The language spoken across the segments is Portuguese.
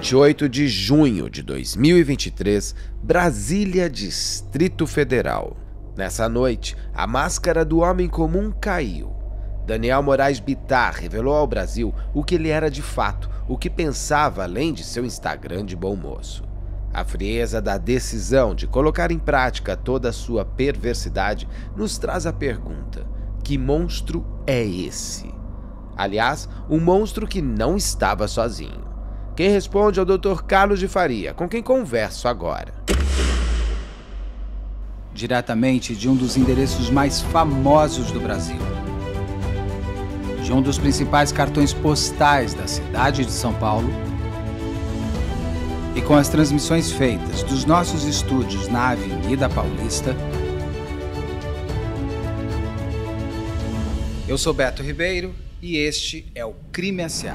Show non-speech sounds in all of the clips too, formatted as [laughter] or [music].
28 de junho de 2023, Brasília, Distrito Federal. Nessa noite, a máscara do homem comum caiu. Daniel Moraes Bitar revelou ao Brasil o que ele era de fato, o que pensava além de seu Instagram de bom moço. A frieza da decisão de colocar em prática toda a sua perversidade nos traz a pergunta: que monstro é esse? Aliás, um monstro que não estava sozinho. Quem responde é o Dr. Carlos de Faria, com quem converso agora. Diretamente de um dos endereços mais famosos do Brasil. De um dos principais cartões postais da cidade de São Paulo. E com as transmissões feitas dos nossos estúdios na Avenida Paulista, Eu sou Beto Ribeiro e este é o Crime S.A.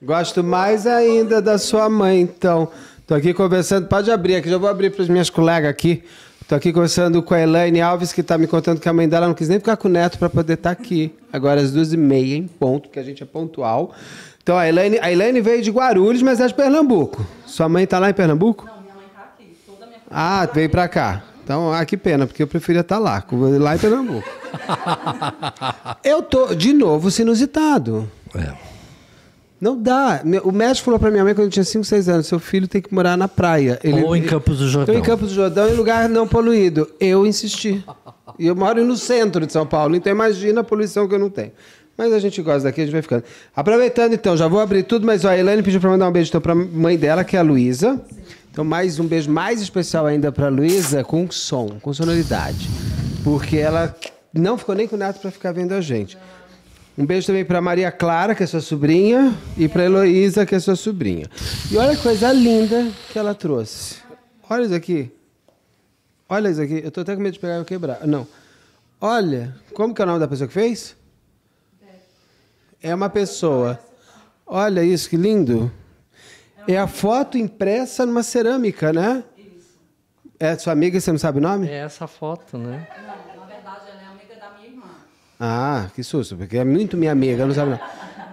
Gosto mais ainda da sua mãe, então. Tô aqui conversando, pode abrir aqui, já vou abrir para as minhas colegas aqui. Tô aqui conversando com a Elaine Alves, que tá me contando que a mãe dela não quis nem ficar com o neto para poder estar tá aqui. Agora às duas e meia, em ponto, que a gente é pontual. Então a Elaine, a Elaine veio de Guarulhos, mas é de Pernambuco. Sua mãe tá lá em Pernambuco? Não, minha mãe tá aqui. Toda minha família ah, tá veio para cá. Então, ah, que pena, porque eu preferia estar tá lá, lá em Pernambuco. [laughs] eu tô, de novo, sinusitado. É. Não dá. O médico falou pra minha mãe quando eu tinha 5, 6 anos: seu filho tem que morar na praia. Ele, Ou em Campos do Jordão. Ou então, em Campos do Jordão, em lugar não poluído. Eu insisti. E eu moro no centro de São Paulo, então imagina a poluição que eu não tenho. Mas a gente gosta daqui, a gente vai ficando. Aproveitando então, já vou abrir tudo, mas ó, a Elaine pediu pra mandar um beijo então, pra mãe dela, que é a Luísa. Então, mais um beijo mais especial ainda pra Luísa, com som, com sonoridade. Porque ela não ficou nem com o Neto pra ficar vendo a gente. Um beijo também para Maria Clara, que é sua sobrinha, e para Heloísa, que é sua sobrinha. E olha a coisa linda que ela trouxe. Olha isso aqui. Olha isso aqui. Eu tô até com medo de pegar e quebrar. Não. Olha, como que é o nome da pessoa que fez? É uma pessoa. Olha isso, que lindo. É a foto impressa numa cerâmica, né? É sua amiga, você não sabe o nome? É essa foto, né? Não. Ah, que susto, porque é muito minha amiga, não sabe não.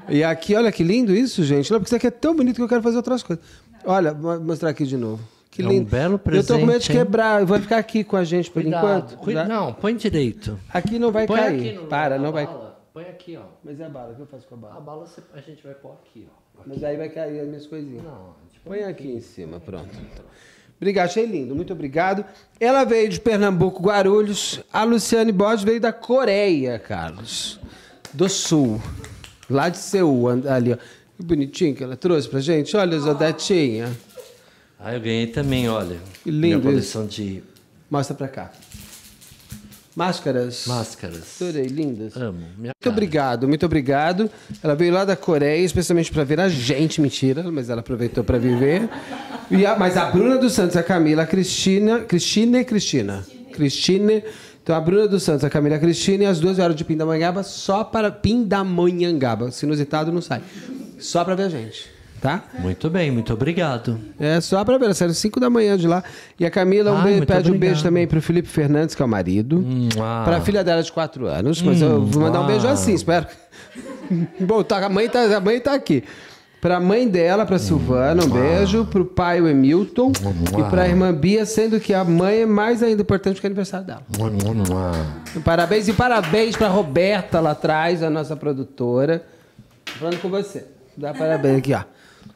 E aqui, olha que lindo isso, gente. Não, porque isso aqui é tão bonito que eu quero fazer outras coisas. Olha, vou mostrar aqui de novo. Que é lindo. um belo presente. Eu tô com medo de quebrar, vai ficar aqui com a gente por Cuidado. enquanto. Não, põe direito. Aqui não vai põe cair. Aqui Para, não vai. Põe aqui, ó. Mas é a bala, o que eu faço com a bala? A bala você... a gente vai pôr aqui, ó. Aqui. Mas aí vai cair as minhas coisinhas. Não, põe, põe aqui, aqui em cima, pronto. Obrigado, achei lindo, muito obrigado. Ela veio de Pernambuco, Guarulhos. A Luciane Borges veio da Coreia, Carlos, do Sul, lá de Seul, ali, ó. Que bonitinho que ela trouxe pra gente. Olha, Zodetinha. Ah, eu ganhei também, olha. Que lindo. Minha coleção isso. de. Mostra pra cá. Máscaras. Máscaras. Adorei, lindas. Amo. muito cara. obrigado, muito obrigado. Ela veio lá da Coreia, especialmente para ver a gente, mentira, mas ela aproveitou para viver. E a, mas a Bruna dos Santos, a Camila, a Cristina. Cristina e Cristina. Cristina. Então a Bruna dos Santos, a Camila a Cristina e as duas horas de Pindamonhangaba só para Pindamonhangaba. Se inusitado não sai. Só para ver a gente tá? Muito bem, muito obrigado. É, só para ver, sério, 5 da manhã de lá. E a Camila um beijo, pede obrigado. um beijo também pro Felipe Fernandes, que é o marido. Hum, ah. Pra filha dela de 4 anos. Mas hum, eu vou mandar ah. um beijo assim, espero. [laughs] Bom, tá, a, mãe tá, a mãe tá aqui. Pra mãe dela, pra Silvana, um beijo. Pro pai, o Emilton. e pra irmã Bia, sendo que a mãe é mais ainda importante que o aniversário dela. Parabéns e parabéns pra Roberta lá atrás, a nossa produtora. falando com você. Dá parabéns aqui, ó.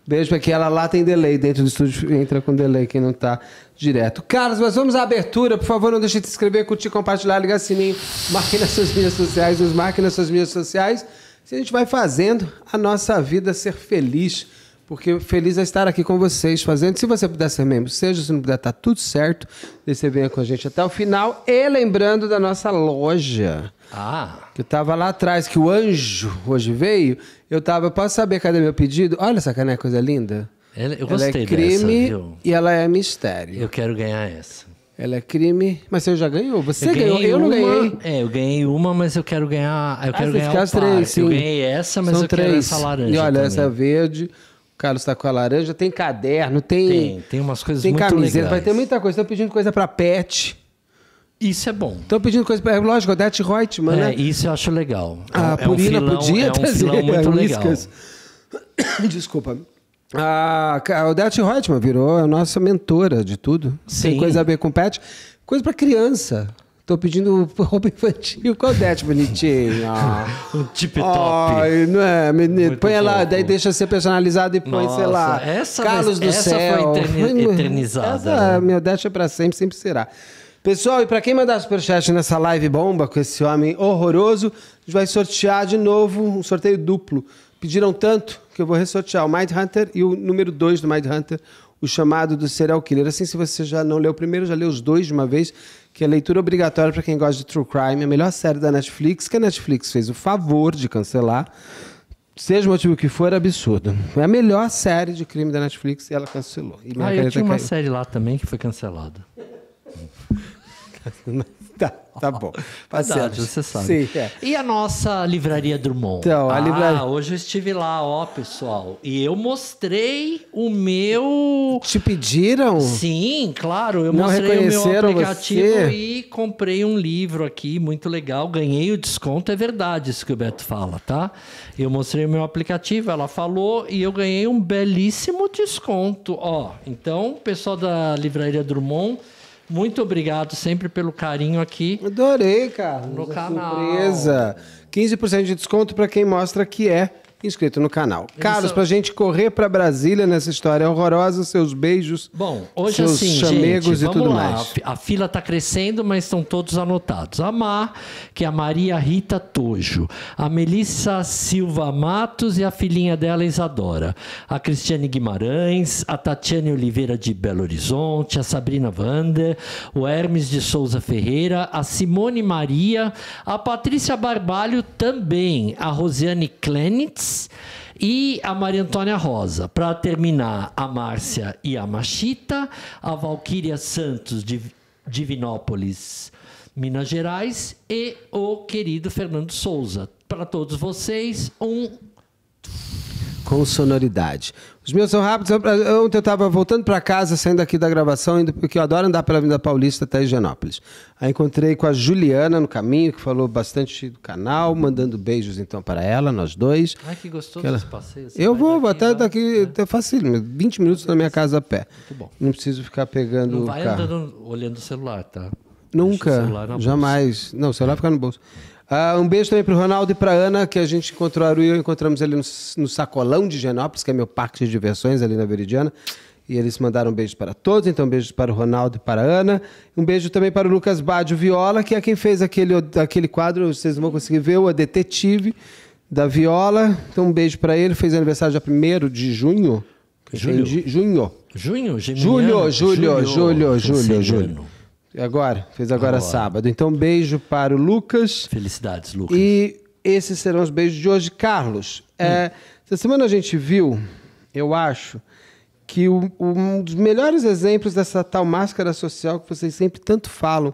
Beijo pra que ela lá tem delay dentro do estúdio, entra com delay quem não tá direto. Carlos, mas vamos à abertura. Por favor, não deixe de se inscrever, curtir, compartilhar, ligar sininho. Marque nas suas mídias sociais, nos marque nas suas mídias sociais. Se a gente vai fazendo a nossa vida ser feliz porque feliz é estar aqui com vocês fazendo. Se você puder ser membro, seja, se não puder, tá tudo certo. Você venha com a gente até o final. E lembrando da nossa loja. Ah. Que eu tava lá atrás, que o anjo hoje veio. Eu tava, posso saber cadê meu pedido? Olha essa caneca, coisa linda. Ela, eu gostei ela é crime dessa, viu? e ela é mistério. Eu quero ganhar essa. Ela é crime. Mas você já ganhou? Você eu ganhou, eu uma, não ganhei. É, eu ganhei uma, mas eu quero ganhar. Eu ah, quero ganhar um três, sim. Eu ganhei essa, mas São eu três. quero essa laranja. E olha, também. essa verde. Carlos tá com a laranja, tem caderno, tem. Tem, tem umas coisas tem muito camiseta, legais. Vai ter muita coisa. Estão pedindo coisa para pet. Isso é bom. Estão pedindo coisa para. Lógico, Odete Reutemann, é, né? Isso eu acho legal. A é Purina um filão, podia é um trazer muito [laughs] legal. [coughs] Desculpa. A Odete Reutemann virou a nossa mentora de tudo. Sim. Tem coisa a ver com pet. Coisa para criança. Tô pedindo [laughs] roupa infantil. Codete, bonitinho. [laughs] um tip top. Ai, não é, menino? põe ela, lá, daí deixa ser personalizado e põe, sei lá. Essa, Carlos do essa Céu. Essa [laughs] foi eternizada. Essa, né? Meu Dash é pra sempre, sempre será. Pessoal, e para quem mandar superchat nessa live bomba com esse homem horroroso, a gente vai sortear de novo um sorteio duplo. Pediram tanto que eu vou ressortear o Mind Hunter e o número 2 do Mind Hunter, o chamado do serial killer. Assim, se você já não leu o primeiro, já leu os dois de uma vez, que é leitura obrigatória para quem gosta de true crime, é a melhor série da Netflix, que a Netflix fez o favor de cancelar. Seja o motivo que for, é absurdo. É a melhor série de crime da Netflix e ela cancelou. E ah, eu tinha uma série lá também que foi cancelada. [laughs] Tá bom. Tá verdade, você sabe. Sim, é. E a nossa livraria Drummond? Então, a ah, livraria... hoje eu estive lá, ó, pessoal. E eu mostrei o meu. Te pediram? Sim, claro. Eu Não mostrei o meu aplicativo você? e comprei um livro aqui, muito legal. Ganhei o desconto, é verdade isso que o Beto fala, tá? Eu mostrei o meu aplicativo, ela falou e eu ganhei um belíssimo desconto. Ó, então, pessoal da livraria Drummond. Muito obrigado sempre pelo carinho aqui. Adorei, cara. No canal. Surpresa. 15% de desconto para quem mostra que é inscrito no canal. Carlos, para pra gente correr pra Brasília nessa história horrorosa, seus beijos, Bom, hoje seus assim, chamegos gente, e tudo lá. mais. A fila tá crescendo, mas estão todos anotados. A Mar, que é a Maria Rita Tojo, a Melissa Silva Matos e a filhinha dela, Isadora, a Cristiane Guimarães, a Tatiane Oliveira de Belo Horizonte, a Sabrina Vander, o Hermes de Souza Ferreira, a Simone Maria, a Patrícia Barbalho também, a Rosiane Klenitz, e a Maria Antônia Rosa. Para terminar, a Márcia e a Machita, a Valquíria Santos de Divinópolis, Minas Gerais e o querido Fernando Souza. Para todos vocês, um com sonoridade. Os meus são rápidos. Eu, ontem eu estava voltando para casa, saindo aqui da gravação, indo, porque eu adoro andar pela Avenida Paulista até Higienópolis. Aí encontrei com a Juliana no caminho, que falou bastante do canal, mandando beijos então para ela, nós dois. Ai, que gostoso que ela... esse passeio. Você eu vou, daqui, até né? daqui, né? fácil, 20 minutos da minha casa a pé. Muito bom. Não preciso ficar pegando. Não vai andando, olhando o celular, tá? Nunca, o celular jamais. Bolsa. Não, o celular fica no bolso. Uh, um beijo também para o Ronaldo e para Ana, que a gente encontrou a e encontramos ele no, no, Sacolão de Genópolis, que é meu parque de diversões ali na Veridiana. E eles mandaram um beijo para todos, então beijos para o Ronaldo e para a Ana. Um beijo também para o Lucas Badio Viola, que é quem fez aquele, aquele quadro, vocês vão conseguir ver, o Detetive da Viola. Então um beijo para ele, fez aniversário já 1 de junho. Julho. Junho. Junho, Julho, julho, julho, julho, julho. julho. Agora, fez agora, agora, sábado. Então, beijo para o Lucas. Felicidades, Lucas. E esses serão os beijos de hoje. Carlos, é, hum. é, essa semana a gente viu, eu acho, que o, um dos melhores exemplos dessa tal máscara social que vocês sempre tanto falam,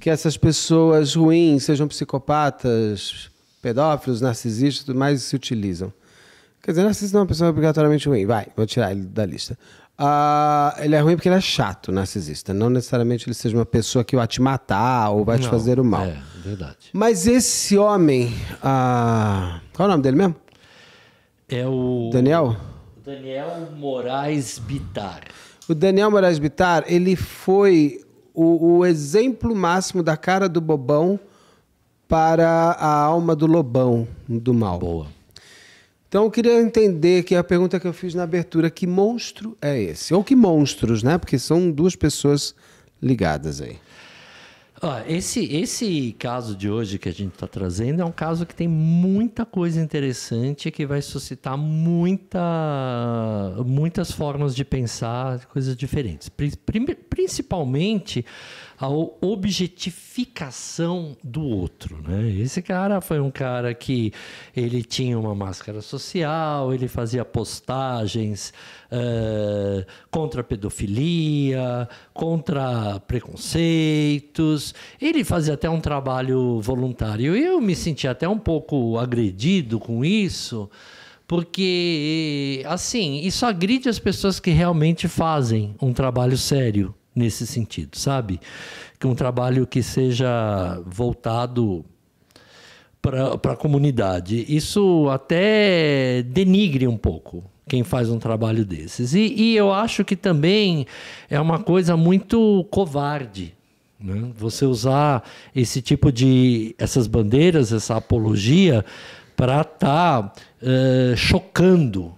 que essas pessoas ruins, sejam psicopatas, pedófilos, narcisistas, tudo mais, se utilizam. Quer dizer, narcisista não é uma pessoa obrigatoriamente ruim. Vai, vou tirar ele da lista. Uh, ele é ruim porque ele é chato, narcisista. Não necessariamente ele seja uma pessoa que vai te matar ou vai Não, te fazer o mal. É, verdade. Mas esse homem. Uh, qual é o nome dele mesmo? É o. Daniel? Daniel Moraes Bitar. O Daniel Moraes Bitar, ele foi o, o, exemplo máximo da cara do bobão para a alma do lobão do mal. Boa. Então eu queria entender que a pergunta que eu fiz na abertura, que monstro é esse? Ou que monstros, né? Porque são duas pessoas ligadas aí. Ah, esse, esse caso de hoje que a gente está trazendo é um caso que tem muita coisa interessante que vai suscitar muita, muitas formas de pensar, coisas diferentes. Principalmente a objetificação do outro, né? Esse cara foi um cara que ele tinha uma máscara social, ele fazia postagens eh, contra a pedofilia, contra preconceitos, ele fazia até um trabalho voluntário. Eu me sentia até um pouco agredido com isso, porque assim isso agride as pessoas que realmente fazem um trabalho sério nesse sentido, sabe? Que um trabalho que seja voltado para a comunidade. Isso até denigre um pouco quem faz um trabalho desses. E, e eu acho que também é uma coisa muito covarde. Né? Você usar esse tipo de. essas bandeiras, essa apologia, para estar tá, uh, chocando,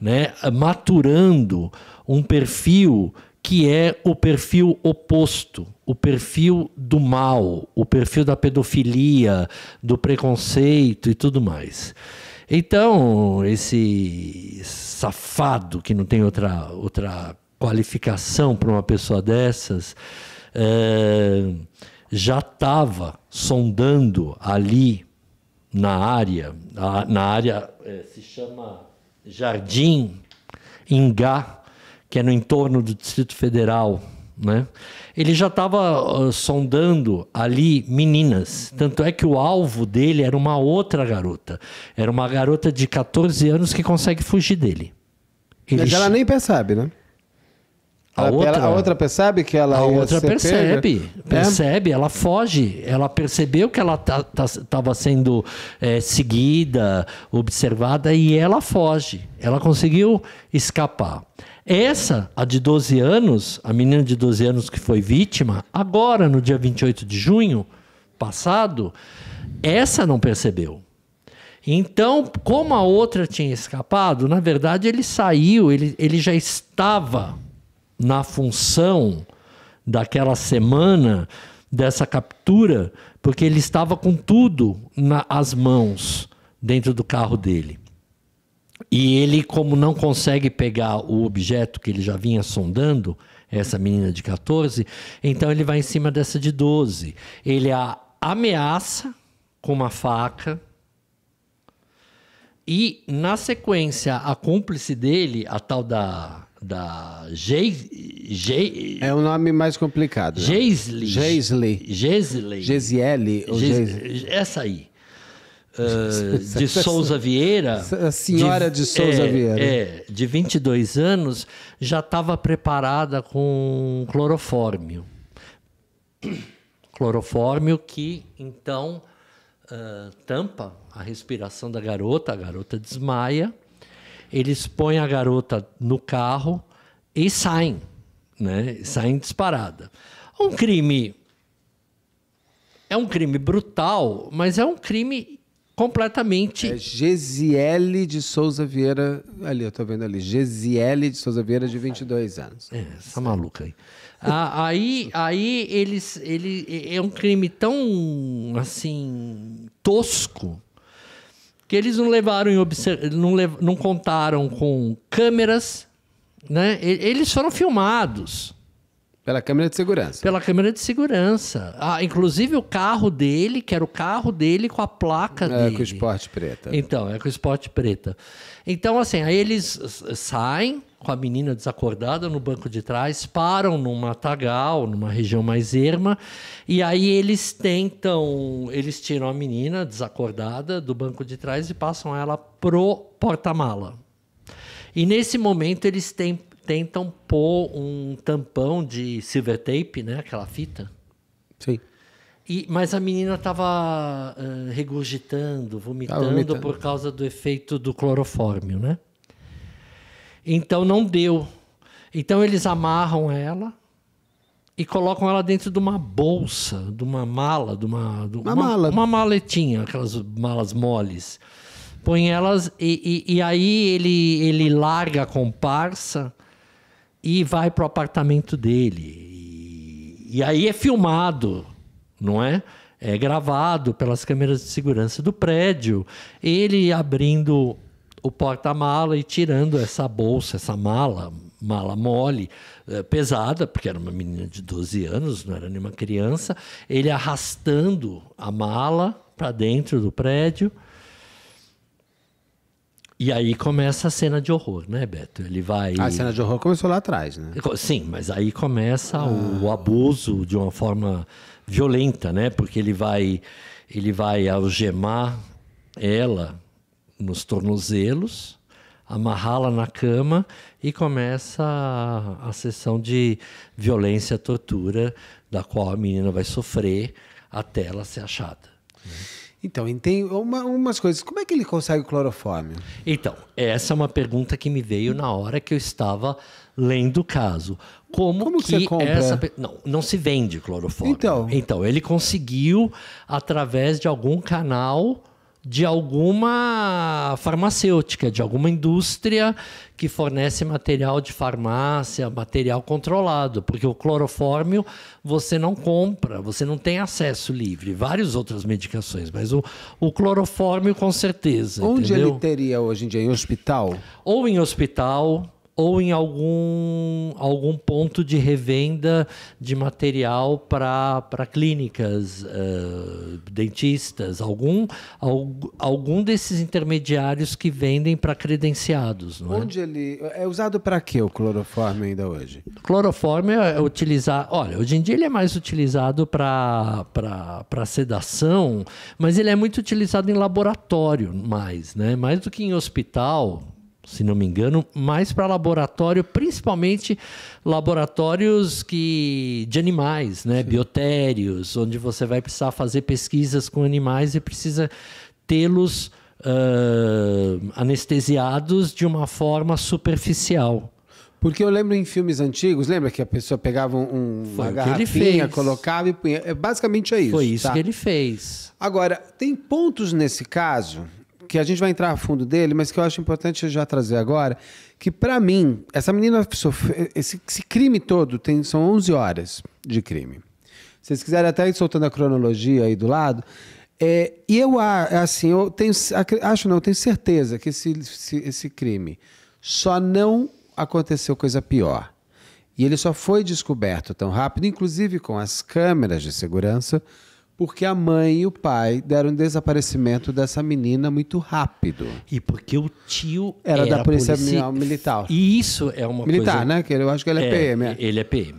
né? maturando um perfil que é o perfil oposto, o perfil do mal, o perfil da pedofilia, do preconceito e tudo mais. Então, esse safado, que não tem outra, outra qualificação para uma pessoa dessas, é, já estava sondando ali na área, na área é, se chama Jardim Ingá que é no entorno do Distrito Federal, né? Ele já estava uh, ah, sondando ali meninas. Tanto é que o alvo dele era uma outra garota. Era uma garota de 14 anos que consegue fugir dele. Ele Mas ela nem percebe, né? A, outra, ela, a outra percebe que ela. A outra percebe. Pega. Percebe, é. ela foge. Ela percebeu que ela estava tá, tá, sendo é, seguida, observada, e ela foge. Ela conseguiu escapar. Essa, a de 12 anos, a menina de 12 anos que foi vítima, agora no dia 28 de junho passado, essa não percebeu. Então, como a outra tinha escapado, na verdade ele saiu, ele, ele já estava na função daquela semana dessa captura, porque ele estava com tudo nas na, mãos dentro do carro dele. E ele, como não consegue pegar o objeto que ele já vinha sondando, essa menina de 14, então ele vai em cima dessa de 12. Ele a ameaça com uma faca. E, na sequência, a cúmplice dele, a tal da da Ge... É o um nome mais complicado. Né? Geisli. Geisli. Geisli. Essa aí. Eh, [laughs] de Souza Vieira. A senhora de, de Souza é, Vieira. É, de 22 anos, já estava preparada com clorofórmio. Clorofórmio que, então, uh, tampa a respiração da garota, a garota desmaia. Eles põem a garota no carro e saem, né? Saem disparada. Um crime. É um crime brutal, mas é um crime completamente. É Gesiele de Souza Vieira, ali, eu tô vendo ali. Gesiele de Souza Vieira, de 22 anos. É, essa maluca aí. ah, aí, aí eles, ele é um crime tão, assim, tosco, que eles não levaram em observ... não, lev... não contaram com câmeras, né? Eles foram filmados. Pela câmera de segurança. Pela câmera de segurança. Ah, inclusive o carro dele, que era o carro dele com a placa é, dele. É com o esporte preta. Então, é com o esporte preta. Então, assim, aí eles saem com a menina desacordada no banco de trás, param num matagal, numa região mais erma, e aí eles tentam, eles tiram a menina desacordada do banco de trás e passam ela pro porta-mala. E nesse momento eles, têm tentam pôr um tampão de silver tape, né? Aquela fita. Sim. E, mas a menina estava uh, regurgitando, vomitando, vomitando, por causa do efeito do clorofórmio, né? Então não deu. Então eles amarram ela e colocam ela dentro de uma bolsa, de uma mala, de uma, de uma, uma, mala. uma maletinha, aquelas malas moles. Põe elas e, e, e aí ele, ele larga a comparsa e vai pro apartamento dele. E, e aí é filmado, não é? É gravado pelas câmeras de segurança do prédio. Ele abrindo o porta-mala e tirando essa bolsa, essa mala, mala mole, eh, pesada, porque era uma menina de 12 anos, não era nenhuma criança, ele arrastando a mala para dentro do prédio e aí começa a cena de horror, né, Beto? Ele vai. A cena de horror começou lá atrás, né? Sim, mas aí começa ah. o abuso de uma forma violenta, né? Porque ele vai, ele vai algemar ela nos tornozelos, amarrá-la na cama e começa a, a sessão de violência, tortura, da qual a menina vai sofrer até ela ser achada. Né? Então, tem uma, umas coisas. Como é que ele consegue o clorofórmio? Então, essa é uma pergunta que me veio na hora que eu estava lendo o caso. Como, Como que, que essa não, não se vende clorofórmio. Então, então ele conseguiu através de algum canal de alguma farmacêutica, de alguma indústria que fornece material de farmácia, material controlado, porque o clorofórmio você não compra, você não tem acesso livre. Várias outras medicações, mas o, o clorofórmio com certeza. Onde entendeu? ele teria hoje em dia? Em hospital? Ou em hospital, ou em algum, algum ponto de revenda de material para clínicas, uh, dentistas, algum, algum desses intermediários que vendem para credenciados. Não é? Onde é? ele é usado para que o cloroforme ainda hoje? Cloroforme é utilizado. Olha, hoje em dia ele é mais utilizado para sedação, mas ele é muito utilizado em laboratório mais, né? mais do que em hospital se não me engano, mais para laboratório, principalmente laboratórios que de animais, né, biotérios, onde você vai precisar fazer pesquisas com animais e precisa tê-los uh, anestesiados de uma forma superficial. Porque eu lembro em filmes antigos, lembra que a pessoa pegava um, Foi uma garrafinha, colocava e punha. É basicamente é isso. Foi isso tá? que ele fez. Agora, tem pontos nesse caso que a gente vai entrar a fundo dele, mas que eu acho importante eu já trazer agora, que para mim, essa menina sofreu, esse, esse, crime todo tem são 11 horas de crime. Se vocês quiserem até ir soltando a cronologia aí do lado, é, e eu assim, eu tenho acho não, eu tenho certeza que esse, esse, esse crime só não aconteceu coisa pior. E ele só foi descoberto tão rápido, inclusive com as câmeras de segurança, porque a mãe e o pai deram um desaparecimento dessa menina muito rápido. E porque o tio era, era da polícia, polícia, militar. E isso é uma militar, coisa... né? Que eu acho que ele é, é PM. É. Ele é PM.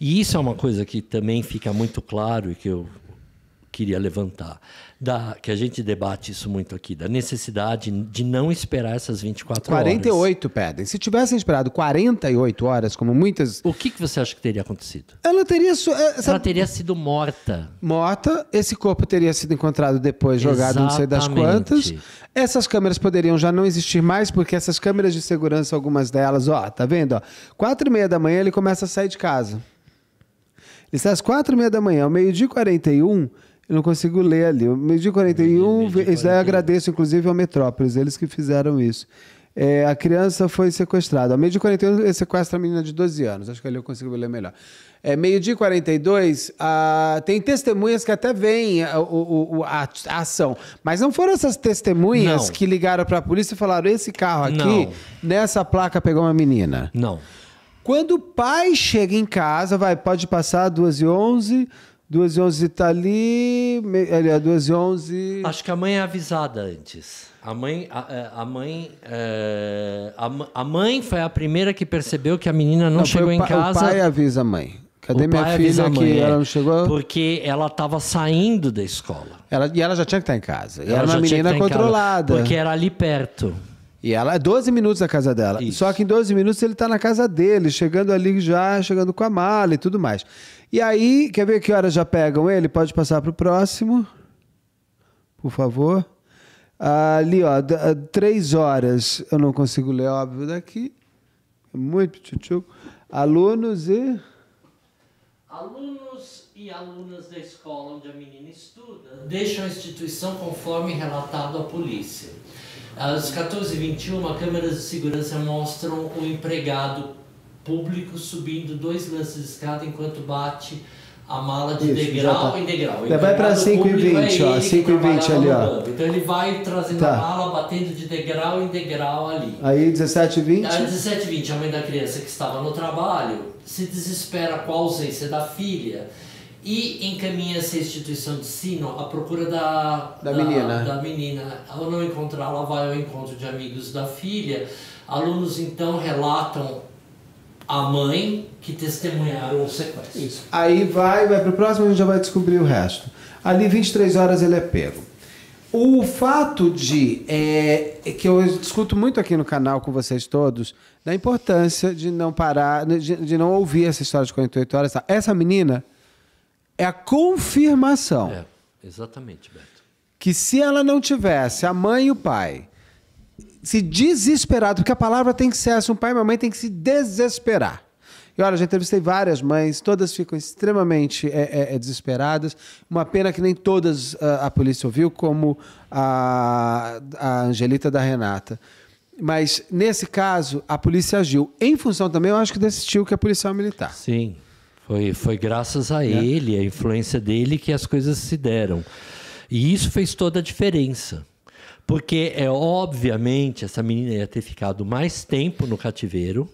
E isso é uma coisa que também fica muito claro e que eu queria levantar, da, que a gente debate isso muito aqui, da necessidade de não esperar essas 24 48 horas. 48 pedem. Se tivessem esperado 48 horas, como muitas. O que, que você acha que teria acontecido? Ela teria. Essa... É, Ela teria sido morta. Morta, esse corpo teria sido encontrado depois, jogado Exatamente. não sei das quantas. Essas câmeras poderiam já não existir mais, porque essas câmeras de segurança, algumas delas, ó, tá vendo? Ó, quatro e meia da manhã ele começa a sair de casa. Ele sai às quatro e meia da manhã, ao meio-dia 41, eu não consigo ler ali. Meio-dia 41, meio isso daí eu agradeço, inclusive, ao Metrópolis, eles que fizeram isso. É, a criança foi sequestrada. Ao meio-dia 41, ele sequestra a menina de 12 anos. Acho que ali eu consigo ler melhor. É, meio-dia 42, a, tem testemunhas que até veem a, o, a, a ação. Mas não foram essas testemunhas não. que ligaram para a polícia e falaram: esse carro aqui, não. nessa placa, pegou uma menina. Não. Quando o pai chega em casa, vai, pode passar 2 e 11 duas e 11 está ali, aliás, duas e 11... Acho que a mãe é avisada antes. A mãe, a, é, a mãe, é, a, a, mãe foi a primeira que percebeu que a menina não, não chegou em casa. O pai avisa a mãe. Cadê o minha filha que ela é, não chegou? Porque ela estava saindo da escola. Ela, e ela já tinha que estar tá em casa. E ela era uma menina tá controlada. porque era ali perto. E ela é 12 minutos da casa dela. Isso. Só que em 12 minutos ele está na casa dele, chegando ali já, chegando com a mala e tudo mais. E aí, quer ver que horas já pegam ele? Pode passar para o próximo, por favor. Ali, ó, ah, três horas. Eu não consigo ler, óbvio, daqui. É muito tchutchuco. Alunos e. Alunos e alunas da escola onde a menina estuda deixam a instituição conforme relatado à polícia. Às 14h21, câmeras de segurança mostram o empregado público subindo dois lances de escada enquanto bate a mala de Isso, degrau tá. em degrau. vai então, para 5 é e 20, é ó, 5 e 20 ali, ó. Então ele vai trazendo tá. a mala, batendo de degrau em degrau ali. Aí 17 e 20? Aí 17 e 20, a mãe da criança que estava no trabalho se desespera com a ausência da filha e encaminha-se à instituição de sino à procura da, da, da menina. da menina. Ao não encontrá-la, vai ao encontro de amigos da filha. Alunos então relatam a mãe que testemunharam o sequestro. Isso. Aí vai, vai para o próximo, a gente já vai descobrir o resto. Ali, 23 horas, ele é pego. O fato de é, é, que eu discuto muito aqui no canal com vocês todos da importância de não parar, de, de não ouvir essa história de 48 horas. Tá? Essa menina é a confirmação. É, exatamente, Beto. Que se ela não tivesse a mãe e o pai se desesperado, porque a palavra tem que ser essa, um pai e uma mãe tem que se desesperar. E olha, já entrevistei várias mães, todas ficam extremamente é, é, é, desesperadas. Uma pena que nem todas a, ah, a polícia ouviu, como a, a Angelita da Renata. Mas nesse caso, a polícia agiu. Em função também, eu acho que que a que é militar. Sim. Foi, foi graças a é. ele, a influência dele, que as coisas se deram. E isso fez toda a diferença. Porque é obviamente essa menina ia ter ficado mais tempo no cativeiro,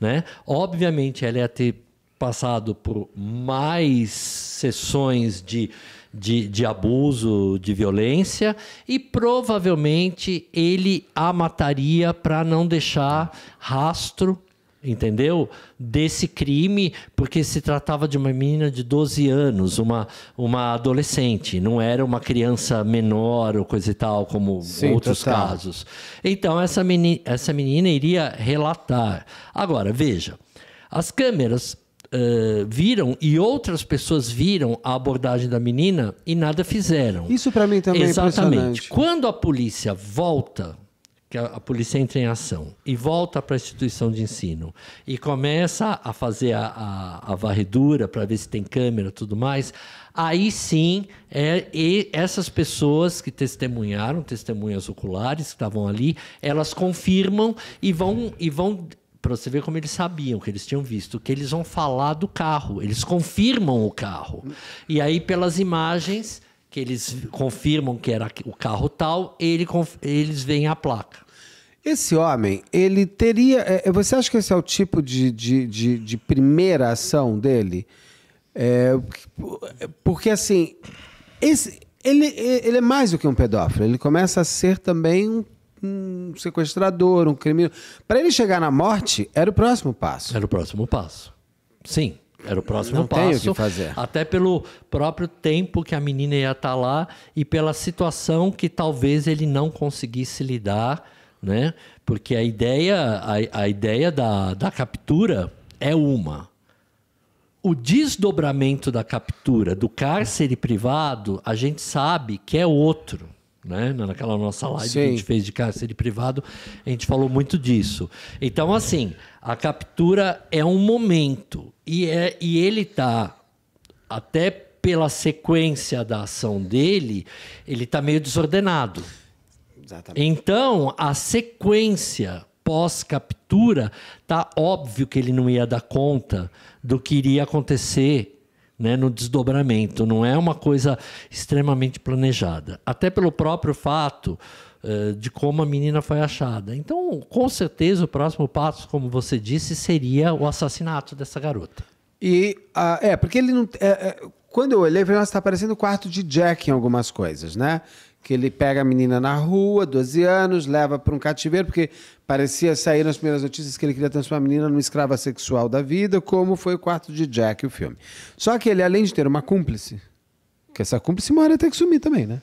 né? Obviamente ela ia ter passado por mais sessões de, de, de, abuso, de violência, e provavelmente ele a mataria para não deixar rastro entendeu? Desse crime, porque se tratava de uma menina de 12 anos, uma, uma adolescente, não era uma criança menor ou coisa e tal, como Sim, outros casos. Então, essa, meni essa menina iria relatar. Agora, veja, as câmeras. Uh, viram e outras pessoas viram a abordagem da menina e nada fizeram. Isso para mim também é Exatamente. é impressionante. Quando a polícia volta que a, a, polícia entra em ação e volta para a instituição de ensino e começa a fazer a, a, a varredura para ver se tem câmera tudo mais, aí sim é, essas pessoas que testemunharam, testemunhas oculares que estavam ali, elas confirmam e vão, e vão para você ver como eles sabiam que eles tinham visto, que eles vão falar do carro, eles confirmam o carro. E aí, pelas imagens, que eles confirmam que era o carro tal, ele, eles veem a placa. Esse homem, ele teria. É, é, você acha que esse é o tipo de, de, de, de primeira ação dele? É, porque, assim, esse, ele, ele é mais do que um pedófilo. Ele começa a ser também um, um sequestrador, um criminoso. Para ele chegar na morte, era o próximo passo. Era o próximo passo. Sim era o próximo não passo. que fazer. Até pelo próprio tempo que a menina ia estar tá lá e pela situação que talvez ele não conseguisse lidar, né? Porque a ideia, a, a ideia da, da captura é uma. O desdobramento da captura do cárcere privado, a gente sabe que é outro né? Naquela nossa live Sim. que a gente fez de cárcere privado, a gente falou muito disso. Então, assim, a captura é um momento e, é, e ele tá até pela sequência da ação dele, ele tá meio desordenado. Exatamente. Então, a sequência pós-captura, tá óbvio que ele não ia dar conta do que iria acontecer né, no desdobramento, não é uma coisa extremamente planejada. Até pelo próprio fato uh, de como a menina foi achada. Então, com certeza, o próximo passo, como você disse, seria o assassinato dessa garota. E uh, é, porque ele não. É, é, quando eu olhei, falei, nossa, tá parecendo o quarto de Jack em algumas coisas, né? que ele pega a menina na rua, 12 anos, leva para um cativeiro, porque parecia sair nas primeiras notícias que ele queria transformar a menina numa escrava sexual da vida, como foi o quarto de Jack, o filme. Só que ele, além de ter uma cúmplice, que essa cúmplice mora hora tem que sumir também, né?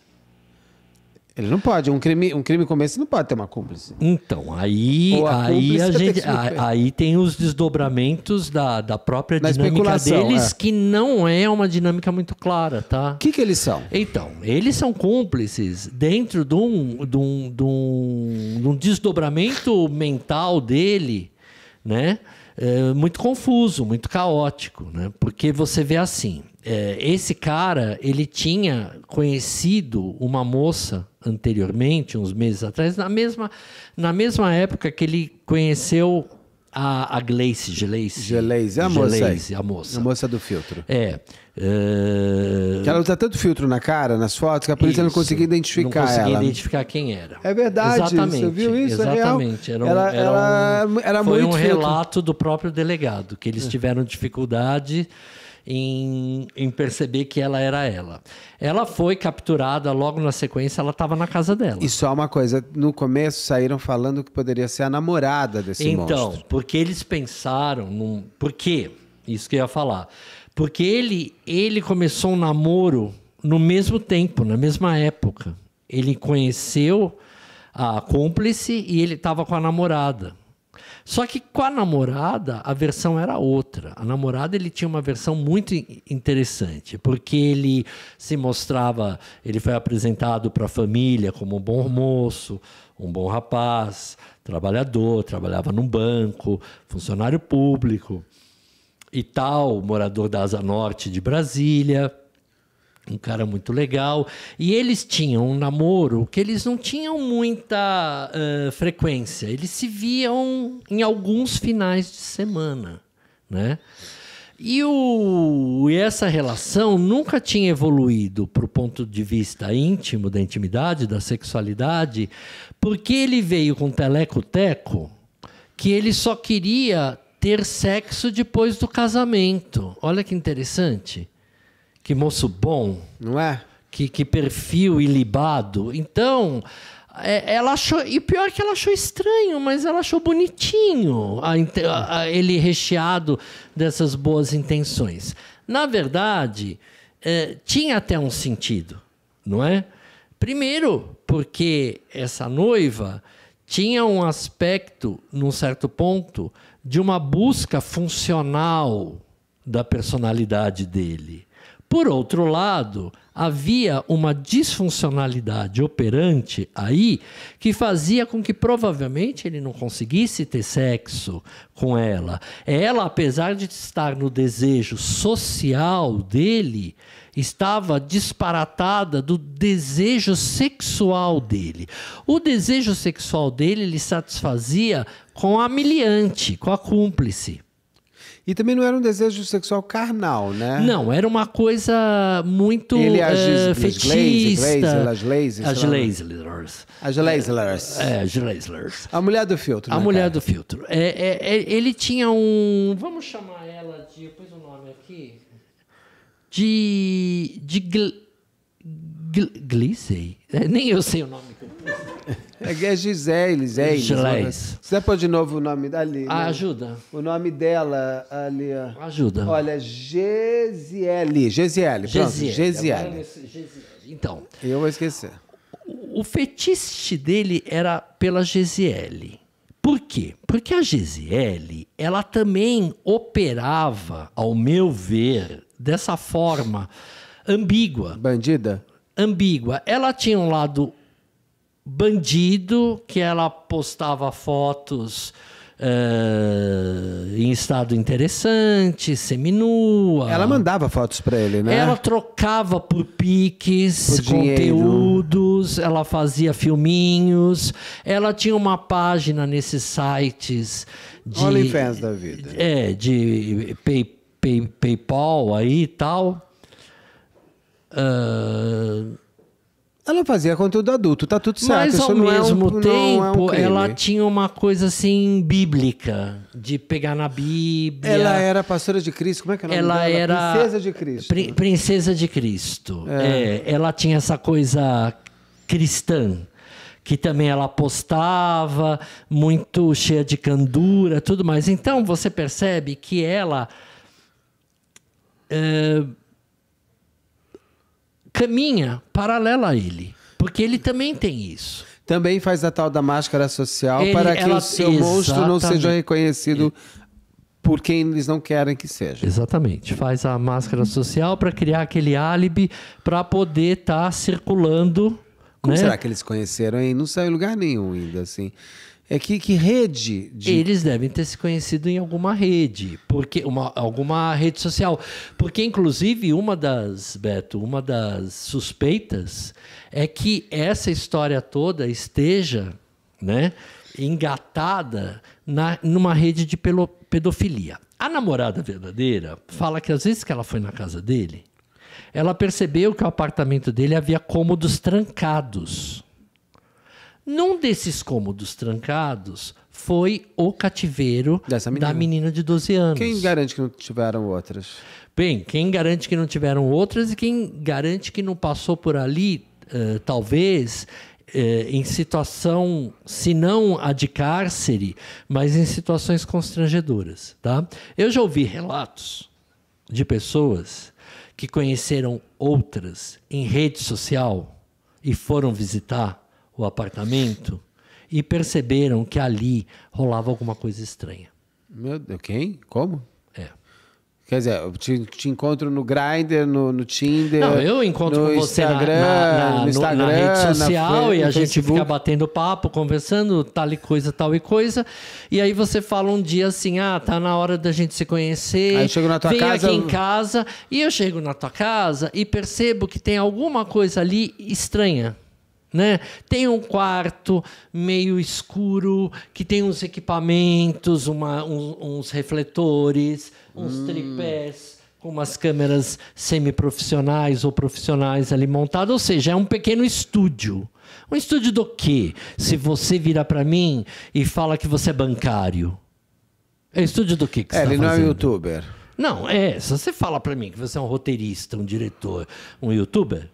Ele não pode. Um crime, um crime como esse não pode ter uma cúmplice. Então, aí, a aí a gente. Tem a, aí tem os desdobramentos da, da própria Na dinâmica deles, é. que não é uma dinâmica muito clara, tá? O que, que eles são? Então, eles são cúmplices dentro de um, de um, de um, de um desdobramento mental dele, né? É, muito confuso, muito caótico, né? Porque você vê assim. É, esse cara, ele tinha conhecido uma moça anteriormente, uns meses atrás, na mesma, na mesma época que ele conheceu a, a Gleice, Gleice. Gleice, é a moça Gleice, a moça. A moça do filtro. É. Uh... Que ela usa tanto filtro na cara, nas fotos, que a polícia isso, não conseguia identificar não conseguia ela. identificar quem era. É verdade, exatamente, você viu isso? Exatamente. É era um, ela, era, um, era foi um filtro. relato do próprio delegado, que eles tiveram dificuldade em, em perceber que ela era ela. Ela foi capturada logo na sequência, ela estava na casa dela. E só é uma coisa, no começo saíram falando que poderia ser a namorada desse então, monstro. Então, porque eles pensaram num... Por quê? Isso que eu ia falar. Porque ele, ele começou um namoro no mesmo tempo, na mesma época. Ele conheceu a cúmplice e ele estava com a namorada. Só que com a namorada, a versão era outra. A namorada ele tinha uma versão muito interessante, porque ele se mostrava, ele foi apresentado para a família como um bom moço, um bom rapaz, trabalhador, trabalhava num banco, funcionário público e tal, morador da Asa Norte de Brasília um cara muito legal. E eles tinham um namoro que eles não tinham muita uh, frequência. Eles se viam em alguns finais de semana, né? E, o, e essa relação nunca tinha evoluído para o ponto de vista íntimo, da intimidade, da sexualidade, porque ele veio com teleco-teco que ele só queria ter sexo depois do casamento. Olha que interessante. Que moço bom. Não é? Que, que perfil ilibado. Então, é, ela achou. E pior é que ela achou estranho, mas ela achou bonitinho a, a, a, ele recheado dessas boas intenções. Na verdade, é, tinha até um sentido, não é? Primeiro, porque essa noiva tinha um aspecto, num certo ponto, de uma busca funcional da personalidade dele. Por outro lado, havia uma disfuncionalidade operante aí que fazia com que provavelmente ele não conseguisse ter sexo com ela. Ela, apesar de estar no desejo social dele, estava disparatada do desejo sexual dele. O desejo sexual dele ele satisfazia com a miliante, com a cúmplice. E também não era um desejo sexual carnal, né? Não, era uma coisa muito Ele, eh, as, uh, fetista. Né? As Leisler. As Lazlers. As Leislers. É, as Lazlers. A mulher do filtro. A né, mulher cara? do filtro. É, é, é ele tinha um... Vamos chamar ela de... Pôs o um nome aqui. De... De... Gl, gl, é, nem eu sei o nome que eu pus. É, é Gisele, Zé. Gisele. Você pode de novo o nome dali? Ah, né? Ajuda. O nome dela ali. Ó. Ajuda. Olha, Gesiele. Gesiele, pronto. Gesiele. Tá então. Eu vou esquecer. O fetiche dele era pela Gesiele. Por quê? Porque a Gisiele, ela também operava, ao meu ver, dessa forma ambígua. Bandida? Ambígua. Ela tinha um lado bandido que ela postava fotos Uh, em estado interessante, seminua. Ela mandava fotos para ele, né? Ela trocava por piques, conteúdos, ela fazia filminhos, ela tinha uma página nesses sites de OnlyFans da vida. É, de pay, pay, PayPal aí e tal. Uh, ela fazia conteúdo adulto, tá tudo certo. Mas é ao mesmo não, tempo, não é um ela tinha uma coisa assim bíblica, de pegar na Bíblia. Ela era pastora de Cristo, como é que é ela, era? Princesa de Cristo. Pri princesa de Cristo. É. É, ela tinha essa coisa cristã que também ela postava, muito cheia de candura, tudo mais. Então você percebe que ela eh, caminha paralela a ele. Porque ele também tem isso. Também faz a tal da máscara social ele, para que ela, o seu monstro não seja reconhecido ele, por quem eles não querem que seja. Exatamente. Faz a máscara social para criar aquele álibi para poder estar tá circulando. Como né? será que eles conheceram, hein? Não saiu lugar nenhum ainda, assim. É que, que rede? De... Eles devem ter se conhecido em alguma rede, porque uma, alguma rede social. Porque, inclusive, uma das, Beto, uma das suspeitas é que essa história toda esteja né, engatada na, numa rede de pedofilia. A namorada verdadeira fala que às vezes que ela foi na casa dele, ela percebeu que o apartamento dele havia cômodos trancados. Num desses cômodos trancados foi o cativeiro menina. da menina de 12 anos. Quem garante que não tiveram outras? Bem, quem garante que não tiveram outras e quem garante que não passou por ali, uh, talvez, é, em situação, se não a de cárcere, mas em situações constrangedoras. Tá? Eu já ouvi relatos de pessoas que conheceram outras em rede social e foram visitar o apartamento e perceberam que ali rolava alguma coisa estranha. Meu Deus, quem? Como? É. Quer dizer, eu te, te encontro no Grindr, no, no Tinder. Não, eu encontro no com você Instagram, na, na, na, no Instagram, na rede social e a gente fica batendo papo, conversando, tal e coisa, tal e coisa. E aí você fala um dia assim: ah, tá na hora da gente se conhecer. Aí eu chego na tua vem casa. aqui em casa. E eu chego na tua casa e percebo que tem alguma coisa ali estranha. Né? Tem um quarto meio escuro que tem uns equipamentos, uma, uns, uns refletores, uns hum. tripés com umas câmeras semiprofissionais ou profissionais ali montadas, ou seja, é um pequeno estúdio. Um estúdio do quê? Se você virar para mim e fala que você é bancário. É estúdio do quê que você é, tá ele não é youtuber. Não, é, se você fala para mim que você é um roteirista, um diretor, um youtuber,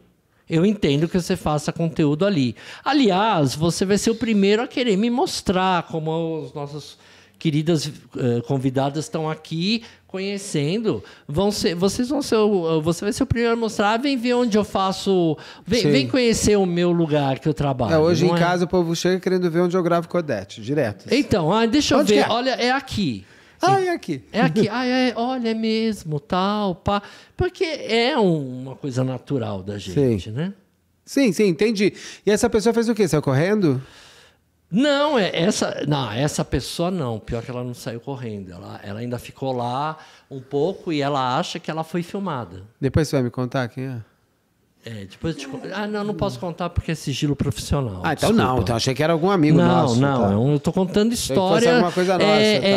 eu entendo que você faça conteúdo ali. Aliás, você vai ser o primeiro a querer me mostrar como os nossos queridas uh, convidadas estão aqui conhecendo, vão ser, vocês vão ser, você vai ser o primeiro a mostrar, ah, vem ver onde eu faço, vem, vem, conhecer o meu lugar que eu trabalho. É, hoje em é? casa o povo chega querendo ver onde eu gravo Codete, direto. Então, ah, deixa onde eu ver, é? olha, é aqui. Ah, é aqui. É aqui. Ah, é, olha, é mesmo, tal, pá. Porque é uma coisa natural da gente, sim. né? Sim, sim, entendi. E essa pessoa fez o quê? Saiu correndo? Não, é, essa, não, essa pessoa não. Pior que ela não saiu correndo. Ela, ela ainda ficou lá um pouco e ela acha que ela foi filmada. Depois você vai me contar quem é? É, depois te... Ah, não, não posso contar porque é sigilo profissional. Ah, então desculpa. não. Então achei que era algum amigo não, nosso. Não, tá. não. Tá? Eu tô contando história. Alguma coisa é, nossa, tá. é, tá.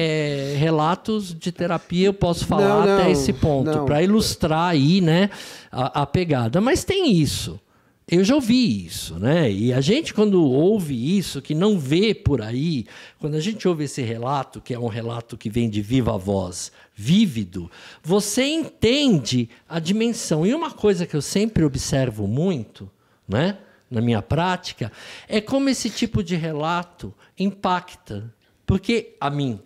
é, é, é, relatos de terapia eu posso falar não, não, até esse ponto para ilustrar aí, né, a, a pegada. Mas tem isso. Eu já ouvi isso, né? E a gente, quando ouve isso, que não vê por aí, quando a gente ouve esse relato, que é um relato que vem de viva voz, vívido, você entende a dimensão. E uma coisa que eu sempre observo muito, né? Na minha prática, é como esse tipo de relato impacta. Porque, a mim,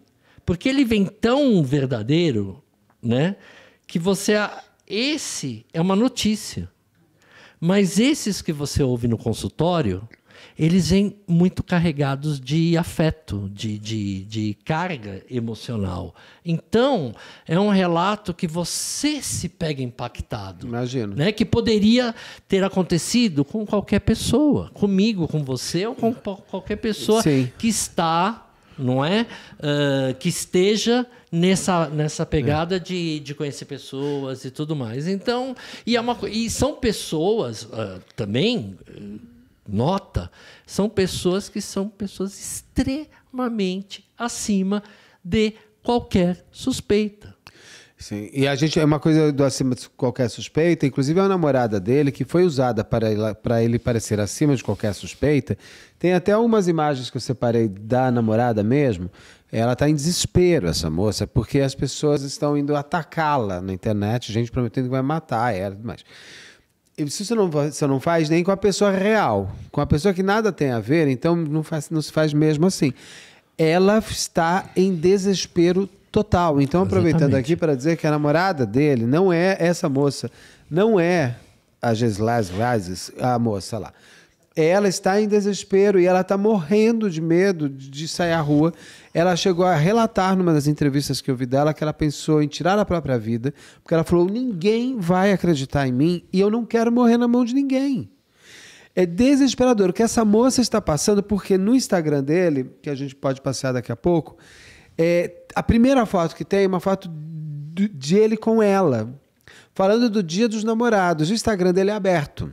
porque ele vem tão verdadeiro, né? Que você. Esse é uma notícia. Mas esses que você ouve no consultório, eles vêm muito carregados de afeto, de, de, de, carga emocional. Então, é um relato que você se pega impactado. Imagino. Né? Que poderia ter acontecido com qualquer pessoa, comigo, com você ou com qualquer pessoa Sim. que está não é? Uh, que esteja nessa, nessa pegada é. de, de conhecer pessoas e tudo mais. Então, e, é uma, e são pessoas uh, também, ah, nota, são pessoas que são pessoas extremamente acima de qualquer suspeita. Sim, e a gente é uma coisa do acima de qualquer suspeita, inclusive a namorada dele, que foi usada para ele, para ele parecer acima de qualquer suspeita. Tem até algumas imagens que eu separei da namorada mesmo. Ela está em desespero, essa moça, porque as pessoas estão indo atacá-la na internet, gente prometendo que vai matar ela e tudo mais. Isso você não, você não faz nem com a pessoa real, com a pessoa que nada tem a ver, então não, faz, não se faz mesmo assim. Ela está em desespero total. Então, aproveitando aqui para dizer que a namorada dele não é essa moça, não é a Geslas Vazes, a moça lá. Ela está em desespero e ela está morrendo de medo de sair à rua. Ela chegou a relatar numa das entrevistas que eu vi dela que ela pensou em tirar a própria vida, porque ela falou: ninguém vai acreditar em mim e eu não quero morrer na mão de ninguém. É desesperador o que essa moça está passando, porque no Instagram dele, que a gente pode passear daqui a pouco, é, a primeira foto que tem é uma foto de ele com ela, falando do dia dos namorados. O Instagram dele é aberto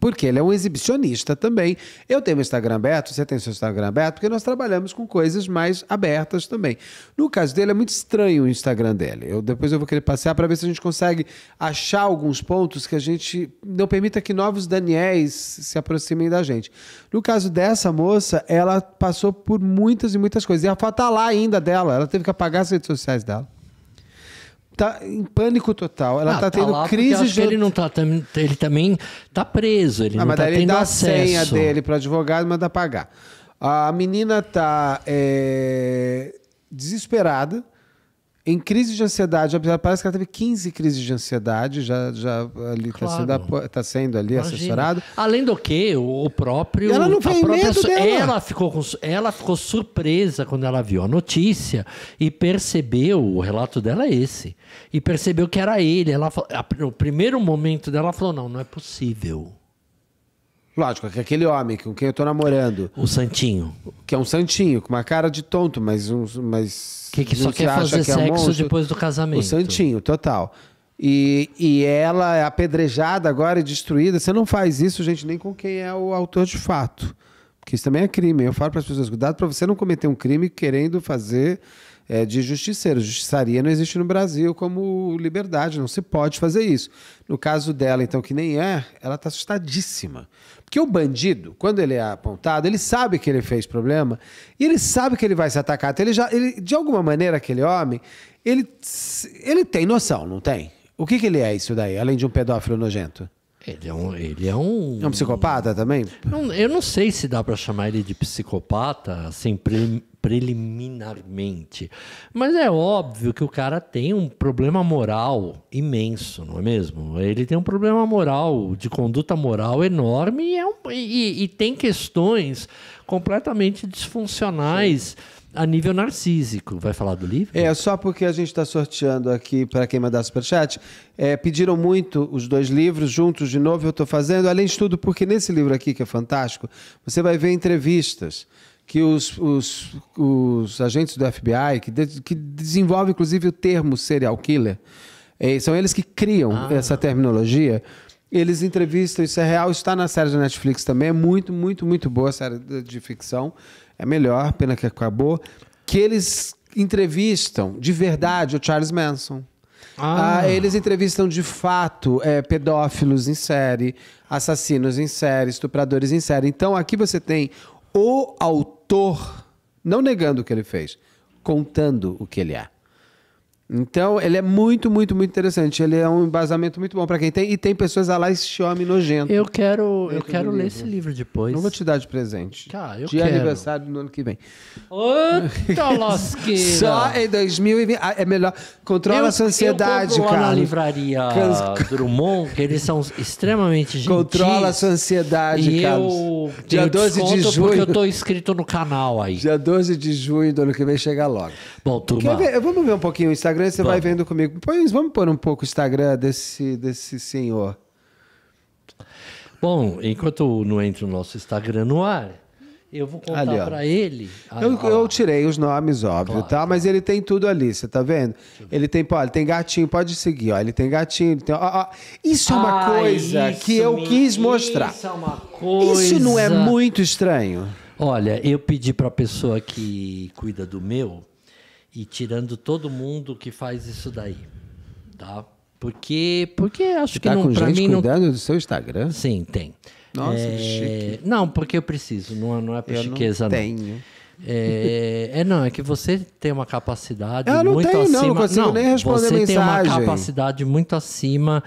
porque ele é um exibicionista também. Eu tenho o Instagram aberto, você tem seu Instagram aberto, porque nós trabalhamos com coisas mais abertas também. No caso dele, é muito estranho o Instagram dele. Eu, depois eu vou querer passear para ver se a gente consegue achar alguns pontos que a gente não permita que novos Daniels se aproximem da gente. No caso dessa moça, ela passou por muitas e muitas coisas. E a foto está lá ainda dela. Ela teve que apagar as redes sociais dela tá em pânico total. Ela ah, tá tendo tá crise de. Ele não tá, ele também tá preso. Ele ah, não mas tá daí tendo ele dá acesso. a senha dele para advogado, manda pagar. A menina tá é, desesperada em crise de ansiedade, parece que ela teve 15 crises de ansiedade, já, já ali tá claro. sendo, tá sendo ali Imagina. assessorado. Além do que, o, próprio. Ela não fez própria, dela. Ela ficou, ela ficou surpresa quando ela viu a notícia e percebeu, o relato dela é esse, e percebeu que era ele. Ela, no primeiro momento dela falou: não, não é possível. Lógico, é que aquele homem com quem eu tô namorando. o santinho. Que é um santinho, com uma cara de tonto, mas. Um, mas que, que só quer fazer que é sexo é depois do casamento. O santinho, total. E, e ela é apedrejada agora e destruída. Você não faz isso, gente, nem com quem é o autor de fato. Porque isso também é crime. Eu falo para as pessoas: cuidado para você não cometer um crime querendo fazer é, de justiceiro. Justiçaria não existe no Brasil como liberdade, não se pode fazer isso. No caso dela, então, que nem é, ela está assustadíssima. Porque o bandido, quando ele é apontado, ele sabe que ele fez problema e ele sabe que ele vai se atacar. Então, ele já, ele, de alguma maneira, aquele homem, ele, ele tem noção, não tem? O que, que ele é isso daí, além de um pedófilo nojento? Ele é um. Ele é um, é um psicopata também? Não, é eu não sei se dá para chamar ele de psicopata, assim, preliminarmente. Mas é óbvio que o cara tem um problema moral imenso, não é mesmo? Ele tem um problema moral, de conduta moral enorme e, é um, e, e tem questões completamente disfuncionais. Sim a nível narcísico. Vai falar do livro? É, só porque a gente está sorteando aqui para quem mandar superchat. É, pediram muito os dois livros juntos de novo, eu estou fazendo. Além de tudo, porque nesse livro aqui, que é fantástico, você vai ver entrevistas que os, os, os agentes do FBI, que, de, que inclusive o termo serial killer, é, são eles que criam ah. essa terminologia. Eles entrevistam, isso é real, está na série da Netflix também, é muito, muito, muito boa a série de ficção é melhor, pena que acabou, que eles entrevistam de verdade o Charles Manson. Ah. Ah, eles entrevistam de fato é, pedófilos em série, assassinos em série, estupradores em série. Então aqui você tem o autor, não negando o que ele fez, contando o que ele é. Então, ele é muito, muito, muito interessante. Ele é um embasamento muito bom para quem tem. E tem pessoas a lá esse homem nojento. Eu quero, eu quero ler esse livro depois. Não vou te dar de presente. Cara, tá, eu de quero. aniversário no ano que vem. Outra [laughs] losqueira. Só em 2020. Ah, é melhor. Controla eu, sua ansiedade, eu cara. Lá na livraria Cans... Drummond, que eles são extremamente gentis. Controla sua ansiedade, e Carlos. Eu Dia 12 de junho. Porque eu tô inscrito no canal aí. Dia 12 de junho do ano que vem chega logo. Bom, turma. vamos ver um pouquinho o Instagram Instagram, você vamos. vai vendo comigo. Pois vamos pôr um pouco o Instagram desse, desse senhor. Bom, enquanto não entra o nosso Instagram no ar, eu vou contar para ele. Ah, eu, eu, tirei os nomes, óbvio, tá? claro, tá? Mas ele tem tudo ali, você tá vendo? Ele tem, ó, ele tem gatinho, pode seguir, ó. Ele tem gatinho, ele tem, ó, ó. Isso é uma ah, coisa isso, que eu quis mostrar. Isso é uma coisa. Isso não é muito estranho? Olha, eu pedi para a pessoa que cuida do meu e tirando todo mundo que faz isso daí, tá? Porque, porque acho tá que não, com gente mim cuidando não... do seu Instagram? Sim, tem. Nossa, é... chique. Não, porque eu preciso, não, é, não é por chiqueza, não. Tenho. Não. É, é, não, é que você tem uma capacidade eu muito tenho, acima. Não, não consigo não, nem responder você mensagem. Você tem uma capacidade muito acima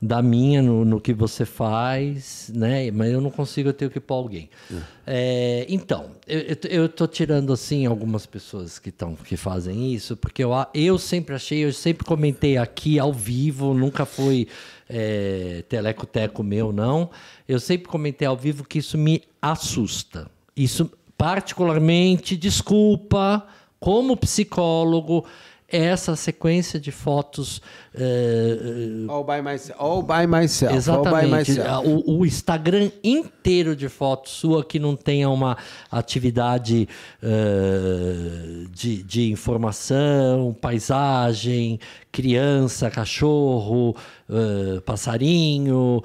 da minha no, no, que você faz, né? Mas eu não consigo, ter o que pôr alguém. Uhum. É, então, eu, eu, tô tirando assim algumas pessoas que estão que fazem isso, porque eu, eu sempre achei, eu sempre comentei aqui ao vivo, nunca foi é, teleco meu, não. Eu sempre comentei ao vivo que isso me assusta. Isso, particularmente, desculpa, como psicólogo, essa sequência de fotos Uh, all, by myself, all by myself. Exatamente. Ah, by myself. O, o, Instagram inteiro de foto sua que não tenha uma atividade uh, de, de, informação, paisagem, criança, cachorro, uh, passarinho,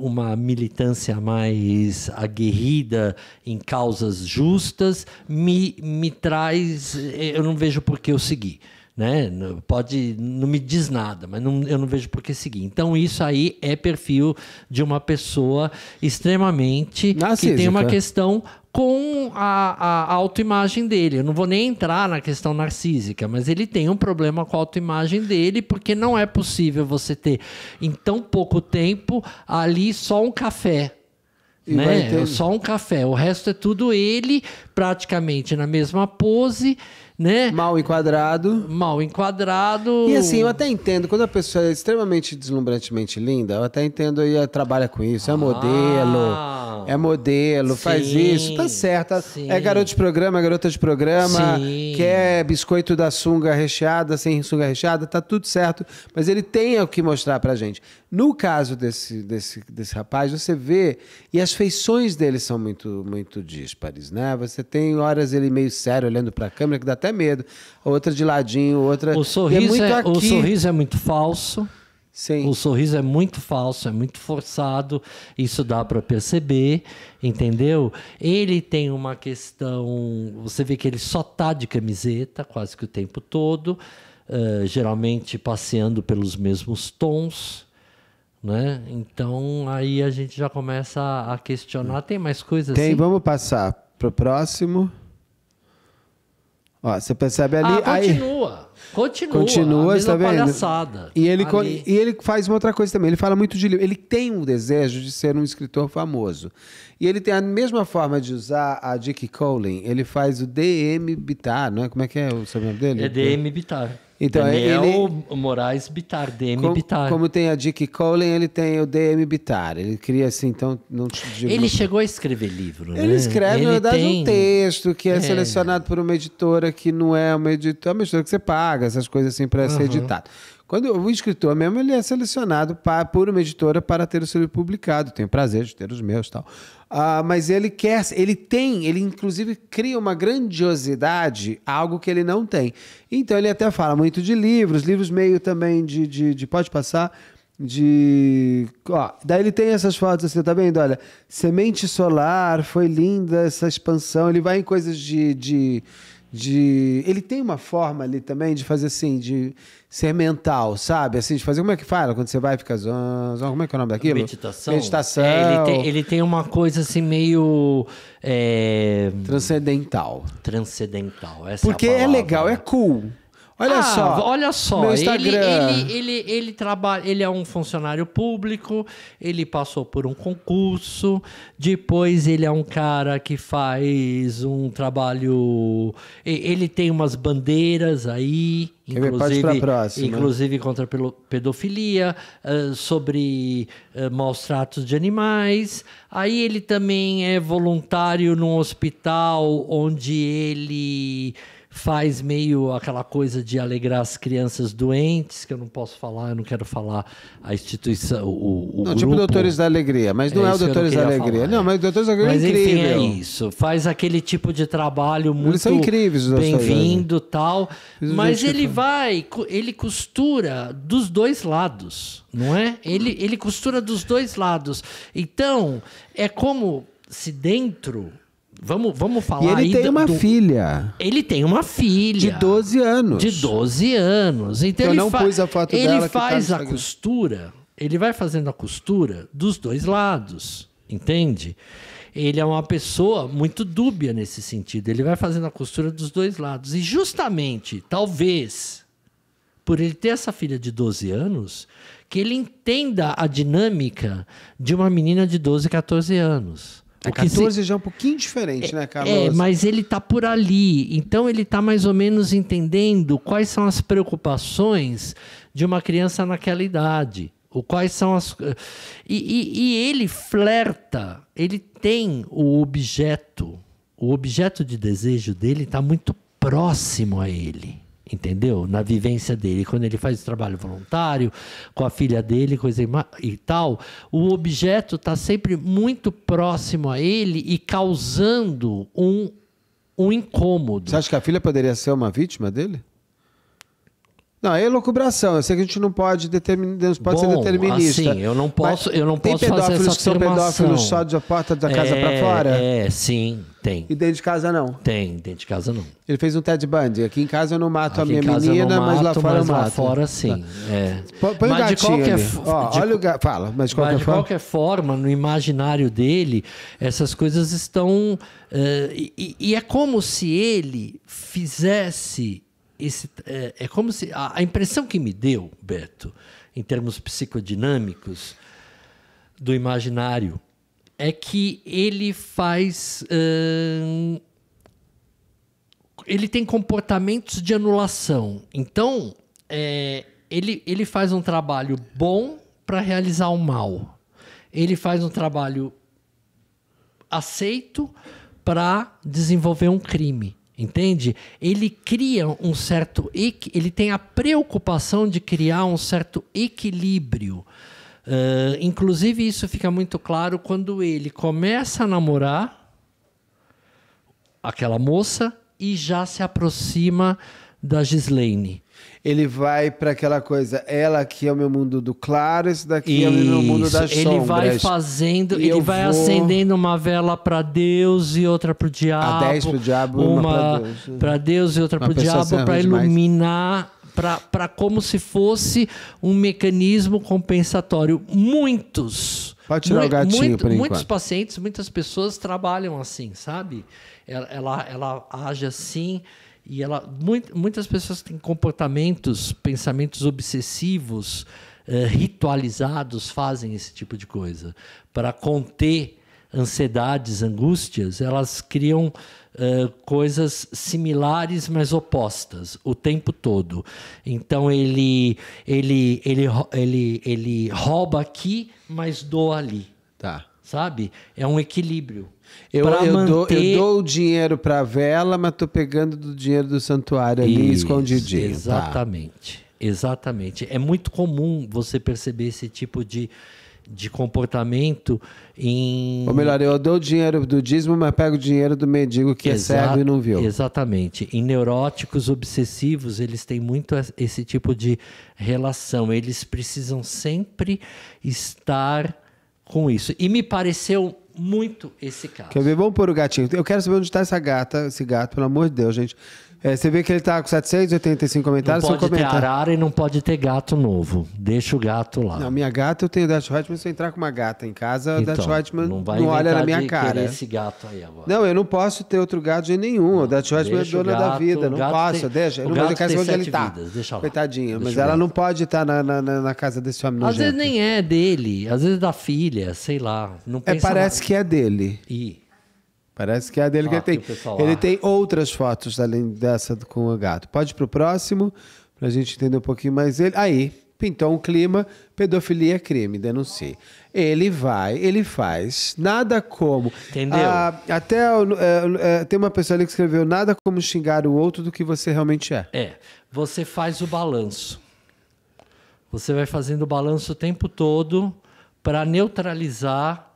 uma militância mais aguerrida em causas justas, me, me traz. Eu não vejo por que eu seguir. Né? Pode, não me diz nada, mas não, eu não vejo por que seguir. Então, isso aí é perfil de uma pessoa extremamente Narcísica. que tem uma questão com a, a autoimagem dele. Eu não vou nem entrar na questão narcísica, mas ele tem um problema com a autoimagem dele, porque não é possível você ter, em tão pouco tempo, ali só um café. Né? Só um café. O resto é tudo ele, praticamente na mesma pose né? Mal enquadrado. Mal enquadrado. E assim, eu até entendo, quando a pessoa é extremamente deslumbrantemente linda, eu até entendo e eh, trabalha com isso. É ah. modelo, é modelo, sim, faz isso, tá certo É garoto de programa, é garota de programa, sim. quer biscoito da sunga recheada, sem sunga recheada, tá tudo certo. Mas ele tem o que mostrar pra gente. No caso desse, desse, desse rapaz, você vê, e as feições dele são muito, muito díspares, né? Você tem horas ele meio sério olhando pra câmera, que dá até até medo. Outra de ladinho, outra. O é sorriso, é, é o sorriso é muito falso. Sim. O sorriso é muito falso, é muito forçado, isso dá para perceber, entendeu? Ele tem uma questão, você vê que ele só tá de camiseta quase que o tempo todo, uh, geralmente passeando pelos mesmos tons, né? Então aí a gente já começa a questionar, tem mais coisas assim? Tem, vamos passar pro próximo. Ó, você percebe ali. Ah, continua. Aí... Continua. Continua, tá vendo mesma palhaçada. E ele, e ele faz uma outra coisa também. Ele fala muito de livro. Ele tem um desejo de ser um escritor famoso. E ele tem a mesma forma de usar a Dick Cowling. Ele faz o DM Bitar, não é? Como é que é o sobrenome dele? É DM Bitar. Então, é, Daniel ele, Moraes Bitar, DM Bitar. Como tem a Dick Colen, ele tem o DM Bitar. Ele cria assim, então não te digo. Ele chegou a escrever livro, né? Ele escreve, na verdade, tem... um texto que é, é, selecionado por uma editora que não é uma editora, é uma editora que você paga, essas coisas assim, para uhum. ser editado. Quando o escritor mesmo ele é selecionado para, por uma editora para ter o seu livro publicado. Tenho prazer de ter os meus tal. Ah, mas ele quer, ele tem, ele inclusive cria uma grandiosidade, algo que ele não tem. Então ele até fala muito de livros, livros meio também de, de, de pode passar de. Ó, daí ele tem essas fotos assim, tá vendo? Olha, semente solar, foi linda essa expansão. Ele vai em coisas de, de de. Ele tem uma forma ali também de fazer assim, de ser mental, sabe? Assim, de fazer como é que fala? Quando você vai ficar zon, zon, como é que é o nome daquilo? Meditação. Meditação. É, ele, tem, ele tem uma coisa assim meio. É... Transcendental. Transcendental. Essa é Porque é, é legal, é cool. Olha ah, só. Olha só. Ele, ele, ele, ele, trabalha, ele é um funcionário público, ele passou por um concurso, depois ele é um cara que faz um trabalho. Ele tem umas bandeiras aí, inclusive, inclusive contra a pedofilia, ah, sobre ah, maus tratos de animais. Aí ele também é voluntário num hospital onde ele faz meio aquela coisa de alegrar as crianças doentes, que eu não posso falar, eu não quero falar a instituição, o, o não, tipo grupo. tipo Doutores da Alegria, mas não é, é o Doutores da Alegria. Falar. Não, mas o Doutores da Alegria mas, é incrível. Mas enfim, é isso. Faz aquele tipo de trabalho muito Eles são incríveis, bem-vindo tal. Isso mas ele vai, ele costura dos dois lados, não é? Ele, ele costura dos dois lados. Então, é como se dentro Vamos, vamos falar. E ele aí tem uma do... filha. Ele tem uma filha. De 12 anos. De 12 anos. Então Eu ele não fa... pus a foto ele dela. Ele tá faz tá a costura, ele vai fazendo a costura dos dois lados, entende? Ele é uma pessoa muito dúbia nesse sentido. Ele vai fazendo a costura dos dois lados. E justamente, talvez, por ele ter essa filha de 12 anos, que ele entenda a dinâmica de uma menina de 12, 14 anos. É o 14 já é um pouquinho diferente, é, né, é, Carlos? É, mas ele está por ali. Então ele está mais ou menos entendendo quais são as preocupações de uma criança naquela idade. O quais são as. E, e, e ele flerta, ele tem o objeto. O objeto de desejo dele está muito próximo a ele entendeu? Na vivência dele, quando ele faz o trabalho voluntário com a filha dele, coisa e tal, o objeto está sempre muito próximo a ele e causando um um incômodo. Você acha que a filha poderia ser uma vítima dele? Não, é elucubração. Eu sei que a gente não pode, determin... não pode Bom, ser determinista. Assim, eu não posso, eu não posso fazer essa Tem pedófilos que são pedófilos só da porta da casa é, para fora? É, sim, tem. E dentro de casa não? Tem, dentro de casa não. Ele fez um Ted Bundy. Aqui em casa eu não mato Aqui a minha menina, mas lá fora mas eu mato. lá fora sim. Tá. É. Põe mas o gatinho de qualquer Ó, de... Olha o ga... Fala, mas de qualquer mas de forma... qualquer forma, no imaginário dele, essas coisas estão... Uh, e, e é como se ele fizesse esse, é, é, como se. A, a, impressão que me deu, Beto, em termos psicodinâmicos do imaginário, é que ele faz. Hum, ele tem comportamentos de anulação. Então, é, ele, ele faz um trabalho bom para realizar o mal. Ele faz um trabalho aceito para desenvolver um crime entende? Ele cria um certo. Ele tem a preocupação de criar um certo equilíbrio. Uh, inclusive, isso fica muito claro quando ele começa a namorar aquela moça e já se aproxima da Gislaine ele vai para aquela coisa. Ela aqui é o meu mundo do claro, esse daqui isso. é o meu mundo das sombras. Ele vai fazendo, e ele vai vou... acendendo uma vela para Deus e outra para o diabo. A dez para o diabo, uma, para Deus. Deus. e outra para o diabo para iluminar para como se fosse um mecanismo compensatório. Muitos. Pode tirar o gatinho muito, por Muitos pacientes, muitas pessoas trabalham assim, sabe? Ela, ela, ela age assim e ela, muito, muitas pessoas têm comportamentos, pensamentos obsessivos, eh, ritualizados, fazem esse tipo de coisa. Para conter ansiedades, angústias, elas criam eh, coisas similares, mas opostas, o tempo todo. Então ele, ele, ele, ele, ele rouba aqui, mas doa ali. Tá. Sabe? É um equilíbrio. Eu, eu, manter... dou, eu dou o dinheiro para a vela, mas estou pegando do dinheiro do santuário ali Isso, escondidinho. Tá? Exatamente. Tá. Exatamente. É muito comum você perceber esse tipo de, de comportamento em. Ou melhor, eu dou o dinheiro do dízimo, mas pego o dinheiro do mendigo que é Exa é cego e não viu. Exatamente. Em neuróticos obsessivos, eles têm muito esse tipo de relação. Eles precisam sempre estar com isso. E me pareceu muito esse caso. Que ver? bem pôr o gatinho. Eu quero saber onde está essa gata, esse gato, pelo amor de Deus, gente. É, você vê que ele tá com 785 comentários. Não pode comentário. ter arara e não pode ter gato novo. Deixa o gato lá. Não, minha gata eu tenho Dash Hotman. Se eu entrar com uma gata em casa, então, Dash Hotman não, não olha na minha cara. esse gato aí agora. Não, eu não posso ter outro gato de nenhum. Não, o Dash Hotman é dona gato, da vida. Não posso, tem, deixa. Eu não vou casa onde ele tá. deixa lá. Coitadinha, deixa mas ela não pode estar na, na, na, casa desse homem Às vezes nem é dele. Às vezes é da filha, sei lá. Não é, parece lá. que é dele. Ih. Parece que é a dele ah, que ele tem. Ele tem outras fotos além dessa com o gato. Pode ir pro próximo, para a gente entender um pouquinho mais ele. Aí, pintou um clima, pedofilia é crime, denuncie. Ele vai, ele faz, nada como. Entendeu? Ah, até eh, eh, tem uma pessoa ali que escreveu: nada como xingar o outro do que você realmente é. É. Você faz o balanço. Você vai fazendo o balanço o tempo todo para neutralizar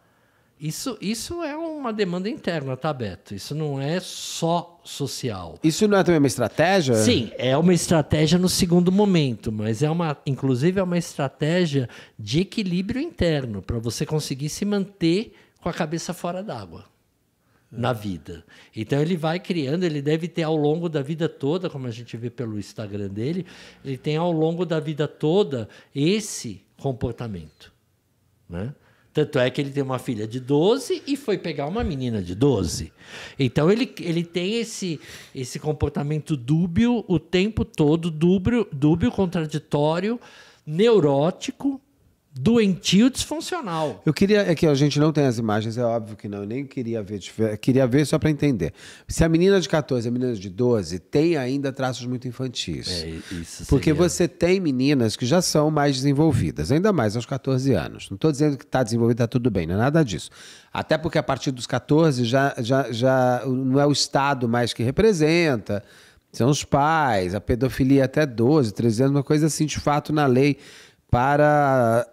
isso, isso é uma demanda interna, tá, Beto? Isso não é só social. Isso não é também uma estratégia? Sim, é uma estratégia no segundo momento, mas é uma, inclusive, é uma estratégia de equilíbrio interno para você conseguir se manter com a cabeça fora d'água é. na vida. Então ele vai criando, ele deve ter ao longo da vida toda, como a gente vê pelo Instagram dele, ele tem ao longo da vida toda esse comportamento, né? Tanto é que ele tem uma filha de 12 e foi pegar uma menina de 12. Então ele, ele tem esse, esse comportamento dúbio o tempo todo, dúbio, dúbio contraditório, neurótico, doentio disfuncional. Eu queria é que a gente não tem as imagens, é óbvio que não, eu nem queria ver, queria ver só para entender. Se a menina de 14, a menina de 12 tem ainda traços muito infantis. É, isso Porque você tem meninas que já são mais desenvolvidas, ainda mais aos 14 anos. Não estou dizendo que está desenvolvida tá tudo bem, não é nada disso. Até porque a partir dos 14 já, já, já não é o Estado mais que representa, são os pais, a pedofilia até 12, 13 anos, uma coisa assim, de fato, na lei para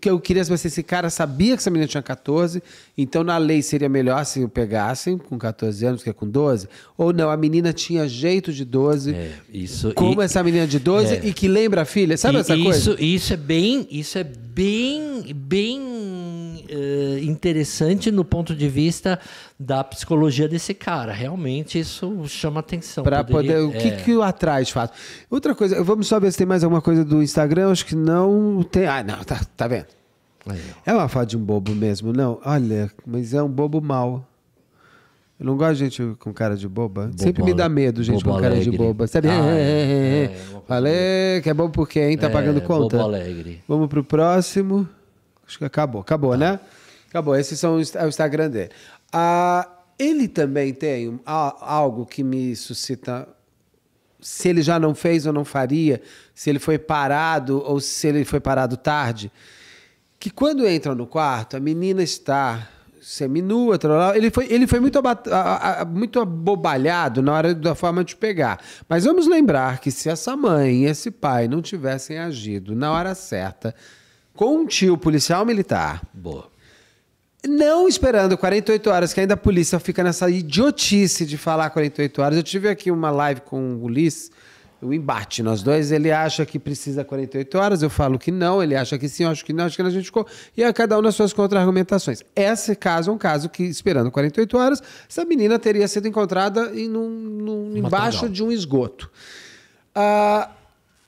que eu queria saber se esse cara sabia que essa menina tinha 14, então na lei seria melhor se o pegassem com 14 anos, que é com 12, ou não, a menina tinha jeito de 12, é, isso, como e, essa menina de 12 é. e que lembra a filha, sabe e, essa coisa? Isso é bem, isso é bem, bem uh, interessante no ponto de vista da psicologia desse cara, realmente isso chama atenção. Para poder, o que é. que o de fato Outra coisa, vamos só ver se tem mais alguma coisa do Instagram, acho que não tem, ah, não, tá, tá vendo? Aí, é uma fala de um bobo mesmo, não? Olha, mas é um bobo mau. Eu não gosto de gente com cara de boba. Bobo Sempre me dá medo gente com cara alegre. de boba. Sabe? Ah, é, [laughs] é, é. é, é. é Falei que é bom porque, hein? Tá pagando conta? Bobo alegre. Vamos pro próximo. Acho que acabou. Acabou, ah. né? Acabou. Esses são o Instagram dele. Ah, ele também tem algo que me suscita se ele já não fez ou não faria, se ele foi parado ou se ele foi parado tarde, que quando entram no quarto, a menina está seminua, ele foi, ele foi muito, abata, muito abobalhado na hora da forma de pegar. Mas vamos lembrar que se essa mãe e esse pai não tivessem agido na hora certa com um tio policial militar, boa não esperando 48 horas, que ainda a polícia fica nessa idiotice de falar 48 horas. Eu tive aqui uma live com o Ulisses, o embate, nós dois. Ele acha que precisa 48 horas, eu falo que não, ele acha que sim, eu acho que não, acho que a gente ficou. E é cada um nas suas contra-argumentações. Esse caso é um caso que, esperando 48 horas, essa menina teria sido encontrada em um, num, embaixo de um esgoto. Ah. Uh,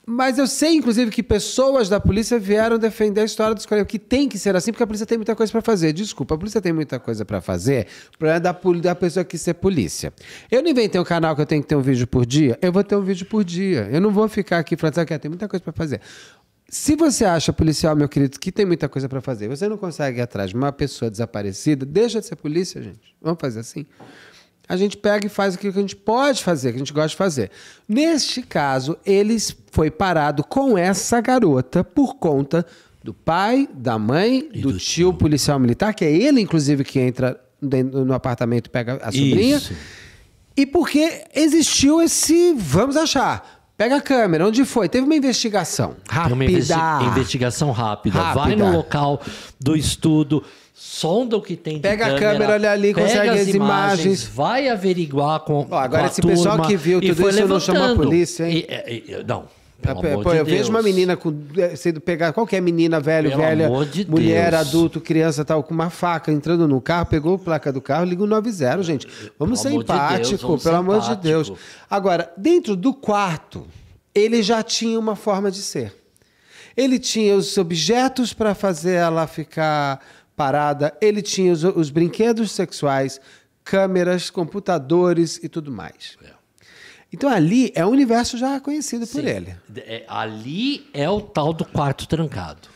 mas eu sei, inclusive, que pessoas da polícia vieram defender a história dos coreanos, que tem que ser assim, porque a polícia tem muita coisa para fazer. Desculpa, a polícia tem muita coisa para fazer para da, da pessoa que ser polícia. Eu não inventei um canal que eu tenho que ter um vídeo por dia, eu vou ter um vídeo por dia. Eu não vou ficar aqui falando, ah, tem muita coisa para fazer. Se você acha, policial, meu querido, que tem muita coisa para fazer, você não consegue ir atrás de uma pessoa desaparecida, deixa de ser polícia, gente. Vamos fazer assim? a gente pega e faz aquilo que a gente pode fazer, que a gente gosta de fazer. Neste caso, ele foi parado com essa garota por conta do pai, da mãe, do, do, tio, tio policial militar, que é ele, inclusive, que entra no apartamento e pega a sobrinha. Isso. E porque existiu esse vamos achar. Pega a câmera, onde foi? Teve uma investigação rápida. Tem uma investi investigação rápida. rápida. Vai no local do estudo, sonda o que tem de Pega câmera, a câmera, olha ali, consegue as, imagens, imagens, Vai averiguar com. Ó, agora, com esse turma, pessoal que viu tudo isso não chama a polícia, hein? E, é, e, e, não. Pô, eu vejo uma menina com, eh, sendo pegada, qualquer é menina, velho, Pelo velha, de mulher, Deus. adulto, criança tal, com uma faca entrando no carro, pegou a placa do carro, liga o 90, gente. Vamos pelo ser empáticos, de pelo ser amor empático. de Deus. Agora, dentro do quarto, ele já tinha uma forma de ser. Ele tinha os objetos para fazer ela ficar parada, ele tinha os, os brinquedos sexuais, câmeras, computadores e tudo mais. É. Então ali é um universo já conhecido Sim. por ele. É, ali é o tal do quarto trancado.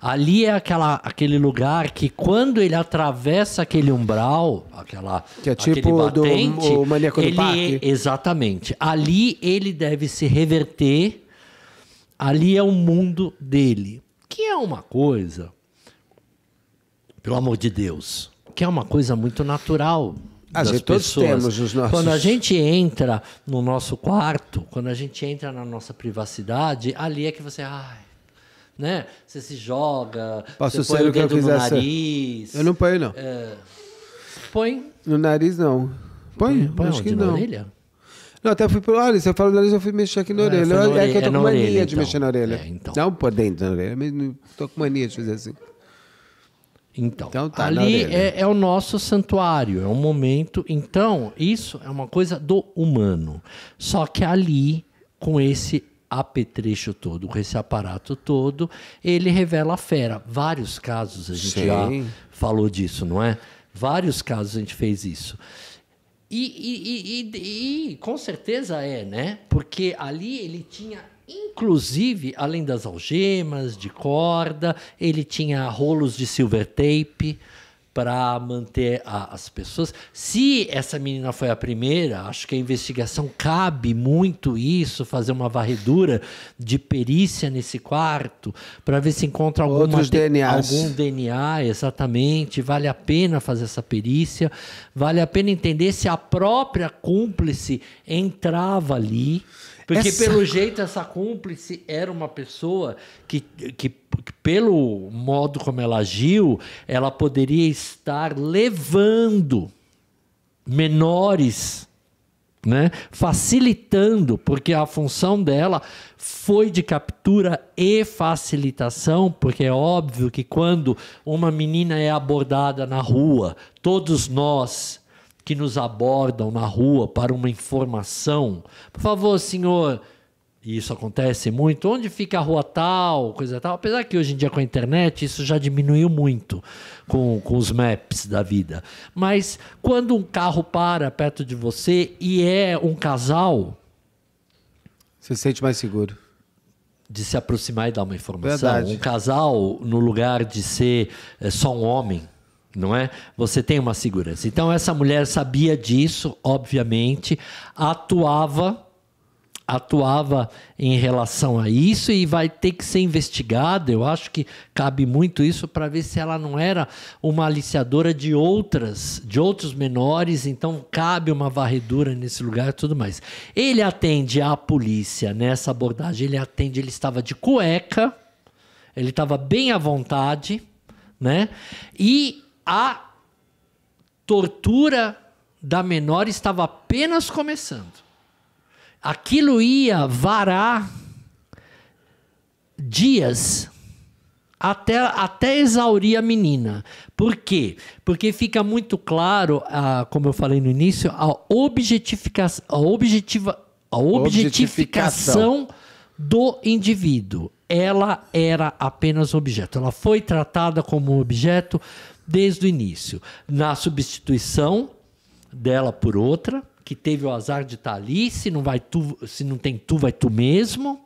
Ali é aquela, aquele lugar que quando ele atravessa aquele umbral, aquela que é tipo batente, do o maníaco do é parque. exatamente. Ali ele deve se reverter. Ali é o mundo dele, que é uma coisa pelo amor de Deus, que é uma coisa muito natural. As ah, das pessoas. Nossos... Quando a gente entra no nosso quarto, quando a gente entra na nossa privacidade, ali é que você, ai, né? Você se joga, Posso você põe o dedo no assim? nariz. Essa... Eu não ponho não. É... Põe. No nariz não. Põe? põe acho onde? que não. orelha? Não, até fui pro. Olha, você fala no nariz, eu fui mexer aqui na é, orelha. É, que eu tô é com mania orelha, de então. mexer na então. orelha. É, então. Não por dentro da orelha, mas tô com mania de fazer assim. Então, então tá ali é, é, o nosso santuário, é o momento. Então, isso é uma coisa do humano. Só que ali, com esse apetrecho todo, com esse aparato todo, ele revela a fera. Vários casos a gente Sim. já falou disso, não é? Vários casos a gente fez isso. E, e, e, e, com certeza é, né? Porque ali ele tinha Inclusive, além das algemas, de corda, ele tinha rolos de silver tape para manter a, as pessoas. Se essa menina foi a primeira, acho que a investigação cabe muito isso, fazer uma varredura de perícia nesse quarto para ver se encontra alguma, DNAs. algum DNA, exatamente. Vale a pena fazer essa perícia, vale a pena entender se a própria cúmplice entrava ali porque, essa... pelo jeito, essa cúmplice era uma pessoa que, que, que, pelo modo como ela agiu, ela poderia estar levando menores, né? facilitando, porque a função dela foi de captura e facilitação, porque é óbvio que quando uma menina é abordada na rua, todos nós que nos abordam na rua para uma informação. Por favor, senhor, e isso acontece muito, onde fica a rua tal, coisa tal. Apesar que hoje em dia com a internet isso já diminuiu muito com, com os maps da vida. Mas quando um carro para perto de você e é um casal. Você se sente mais seguro. De se aproximar e dar uma informação. Verdade. Um casal, no lugar de ser é, só um homem, não é? Você tem uma segurança. Então essa mulher sabia disso, obviamente, atuava atuava em relação a isso e vai ter que ser investigada. Eu acho que cabe muito isso para ver se ela não era uma aliciadora de outras, de outros menores, então cabe uma varredura nesse lugar e tudo mais. Ele atende a polícia nessa abordagem, ele atende, ele estava de cueca, ele estava bem à vontade, né? E a tortura da menor estava apenas começando. Aquilo ia varar dias até, até exaurir a menina. Por quê? Porque fica muito claro, ah, como eu falei no início, a, objetifica, a, objetiva, a objetificação, objetificação do indivíduo. Ela era apenas objeto. Ela foi tratada como objeto desde o início, na substituição dela por outra, que teve o azar de estar tá ali, se não, vai tu, se não tem tu, vai tu mesmo.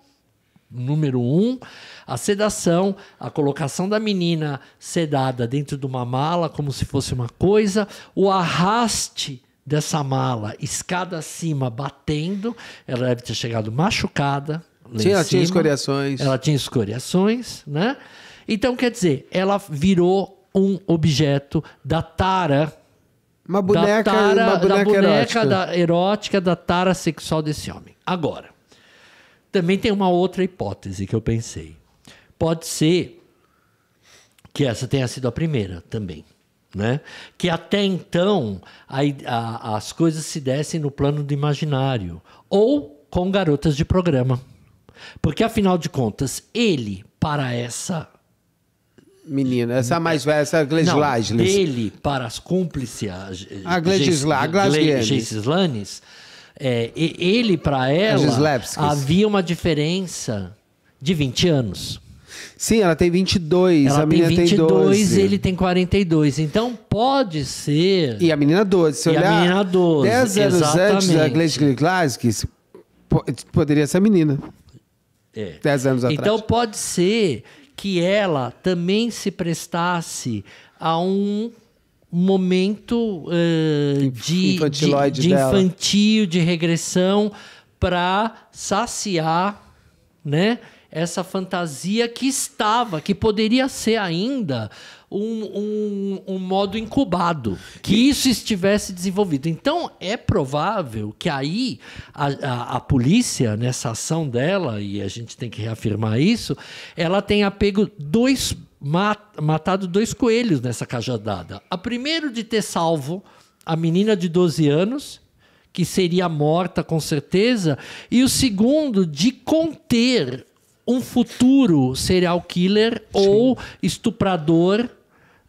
Número um, a sedação, a colocação da menina sedada dentro de uma mala, como se fosse uma coisa, o arraste dessa mala, escada acima, batendo, ela deve ter chegado machucada. Sim, ela cima. tinha escoriações. Ela tinha escoriações, né? Então, quer dizer, ela virou um objeto da tara. Uma boneca, da tara, uma boneca da boneca erótica. Da erótica, da tara sexual desse homem. Agora, também tem uma outra hipótese que eu pensei. Pode ser que essa tenha sido a primeira também. Né? Que até então a, a, as coisas se dessem no plano do imaginário ou com garotas de programa. Porque afinal de contas, ele, para essa menina, essa mais velha, essa Gladys Não, Lages. Dele para as cúmplices. A Gladys Lanes. É, ele para ela havia uma diferença de 20 anos. Sim, ela tem 22, ela a menina tem 22, tem 22, ele tem 42. Então pode ser. E a menina 12, se e olhar. A menina 12. 10 anos exatamente. antes da Gladys poderia ser a menina. É. 10 anos então, atrás. Então pode ser que ela também se prestasse a um momento uh, de, de, de infantil, de regressão, para saciar né, essa fantasia que estava, que poderia ser ainda um, um, um modo incubado, que isso estivesse desenvolvido. Então, é provável que aí a, a, a, polícia, nessa ação dela, e a gente tem que reafirmar isso, ela tenha pego dois, matado dois coelhos nessa cajadada. A primeiro de ter salvo a menina de 12 anos que seria morta com certeza, e o segundo de conter um futuro serial killer Sim. ou estuprador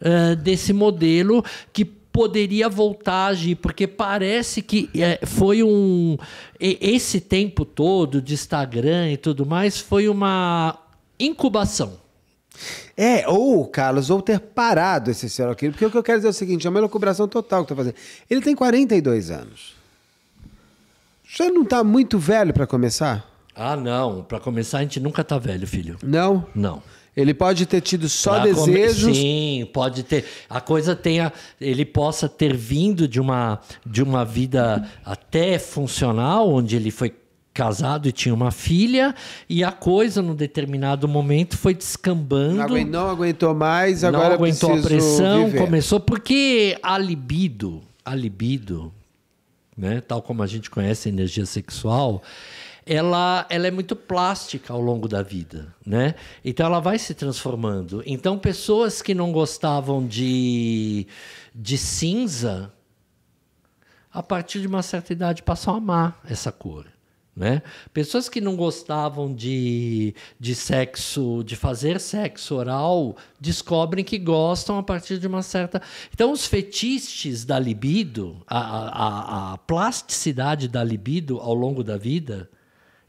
eh, desse modelo que poderia voltar a agir, porque parece que é, foi um. Esse tempo todo de Instagram e tudo mais foi uma incubação. É, ou, Carlos, ou ter parado esse serial aqui. Porque o que eu quero dizer é o seguinte: é uma elucubração total que está fazendo. Ele tem 42 anos. Já não está muito velho para começar? Ah, não. Para começar, a gente nunca está velho, filho. Não? Não. Ele pode ter tido só pra ah, desejos. Comer, sim, pode ter. A coisa tenha. Ele possa ter vindo de uma, de uma vida até funcional, onde ele foi casado e tinha uma filha, e a coisa, num determinado momento, foi descambando. Não aguentou, não aguentou mais, agora não aguentou a pressão, viver. começou. Porque a libido, a libido, né, tal como a gente conhece a energia sexual, ela, ela é muito plástica ao longo da vida, né? Então ela vai se transformando. Então pessoas que não gostavam de, de cinza, a partir de uma certa idade passam a amar essa cor. Né? Pessoas que não gostavam de, de sexo, de fazer sexo oral, descobrem que gostam a partir de uma certa. Então, os fetiches da libido, a, a, a plasticidade da libido ao longo da vida,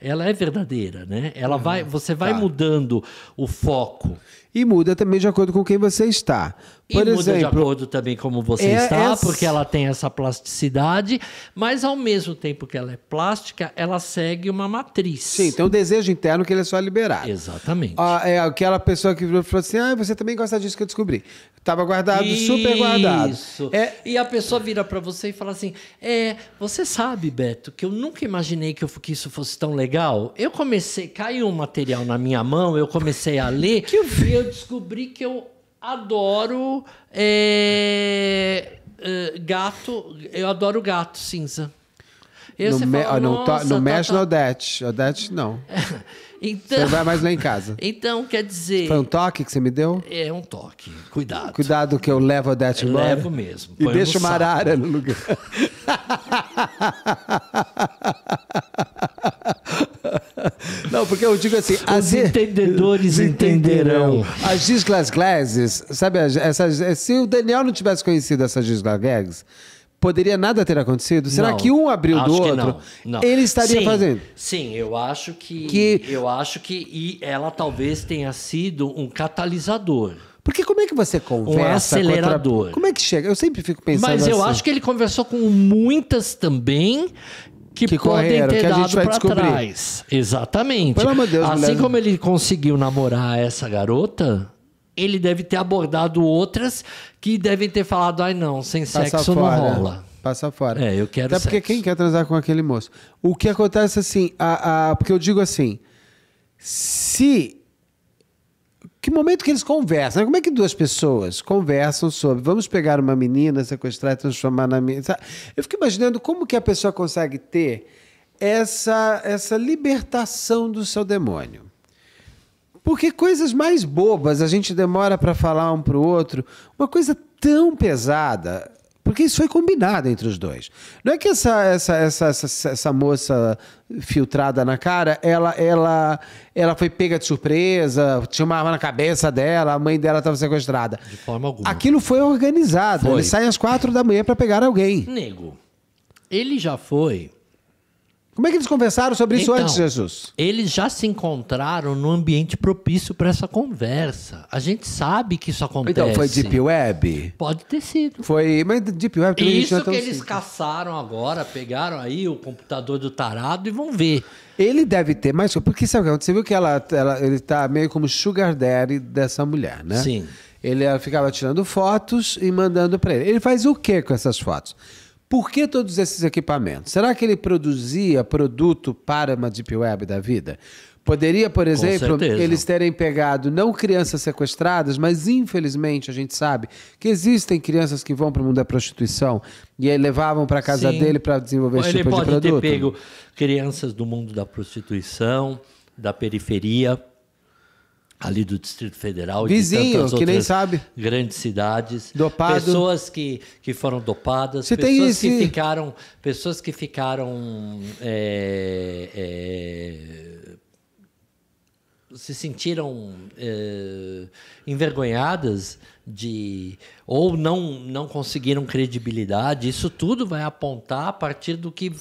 ela é verdadeira, né? Ela ah, vai, você vai tá. mudando o foco. E muda também de acordo com quem você está. Por e exemplo, muda de acordo também como você é, está, essa... porque ela tem essa plasticidade, mas ao mesmo tempo que ela é plástica, ela segue uma matriz. Sim, tem um desejo interno que ele é só liberado. Exatamente. Ah, é aquela pessoa que falou assim: ah, você também gosta disso que eu descobri. Tava guardado, Isso. super guardado. Isso. É... E a pessoa vira para você e fala assim: é, você sabe, Beto, que eu nunca imaginei que, eu, que isso fosse tão legal. Eu comecei, caiu um material na minha mão, eu comecei a ler. [laughs] que eu vi? eu descobri que eu adoro é, é, gato. Eu adoro gato cinza. Eu, no, me, fala, não, ah, no tá, mexe tá, no Odete. Odete, não. [laughs] então, você vai mais lá em casa. [laughs] Então, quer dizer... Foi um toque que você me deu? É um toque. Cuidado. Cuidado que eu levo a Odete embora. Levo mesmo. E deixo uma arara no lugar. [laughs] [laughs] Não, porque eu digo assim. Os as entendedores [laughs] entenderão. As Gislas Glasses, sabe? Essas, se o Daniel não tivesse conhecido essas Gislas Glasses, poderia nada ter acontecido? Será não, que um abriu do outro? Não, não. Ele estaria sim, fazendo. Sim, eu acho que, que. Eu acho que e ela talvez tenha sido um catalisador. Porque como é que você conversa? Um acelerador. Como é que chega? Eu sempre fico pensando. Mas eu assim. acho que ele conversou com muitas também que, que podem ter que dado para trás. Exatamente. Pelo amor de Deus, assim mulher... como ele conseguiu namorar essa garota, ele deve ter abordado outras que devem ter falado: ai não, sem Passa sexo fora. não né? rola. Passa fora. É, eu quero Até sexo. porque quem quer transar com aquele moço? O que acontece assim, a, a, porque eu digo assim, se que momento que eles conversam? Como é que duas pessoas conversam sobre vamos pegar uma menina, sequestrar e transformar na menina? Eu fico imaginando como que a pessoa consegue ter essa, essa libertação do seu demônio. Porque coisas mais bobas a gente demora para falar um para o outro. Uma coisa tão pesada porque isso foi combinado entre os dois. Não é que essa, essa, essa, essa, essa moça filtrada na cara, ela, ela, ela foi pega de surpresa, tinha uma arma na cabeça dela, a mãe dela estava sequestrada. De forma alguma. Aquilo foi organizado. Foi. Eles saem às quatro da manhã para pegar alguém. Nego, ele já foi como é que eles conversaram sobre isso então, antes, Jesus? Eles já se encontraram num ambiente propício para essa conversa. A gente sabe que isso acontece. Então, foi Deep Web? Pode ter sido. Foi, mas Deep Web tudo Isso não é que eles simples. caçaram agora, pegaram aí o computador do tarado e vão ver. Ele deve ter mais. Porque sabe o que aconteceu? Você viu que ela, ela, ele está meio como sugar daddy dessa mulher, né? Sim. Ele ficava tirando fotos e mandando para ele. Ele faz o que com essas fotos? Por que todos esses equipamentos? Será que ele produzia produto para uma Deep Web da vida? Poderia, por exemplo, eles terem pegado não crianças sequestradas, mas infelizmente a gente sabe que existem crianças que vão para o mundo da prostituição e aí levavam para casa Sim. dele para desenvolver esse tipo de produto. Ele pode ter pego crianças do mundo da prostituição, da periferia, ali do Distrito Federal Vizinho, e que nem sabe. grandes cidades, Dopado. pessoas que, que foram dopadas, Você pessoas tem esse... que ficaram, pessoas que ficaram é, é, se sentiram é, envergonhadas de ou não não conseguiram credibilidade. Isso tudo vai apontar a partir do que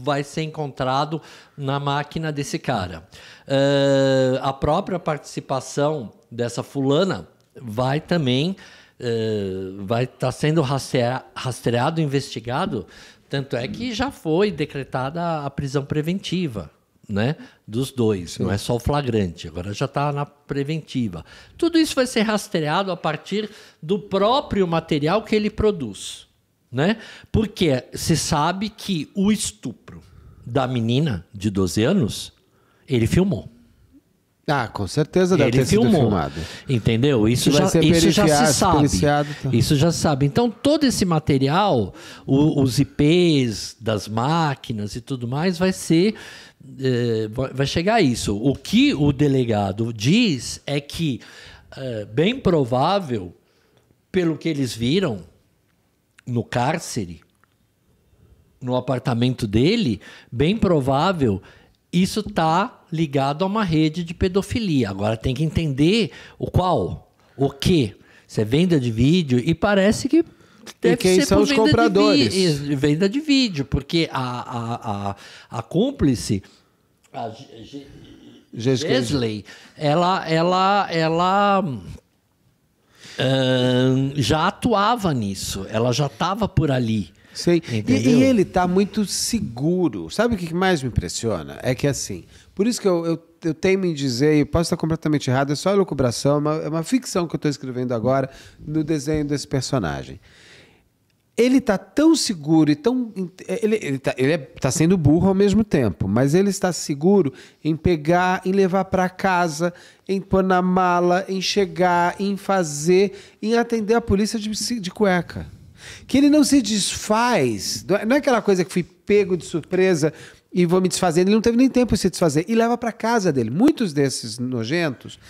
vai ser encontrado na máquina desse cara. Uh, a própria participação dessa fulana vai também uh, vai estar tá sendo rastreado, rastreado, investigado, tanto é que já foi decretada a prisão preventiva. Né, dos dois, Sim. não é só o flagrante, agora já está na preventiva. Tudo isso vai ser rastreado a partir do próprio material que ele produz né? Porque se sabe que o estupro da menina de 12 anos, ele filmou. Ah, com certeza deve ele ter filmou, sido filmado. Entendeu? Isso, isso já, isso já se sabe. Tá. Isso já se sabe. Então, todo esse material, o, os IPs das máquinas e tudo mais, vai ser. Eh, vai chegar a isso. O que o delegado diz é que, eh, bem provável, pelo que eles viram, no cárcere, no apartamento dele, bem provável isso está ligado a uma rede de pedofilia. Agora tem que entender o qual, o que. Você é venda de vídeo e parece que deve e quem são os compradores? De venda de vídeo, porque a, a, a, a cúmplice, a G G ela, ela, ela já atuava nisso, ela já estava por ali. Sei. E, e, ele está muito seguro. Sabe o que mais me impressiona? É que assim, por isso que eu, eu, eu tenho em dizer, e posso estar completamente errado, é só elucubração, é uma, é uma ficção que eu estou escrevendo agora no desenho desse personagem ele está tão seguro e tão. Ele está ele tá, é, tá sendo burro ao mesmo tempo, mas ele está seguro em pegar, em levar para casa, em pôr na mala, em chegar, em fazer, em atender a polícia de, de cueca. Que ele não se desfaz. Não é, é aquela coisa que fui pego de surpresa e vou me desfazendo. Ele não teve nem tempo de se desfazer. E leva para casa dele. Muitos desses nojentos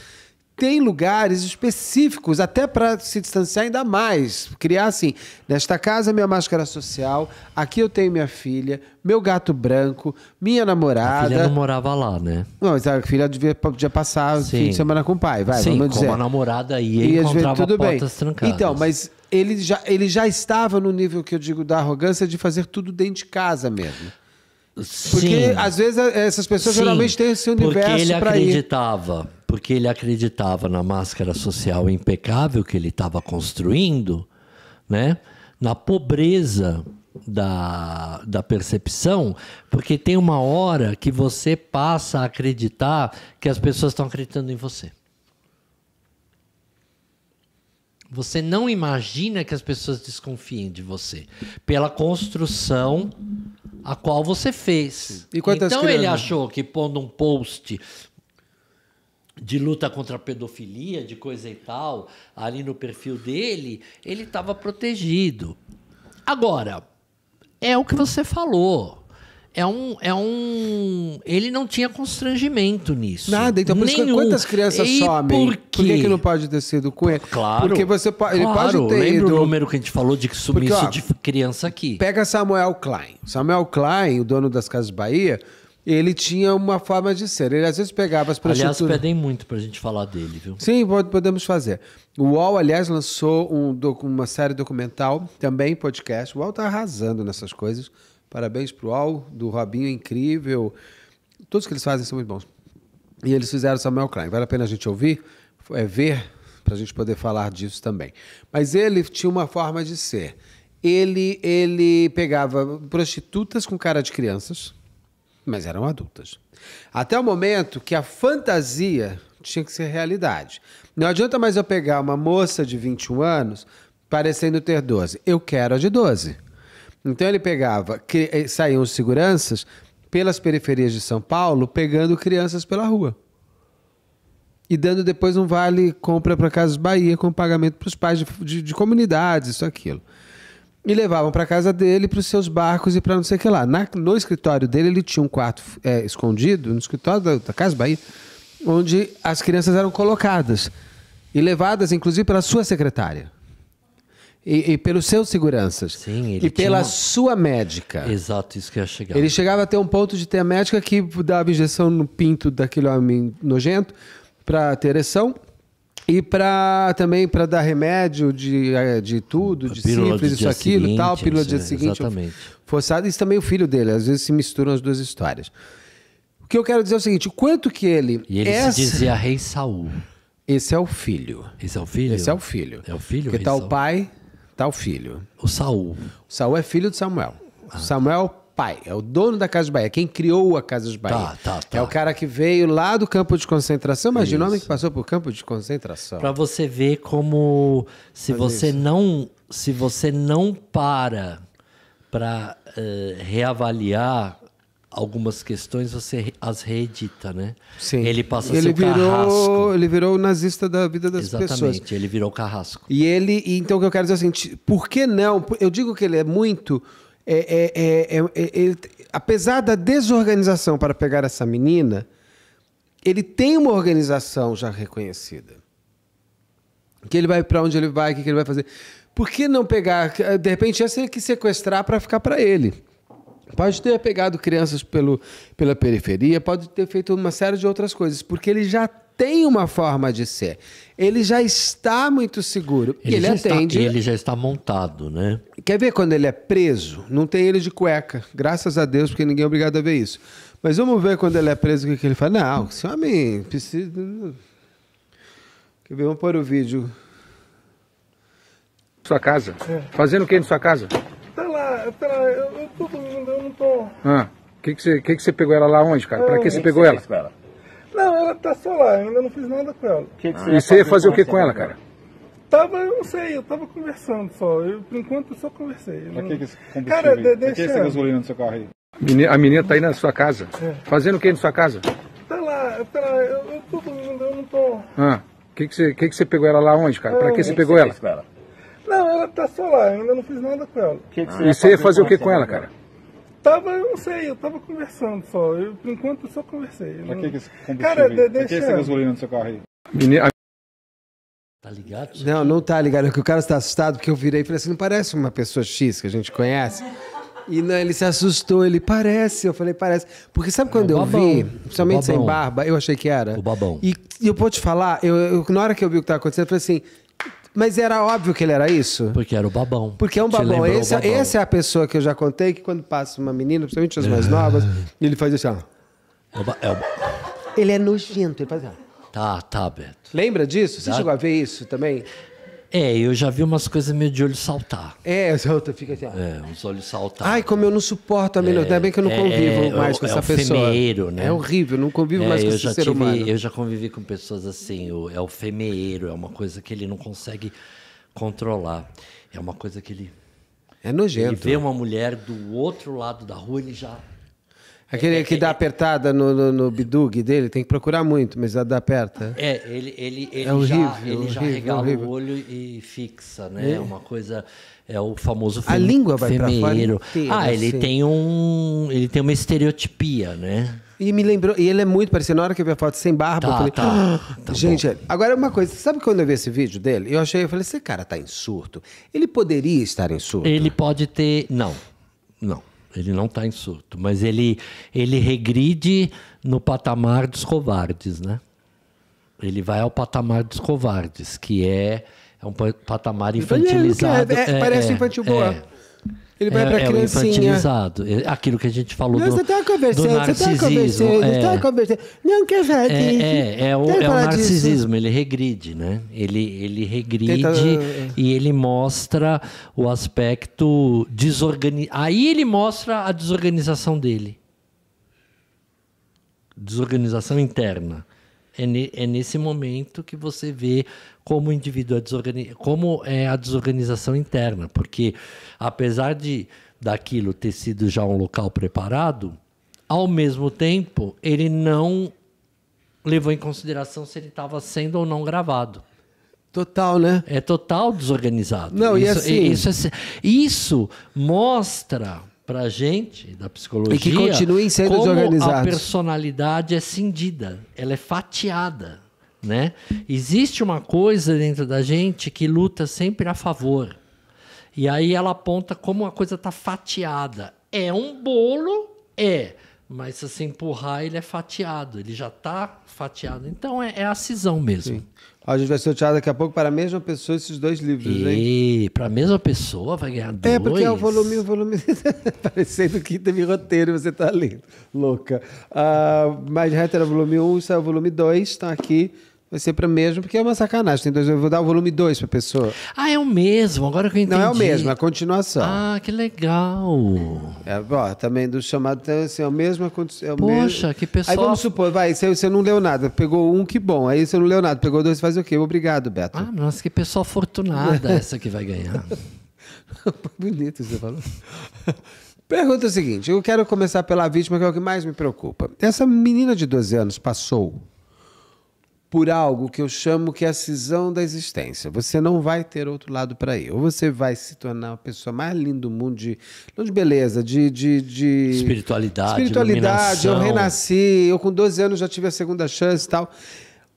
tem lugares específicos, até para se distanciar ainda mais. Criar assim: nesta casa, minha máscara social, aqui eu tenho minha filha, meu gato branco, minha namorada. A filha não morava lá, né? Não, mas a filha devia, devia passar Sim. fim de semana com o pai, vai, Sim, vamos dizer. Sim, a namorada aí e encontrava vezes, tudo portas bem. trancadas. Então, mas ele já, ele já estava no nível que eu digo da arrogância de fazer tudo dentro de casa mesmo. Porque às vezes é, essas pessoas Sim, geralmente têm esse universo para ir. Porque ele acreditava porque ele acreditava na máscara social impecável que ele estava construindo, né? na pobreza da, da percepção, porque tem uma hora que você passa a acreditar que as pessoas estão acreditando em você. Você não imagina que as pessoas desconfiem de você pela construção a qual você fez. então ele achou que pondo um post de luta contra a pedofilia, de coisa e tal, ali no perfil dele, ele estava protegido. Agora, é o que você falou. É um, é um. Ele não tinha constrangimento nisso. Nada, então por Nenhum. isso quantas crianças e somem? Por, por que, que não pode ter sido com ele? Claro. Porque você pode. Ele claro, pode ter lembra ido... o número que a gente falou de que sumiço Porque, ó, de criança aqui. Pega Samuel Klein. Samuel Klein, o dono das Casas Bahia, ele tinha uma forma de ser. Ele às vezes pegava as prostitutas. Aliás, pedem muito para a gente falar dele, viu? Sim, podemos fazer. O UOL, aliás, lançou um, uma série documental, também podcast. O UOL está arrasando nessas coisas. Parabéns para o UOL, do Robinho, incrível. Todos que eles fazem são muito bons. E eles fizeram Samuel Klein. Vale a pena a gente ouvir, é, ver, para a gente poder falar disso também. Mas ele tinha uma forma de ser. Ele, ele pegava prostitutas com cara de crianças mas eram adultas. Até o momento que a fantasia tinha que ser realidade. Não adianta mais eu pegar uma moça de 21 anos parecendo ter 12. Eu quero a de 12. Então ele pegava, eh, saíam os seguranças pelas periferias de São Paulo pegando crianças pela rua. E dando depois um vale compra para Casas Bahia com pagamento para os pais de, de, de comunidades, isso, aquilo. E levavam para casa dele, para os seus barcos e para não sei o que lá. Na, no escritório dele, ele tinha um quarto é, escondido, no escritório da, da Casa Bahia, onde as crianças eram colocadas e levadas, inclusive, pela sua secretária. E, e pelos seus seguranças. Sim, ele e pela uma... sua médica. Exato, isso que ia chegar. Ele chegava até um ponto de ter a médica que dava injeção no pinto daquele homem nojento para ter ereção e para também para dar remédio de, é, de tudo, de simples isso, aquilo, seguinte, tal, pílula do é, dia seguinte. Exatamente. Forçado, isso também é o filho dele, às vezes se misturam as duas histórias. O que eu quero dizer é o seguinte: quanto que ele. E ele essa... se dizia Rei Saul. Esse é o filho. Esse é o filho? Esse é o filho. É o filho? Porque tá Saul. o pai, tá o filho. O Saul. O Saul é filho de Samuel. Ah. Samuel pai, é o dono da Casa de Bahia, quem criou a Casa de Bahia. Tá, tá, tá. É o cara que veio lá do campo de concentração. Imagina de o homem que passou por campo de concentração. Para você ver como se você isso. não se você não para para uh, eh, reavaliar algumas questões você as reedita, né? Sim. Ele passa ele a ser virou, carrasco. Ele virou o nazista da vida das Exatamente, pessoas. Exatamente, ele virou carrasco. E ele, então o que eu quero dizer é o seguinte, por que não? Eu digo que ele é muito é é é, é, é, é, apesar da desorganização para pegar essa menina, ele tem uma organização já reconhecida. Que ele vai para onde ele vai, o que, que ele vai fazer. Por que não pegar? De repente, essa ele que sequestrar para ficar para ele. Pode ter pegado crianças pelo, pela periferia, pode ter feito uma série de outras coisas, porque ele já tem uma forma de ser ele já está muito seguro. Ele, ele atende. Está, ele já está montado, né? Quer ver quando ele é preso? Não tem ele de cueca. Graças a Deus, porque ninguém é obrigado a ver isso. Mas vamos ver quando ele é preso o que, ele fala: Não, esse homem precisa. Quer ver? Vamos pôr o vídeo. Sua casa? É. Fazendo o que na sua casa? Tá lá, tá lá. Eu, eu, eu, eu não tô. Ah, o que, que, você, que, que você pegou ela lá onde, cara? Pra que você pegou ela? Não, ela tá só lá, eu ainda não fiz nada com ela. Que que ah, você e tá você ia fazer o que com ela, cara? Tava, eu não sei, eu tava conversando só. Eu, por enquanto eu só conversei. Pra não... que esse Cara, aí? deixa... Pra que essa gasolina no seu carro aí? A menina, a menina tá aí na sua casa. É. Fazendo o que na sua casa? Tá lá, tá lá. Eu, eu, tô, eu não tô... Ah, o que que você, que que você pegou ela lá onde, cara? Eu... Pra que, que você pegou ela? ela? Não, ela tá só lá, eu ainda não fiz nada com ela. Que que você e você ia fazer o que com ela, cara? Tava, eu não sei, eu tava conversando só. Eu, por enquanto, eu só conversei. Pra que, que esse combustível? Cara, de, deixa... que essa gasolina no seu carro aí? Tá ligado? Não, não tá ligado. É que o cara está assustado porque eu virei e falei assim: não parece uma pessoa X que a gente conhece? E não, ele se assustou, ele parece. Eu falei, parece. Porque sabe é, quando é eu vi, principalmente sem barba, eu achei que era. O babão. E, e eu vou te falar, eu, eu, na hora que eu vi o que estava acontecendo, eu falei assim: mas era óbvio que ele era isso? Porque era o babão. Porque é um é, babão. Esse, babão. Essa é a pessoa que eu já contei que quando passa uma menina, principalmente as mais ah. novas, ele faz assim, ó. É o... É ele é nojento, ele faz assim, ó. Tá, tá, Beto. Lembra disso? Você chegou a ver isso também? É, eu já vi umas coisas meio de olho saltar. É, salta, fica assim. Ó. É, uns olhos saltar. Ai, como eu não suporto a melhor. É, Ainda bem que eu não é, convivo é, mais é, com essa pessoa. Femeiro, né? É horrível, não convivo é, mais com esse ser tive, humano. Eu já convivi com pessoas assim, o, é o femeiro, é uma coisa que ele não consegue controlar. É uma coisa que ele. É nojento. Ele vê uma mulher do outro lado da rua, ele já Aquele é, que dá é, é. apertada no, no, no bidug dele, tem que procurar muito, mas dá aperta. É, ele, ele, ele, é horrível, já, ele horrível, já horrível. o olho e fixa, né? É uma coisa. É o famoso A língua vai para fora. inteira, Ah, ele assim. tem um. Ele tem uma estereotipia, né? E me lembrou, e ele é muito parecido. Na hora que eu vi a foto sem barba, tá, eu falei. Tá, ah, tá gente, bom. agora uma coisa, sabe quando eu vi esse vídeo dele? Eu achei, eu falei, esse cara tá em surto. Ele poderia estar em surto. Ele pode ter. Não. Não. Ele não está em surto, mas ele, ele regride no patamar dos covardes, né? Ele vai ao patamar dos covardes, que é, é um patamar é, é, infantilizado. É, é, parece é, infantil boa. Ele vai é, pra criancinha. É o infantilizado. É aquilo que a gente falou não, do, você tá conversando, do tá narcisismo. Você está conversando, você está é. conversando. Não quer falar é, É, é, o, é o narcisismo, ele regride, né? Ele, ele regride é, e ele mostra o aspecto desorganizado. Aí ele mostra a desorganização dele. Desorganização interna. É, é, nesse momento que você vê como o indivíduo é como é a desorganização interna, porque apesar de daquilo ter sido já um local preparado, ao mesmo tempo ele não levou em consideração se ele estava sendo ou não gravado. Total, né? É total desorganizado. Não, isso, e assim. Isso, é isso mostra para a gente, da psicologia. E que continuem sendo como desorganizados. A personalidade é cindida, ela é fatiada. Né? Existe uma coisa dentro da gente que luta sempre a favor. E aí ela aponta como a coisa está fatiada. É um bolo? É. Mas se você empurrar, ele é fatiado. Ele já está fatiado. Então é, é a cisão mesmo. Sim. A gente vai sortear daqui a pouco para a mesma pessoa esses dois livros, e, hein? para a mesma pessoa vai ganhar é, dois? É, porque é o volume, o volume [laughs] parecendo que teve roteiro você está lendo. Louca. Uh, mas já era o volume 1, um, isso é o volume 2, está aqui. Vai ser para o mesmo, porque é uma sacanagem. Tem dois, eu vou dar o volume 2 a pessoa. Ah, é o mesmo, agora que eu entendi. Não é o mesmo, é a continuação. Ah, que legal. É, ó, também do chamado, então, assim, é o mesmo. É o Poxa, mesmo. que pessoal. Aí vamos supor, vai, você, você não leu nada, pegou um, que bom. Aí você não leu nada, pegou dois, faz o quê? Obrigado, Beto. Ah, nossa, que pessoa afortunada essa que vai ganhar. [laughs] Bonito você falou. Pergunta o seguinte: eu quero começar pela vítima, que é o que mais me preocupa. Essa menina de 12 anos passou por algo que eu chamo que é a cisão da existência. Você não vai ter outro lado para ir. Ou você vai se tornar a pessoa mais linda do mundo de, não de beleza, de, de, de espiritualidade. Espiritualidade, iluminação. eu renasci, eu com 12 anos já tive a segunda chance e tal.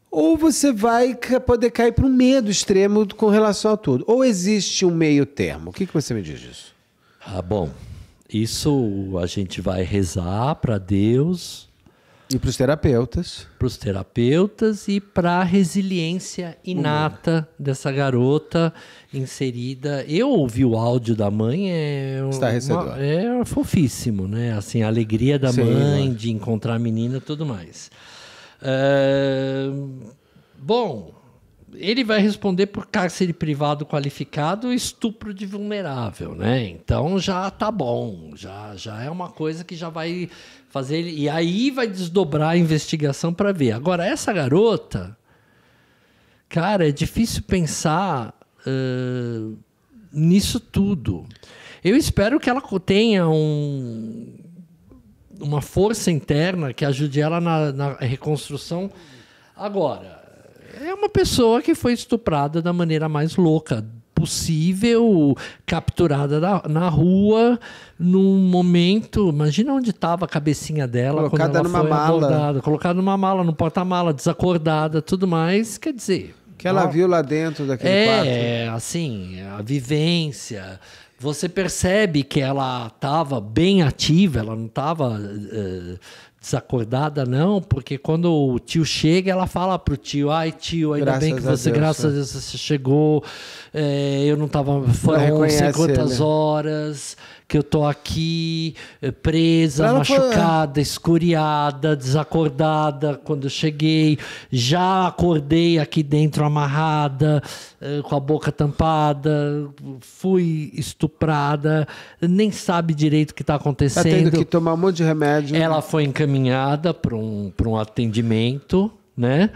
Ou você vai poder cair para um medo extremo com relação a tudo. Ou existe um meio termo. O que, que você me diz disso? Ah, bom, isso a gente vai rezar para Deus e para os terapeutas. Para os terapeutas e para a resiliência inata dessa garota inserida. Eu ouvi o áudio da mãe, é, uma, é fofíssimo, né? Assim, a alegria da Sim, mãe de encontrar a menina e tudo mais. É... Bom, ele vai responder por cárcere privado qualificado e estupro de vulnerável, né? Então já tá bom, já, já é uma coisa que já vai fazer ele. E aí vai desdobrar a investigação para ver. Agora, essa garota. Cara, é difícil pensar uh, nisso tudo. Eu espero que ela tenha um, uma força interna que ajude ela na, na reconstrução. Agora, é uma pessoa que foi estuprada da maneira mais louca possível, capturada na, na rua, num momento. Imagina onde estava a cabecinha dela colocada numa foi mala. abordada, colocada numa mala, no porta-mala, desacordada, tudo mais. Quer dizer. Que ela ó, viu lá dentro daquele é, quarto. É, assim, a vivência, você percebe que ela estava bem ativa, ela não estava uh, eh, desacordada, não, porque quando o tio chega, ela fala pro tio, ai tio, ainda graças bem que você, Deus, graças a né? Deus, você chegou, é, eu não tava, foram não sei quantas ele. Né? horas, que eu tô aqui eh, presa, ela machucada, foi... escuriada, desacordada quando eu cheguei. Já acordei aqui dentro amarrada, eh, com a boca tampada, fui estuprada, nem sabe direito o que está acontecendo. Tá tendo que tomar um monte de remédio. Ela foi encaminhada para um, um atendimento, né?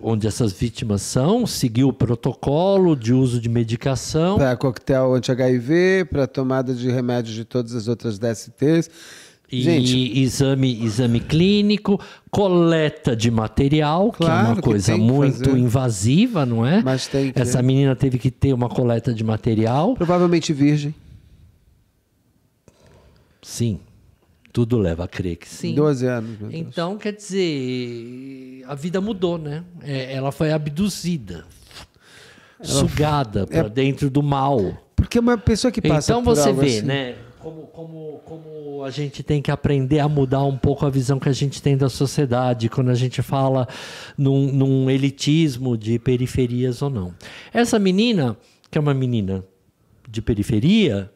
onde essas vítimas são, seguiu o protocolo de uso de medicação. Para coquetel anti-HIV, para tomada de remédios de todas as outras DSTs. E Gente. exame, exame clínico, coleta de material, claro, que é uma coisa muito fazer. invasiva, não é? Mas tem que. Essa menina teve que ter uma coleta de material. Provavelmente virgem. Sim. Tudo leva a crer que sim. 12 anos. Meu Deus. Então, quer dizer, a vida mudou, né? É, ela foi abduzida, ela sugada para é. dentro do mal. Porque é uma pessoa que passa Então você vê, assim... né? Como, como, como a gente tem que aprender a mudar um pouco a visão que a gente tem da sociedade quando a gente fala num, num elitismo de periferias ou não. Essa menina, que é uma menina de periferia,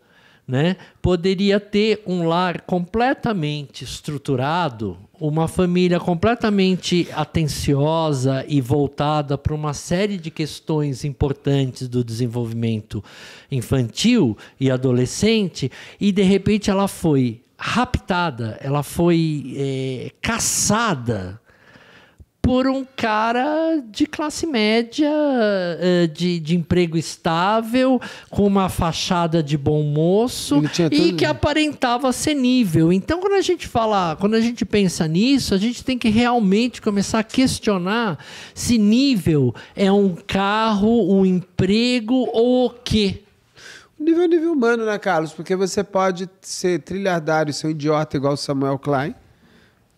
né, poderia ter um lar completamente estruturado, uma família completamente atenciosa e voltada para uma série de questões importantes do desenvolvimento infantil e adolescente, e de repente ela foi raptada, ela foi é, caçada por um cara de classe média, eh, de, de emprego estável, com uma fachada de bom moço e que aparentava ser nível. Então, quando a gente fala, quando a gente pensa nisso, a gente tem que realmente começar a questionar se nível é um carro, um emprego ou o quê. Nível é nível humano, né, Carlos? Porque você pode ser trilhardário, ser um idiota igual Samuel Klein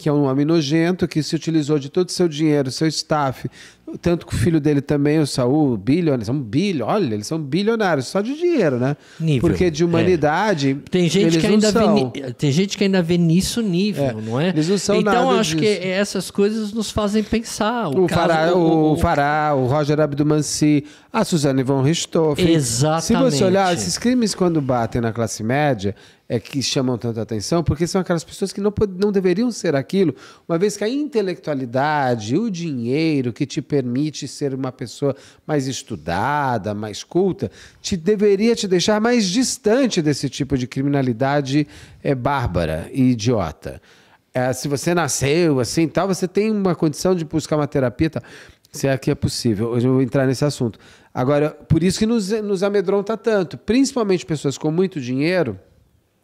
que é um homem nojento, que se utilizou de todo o seu dinheiro, seu staff, tanto que o filho dele também, o Saul, bilionário, são bilhões, olha, eles são bilionários, só de dinheiro, né? Nível, Porque de é. humanidade. É. Tem, gente que ainda vê, tem gente que ainda vê nisso nível, é. não é? Eles não são então, nada acho disso. que essas coisas nos fazem pensar. O, o, caso, Fará, o, o, Fará, o Roger Abdumancy, a Suzane von Richthofen. Exatamente. Se você olhar, esses crimes, quando batem na classe média, é, que chamam tanta atenção, porque são aquelas pessoas que não, não deveriam ser aquilo, uma vez que a intelectualidade, o dinheiro que te permite ser uma pessoa mais estudada, mais culta, te deveria te deixar mais distante desse tipo de criminalidade é, bárbara e idiota. É, se você nasceu assim tal, você tem uma condição de buscar uma terapia tal. Se é que é possível. Hoje eu vou entrar nesse assunto. Agora, por isso que nos, nos amedronta tanto, principalmente pessoas com muito dinheiro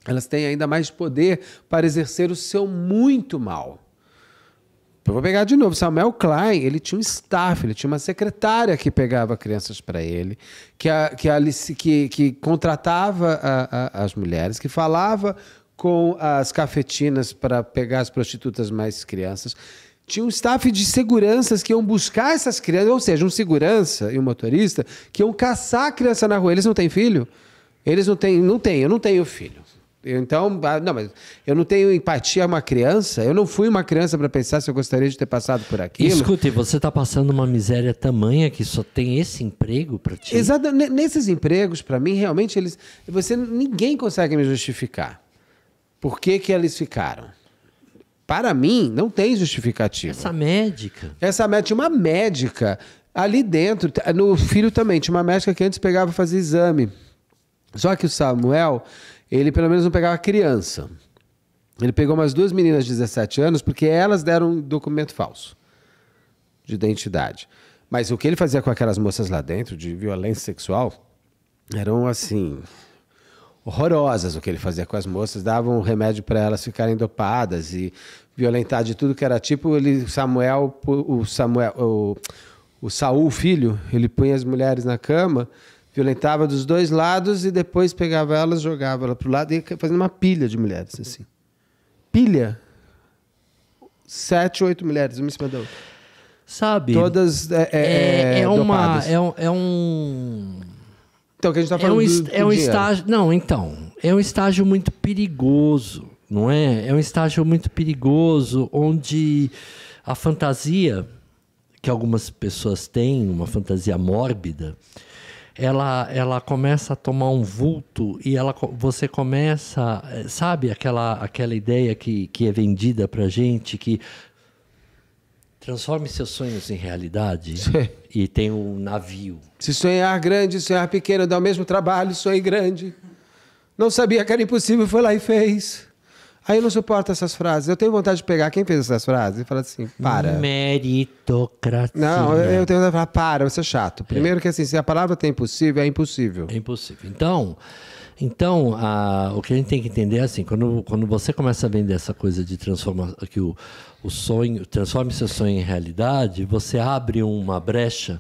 elas têm ainda mais poder para exercer o seu muito mal. Eu vou pegar de novo. Samuel Klein, ele tinha um staff, ele tinha uma secretária que pegava crianças para ele, que, a, que, a, que, que contratava a, a, as mulheres, que falava com as cafetinas para pegar as prostitutas mais crianças. Tinha um staff de seguranças que iam buscar essas crianças, ou seja, um segurança e um motorista que iam caçar a criança na rua. Eles não têm filho? Eles não têm, não têm, eu não tenho filho. Então, ah, não, mas eu não tenho empatia a uma criança. Eu não fui uma criança para pensar se eu gostaria de ter passado por aquilo. Escute, você está passando uma miséria tamanha que só tem esse emprego para ti. Exato. Nesses empregos, para mim, realmente eles, você ninguém consegue me justificar. Por que que eles ficaram? Para mim, não tem justificativa. Essa médica. Essa médica, uma médica ali dentro, no filho também, tinha uma médica que antes pegava fazer exame. Só que o Samuel, ele pelo menos não pegava criança. Ele pegou mais duas meninas de 17 anos porque elas deram um documento falso de identidade. Mas o que ele fazia com aquelas moças lá dentro de violência sexual eram assim horrorosas o que ele fazia com as moças, davam um remédio para elas ficarem dopadas e violentar de tudo que era tipo, ele Samuel, o Samuel, o, o Saul filho, ele punha as mulheres na cama violentava dos dois lados e depois pegava elas, jogava ela pro lado e ia fazendo uma pilha de mulheres, assim. Pilha. Sete, oito mulheres, uma em cima da outra. Sabe? Todas é, é, é, é, é uma... É um, é um... Então, que a gente tá é falando é um, do, do é um estágio... Não, então. É um estágio muito perigoso, não é? É um estágio muito perigoso, onde a fantasia que algumas pessoas têm, uma fantasia mórbida ela, ela começa a tomar um vulto e ela, você começa, eh, sabe aquela, aquela ideia que, que é vendida para gente, que transforme seus sonhos em realidade Sim. e tem um navio. Se sonhar grande, sonhar pequeno, dá o mesmo trabalho, sonhe grande. Não sabia que era impossível, foi lá e fez. Aí eu não suporto essas frases. Eu tenho vontade de pegar quem fez essas frases e falar assim, para. Meritocracia. Não, eu tenho vontade de falar, para, você é chato. Primeiro é. que assim, se a palavra tem impossível, é impossível. É impossível. Então, então a, o que a gente tem que entender é assim, quando, quando você começa a vender essa coisa de transformar, que o, o sonho, transforme seu sonho em realidade, você abre uma brecha,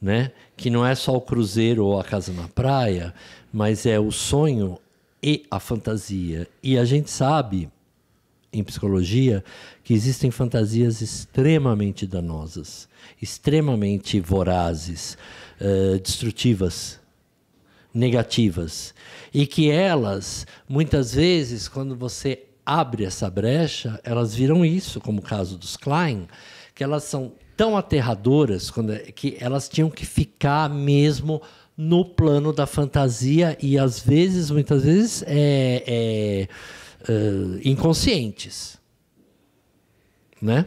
né? Que não é só o cruzeiro ou a casa na praia, mas é o sonho e a fantasia. E a gente sabe, em psicologia, que existem fantasias extremamente danosas, extremamente vorazes, uh, destrutivas, negativas. E que elas, muitas vezes, quando você abre essa brecha, elas viram isso, como o caso dos Klein, que elas são tão aterradoras quando, é, que elas tinham que ficar mesmo no plano da fantasia e às vezes, muitas vezes, é, é, uh, inconscientes. Né?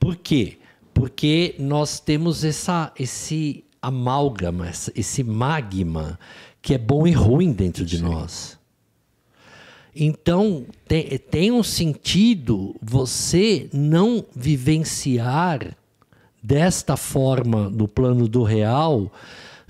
Por quê? Porque nós temos essa, esse amálgama, esse magma que é bom e ruim dentro de Sim. nós. Então, tem um sentido você não vivenciar desta forma no plano do real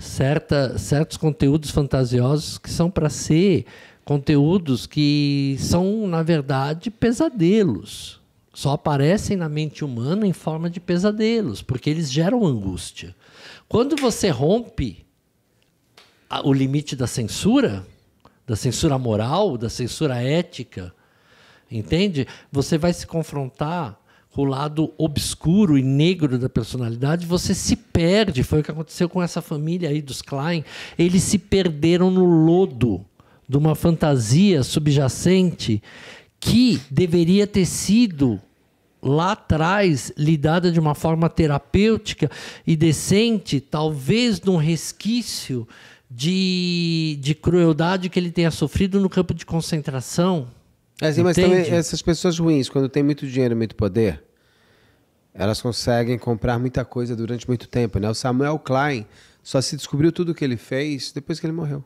certa, certos conteúdos fantasiosos que são para ser conteúdos que são, na verdade, pesadelos. Só aparecem na mente humana em forma de pesadelos, porque eles geram angústia. Quando você rompe a, o limite da censura, da censura moral, da censura ética, entende? Você vai se confrontar o lado obscuro e negro da personalidade, você se perde. Foi o que aconteceu com essa família aí dos Klein. Eles se perderam no lodo de uma fantasia subjacente que deveria ter sido lá atrás lidada de uma forma terapêutica e decente, talvez num resquício de, de crueldade que ele tenha sofrido no campo de concentração é assim, mas também essas pessoas ruins, quando tem muito dinheiro, muito poder, elas conseguem comprar muita coisa durante muito tempo, né? O Samuel Klein só se descobriu tudo o que ele fez depois que ele morreu.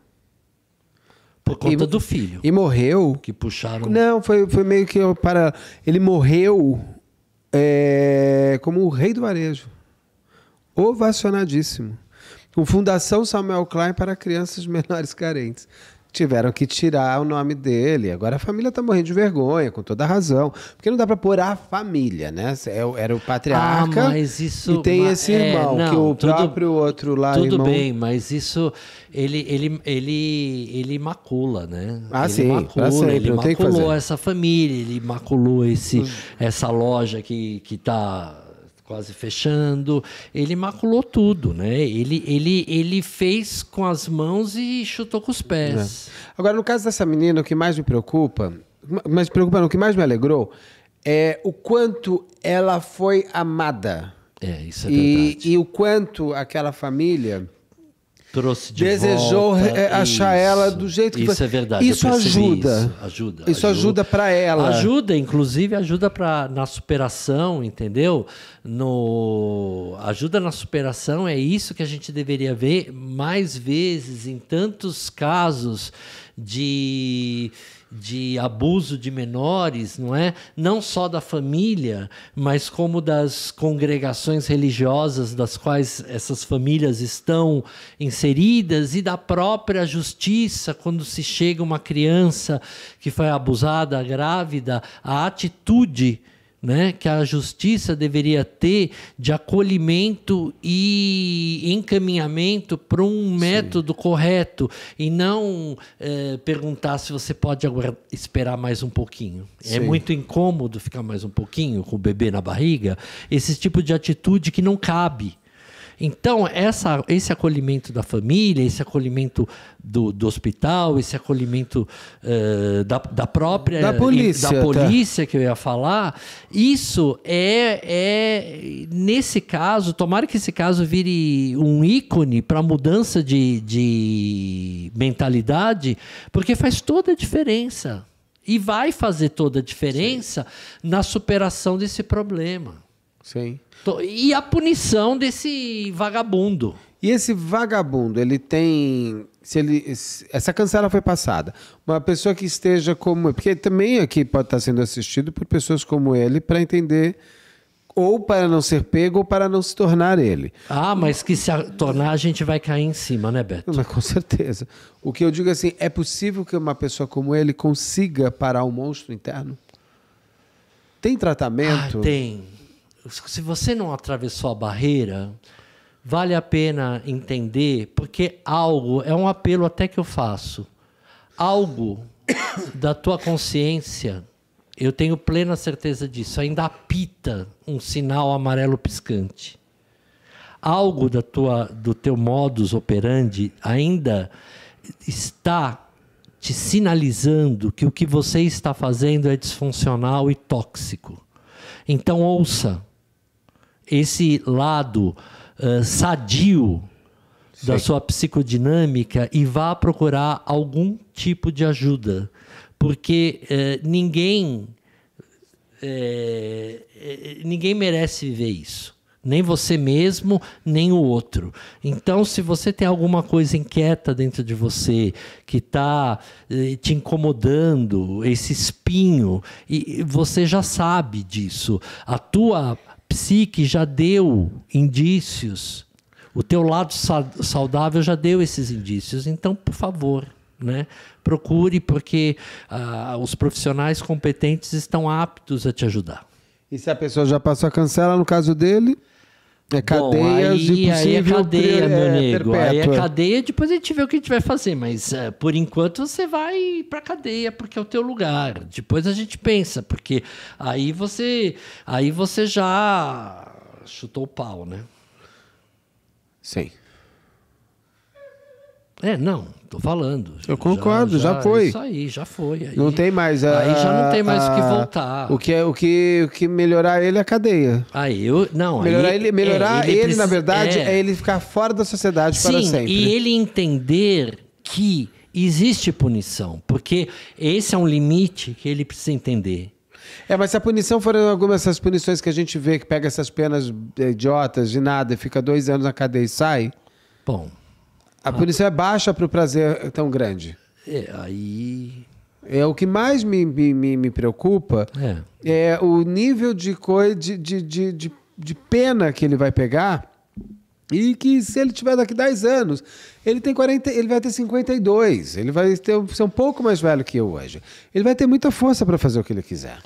Por conta e, do filho. E morreu. Que puxaram. Não, foi, foi meio que para. Ele morreu é, como o rei do varejo. Ovacionadíssimo. Com Fundação Samuel Klein para crianças [laughs] menores carentes tiveram que tirar o nome dele. Agora a família tá morrendo de vergonha, com toda razão. Porque não dá para pôr a família, né? É era o patriarca ah, mas isso, e tem esse é, irmão, é, não, que o tudo, próprio outro lá... Tudo irmão... bem, mas isso ele, ele, ele, ele macula, né? Ah, ele sim, macula, sempre, ele maculou essa família, ele maculou esse, hum. essa loja que, que tá quase fechando. Ele maculou tudo, né? Ele, ele, ele fez com as mãos e chutou com os pés. É. Agora, no caso dessa menina, o que mais me preocupa, mas preocupa não, o que mais me alegrou é o quanto ela foi amada. É, isso é verdade. e o quanto aquela família trouxe de Desejou volta. É, achar isso, ela do jeito que Isso é verdade. Isso ajuda. Isso ajuda. Isso ajuda, ajuda para ela. Ajuda, inclusive, ajuda para na superação, entendeu? No ajuda na superação é isso que a gente deveria ver mais vezes em tantos casos de de abuso de menores, não é? Não só da família, mas como das congregações religiosas das quais essas famílias estão inseridas e da própria justiça quando se chega uma criança que foi abusada, grávida, a atitude né, que a justiça deveria ter de acolhimento e encaminhamento para um método Sim. correto e não é, perguntar se você pode esperar mais um pouquinho. É Sim. É muito incômodo ficar mais um pouquinho com o bebê na barriga, esse tipo de atitude que não cabe. Então, essa, esse acolhimento da família, esse acolhimento do, do hospital, esse acolhimento uh, da, da própria. Da polícia. Da polícia, tá. que eu ia falar, isso é, é. Nesse caso, tomara que esse caso vire um ícone para mudança de, de mentalidade, porque faz toda a diferença. E vai fazer toda a diferença Sim. na superação desse problema. Sim. E a punição desse vagabundo. E esse vagabundo, ele tem. Se ele, essa cancela foi passada. Uma pessoa que esteja como. Porque também aqui pode estar sendo assistido por pessoas como ele para entender ou para não ser pego ou para não se tornar ele. Ah, mas que se a tornar a gente vai cair em cima, né, Beto? Mas com certeza. O que eu digo é assim, é possível que uma pessoa como ele consiga parar o um monstro interno? Tem tratamento? Ah, tem se você não atravessou a barreira, vale a pena entender, porque algo, é um apelo até que eu faço, algo [coughs] da tua consciência, eu tenho plena certeza disso, ainda apita um sinal amarelo piscante. Algo da tua, do teu modus operandi ainda está te sinalizando que o que você está fazendo é disfuncional e tóxico. Então ouça, esse lado uh, sadio da sua psicodinâmica e vá procurar algum tipo de ajuda. Porque uh, ninguém. É, ninguém merece viver isso nem você mesmo, nem o outro. Então, se você tem alguma coisa inquieta dentro de você que está eh, te incomodando, esse espinho, e você já sabe disso. A tua psique já deu indícios, o teu lado saudável já deu esses indícios. Então, por favor, né? procure, porque uh, os profissionais competentes estão aptos a te ajudar. E se a pessoa já passou a cancela, no caso dele? É cadeia, aí, aí é cadeia, meu é amigo. Aí é cadeia, depois a gente vê o que a gente vai fazer. Mas eh, por enquanto você vai pra cadeia, porque é o teu lugar. Depois a gente pensa, porque aí você, aí você já chutou o pau, né? Sim. É, não, tô falando. Eu concordo, já, já, já foi. Isso aí, já foi. Aí, não tem mais. A, aí já não tem mais a, o que voltar. O que, é- o, que, o que melhorar ele é a cadeia. Aí eu. Não, melhorar aí, ele, é, melhorar é, ele, ele, na verdade, é... é... ele ficar fora da sociedade Sim, para sempre. E ele entender que existe punição, porque esse é um limite que ele precisa entender. É, mas se a punição for algumas dessas punições que a gente vê que pega essas penas eh, idiotas de nada, fica dois anos na cadeia e sai. Bom, a punição é baixa para o prazer tão grande. É, aí. É o que mais me, me, me, preocupa é. é o nível de, coi, de, de, de, de, de pena que ele vai pegar. E que se ele tiver daqui 10 anos, ele tem 40, ele vai ter 52, ele vai ter, ser um pouco mais velho que eu hoje. Ele vai ter muita força para fazer o que ele quiser.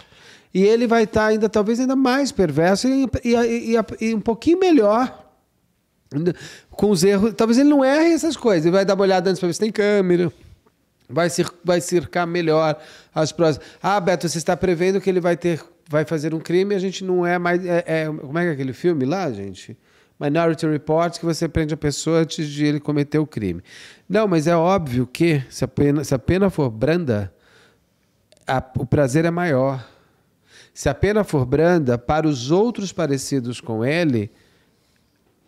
E ele vai estar tá ainda talvez ainda mais perverso e, e, e, e um pouquinho melhor com os erros. Talvez ele não erre essas coisas. Ele vai dar uma olhada antes para ver se tem câmera. Vai, cir vai circar melhor as próximas. Ah, Beto, você está prevendo que ele vai ter. Vai fazer um crime, a gente não é mais. É, é, como é que é aquele filme lá, gente? Minority Report, que você prende a pessoa antes de ele cometer o crime. Não, mas é óbvio que se a pena, se a pena for branda, a, o prazer é maior. Se a pena for branda, para os outros parecidos com ele,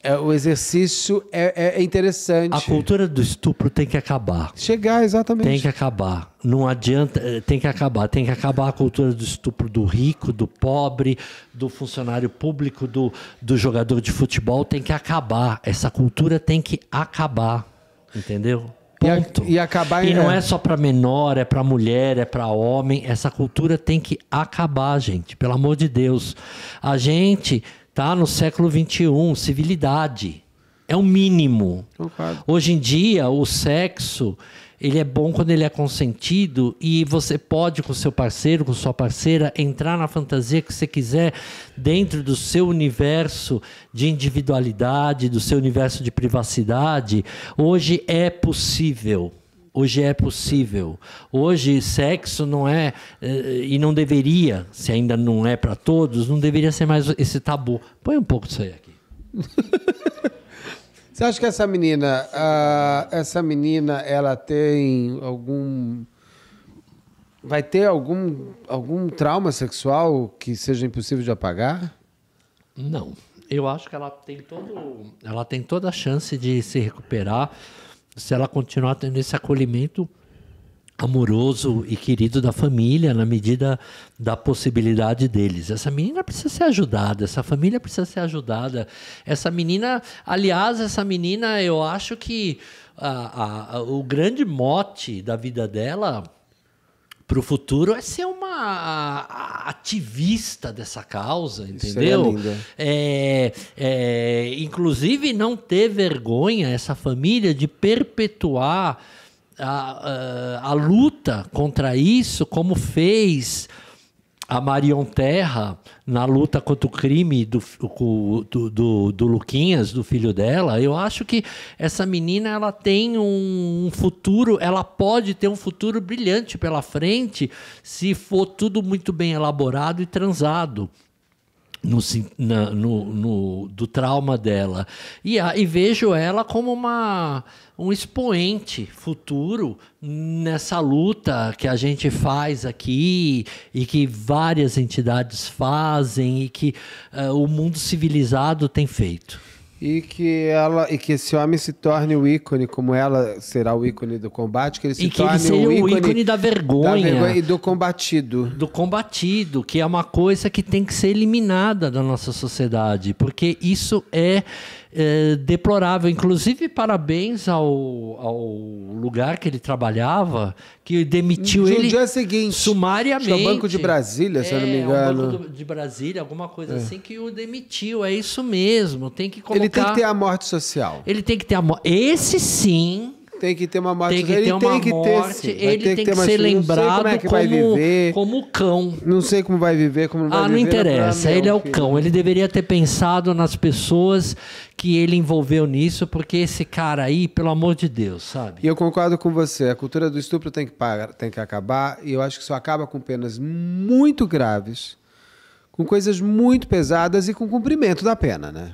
é, o exercício é, é, é, interessante. A cultura do estupro tem que acabar. Chegar, exatamente. Tem que acabar. Não adianta. Eh, tem que acabar. Tem que acabar a cultura do estupro do rico, do pobre, do funcionário público, do, do jogador de futebol. Tem que acabar. Essa cultura tem que acabar. Entendeu? Ponto. E, a, e acabar em... E não é, é só para menor, é para mulher, é para homem. Essa cultura tem que acabar, gente. Pelo amor de Deus. A gente tá no século 21 civilidade. É o um mínimo. Concordo. Hoje em dia, o sexo, ele é bom quando ele é consentido e você pode, com seu parceiro, com sua parceira, entrar na fantasia que você quiser dentro do seu universo de individualidade, do seu universo de privacidade. Hoje é possível. Hoje é possível. Hoje, sexo não é, eh, e não deveria, se ainda não é para todos, não deveria ser mais esse tabu. Põe um pouco disso aí aqui. [laughs] Você acha que essa menina, uh, essa menina, ela tem algum. Vai ter algum, algum trauma sexual que seja impossível de apagar? Não. Eu acho que ela tem todo, ela tem toda a chance de se recuperar se ela continuar tendo esse acolhimento amoroso e querido da família na medida da possibilidade deles. Essa menina precisa ser ajudada, essa família precisa ser ajudada. Essa menina, aliás, essa menina, eu acho que a, a, a, o grande mote da vida dela para o futuro é ser uma ativista dessa causa, é entendeu? É, é, inclusive, não ter vergonha, essa família, de perpetuar a, a, a luta contra isso, como fez a Marion Terra, na luta contra o crime do, do, do, do, Luquinhas, do filho dela, eu acho que essa menina ela tem um, um futuro, ela pode ter um futuro brilhante pela frente se for tudo muito bem elaborado e transado no, na, no, no, do trauma dela. E, a, e vejo ela como uma, um expoente futuro nessa luta que a gente faz aqui e que várias entidades fazem e que uh, o mundo civilizado tem feito e que ela e que esse homem se torne o ícone como ela será o ícone do combate que ele se e que torne ele seja o ícone, ícone da, vergonha, da vergonha e do combatido do combatido que é uma coisa que tem que ser eliminada da nossa sociedade porque isso é é, deplorável. Inclusive, parabéns ao, ao lugar que ele trabalhava, que demitiu ele dia seguinte, sumariamente. que é o Banco de Brasília, é, se eu não me engano. É um banco de Brasília, alguma coisa é. assim, que o demitiu. É isso mesmo. Tem que colocar... Ele tem que ter a morte social. Ele tem que ter a morte. Esse sim tem que ter uma morte. Tem que ele ter uma tem morte. Ter, ele tem que, que ser lembrado como, é que como, como, cão. Não sei como vai viver, como não ah, vai ah, viver. Ah, né? não interessa. ele é o filho. cão. Ele deveria ter pensado nas pessoas que ele envolveu nisso, porque esse cara aí, pelo amor de Deus, sabe? E eu concordo com você. A cultura do estupro tem que, parar, tem que acabar. E eu acho que só acaba com penas muito graves, com coisas muito pesadas e com cumprimento da pena, né?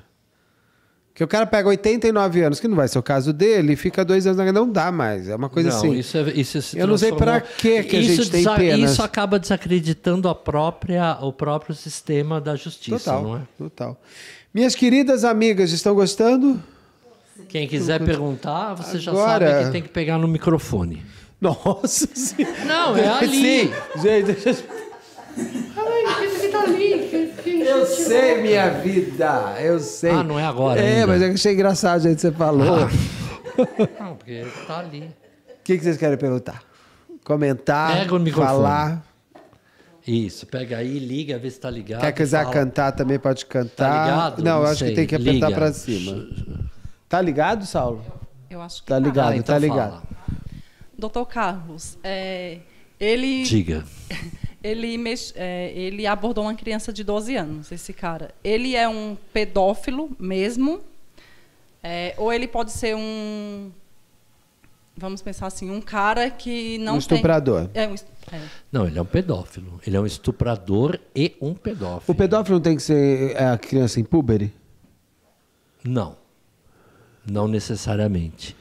Que o cara pega 89 anos, que não vai ser o caso dele, e fica dois anos na Não dá mais. É uma coisa não, assim. Isso é, isso Eu não sei para que a gente tem pena? Isso acaba desacreditando a própria, o próprio sistema da justiça, total, não é? Total. Minhas queridas amigas, estão gostando? Quem quiser perguntar, você Agora... já sabe que tem que pegar no microfone. [laughs] Nossa Não, é ali. Sim. Gente, deixa eu... Ai, que tá ali. Eu sei, minha vida. Eu sei. Ah, não é agora. É, ainda. mas é eu achei engraçado o jeito que você falou. Ah. [laughs] Não, porque tá ali. O que, que vocês querem perguntar? Comentar, pega o microfone. falar. Isso, pega aí, liga, vê se tá ligado. Quer quiser fala. cantar também pode cantar. Tá ligado? Não, eu acho que tem que apertar para cima. Tá ligado, Saulo? Eu acho que tá. tá. ligado, está ah, então tá ligado. Fala. Doutor Carlos, é, ele. Diga. [laughs] ele, mex... é, ele abordou uma criança de 12 anos, esse cara. Ele é um pedófilo mesmo, é, ou ele pode ser um. Vamos pensar assim, um cara que não. Um estuprador. Tem... É, um é. Não, ele é um pedófilo. Ele é um estuprador e um pedófilo. O pedófilo não tem que ser é, a criança em púbere? Não. Não necessariamente.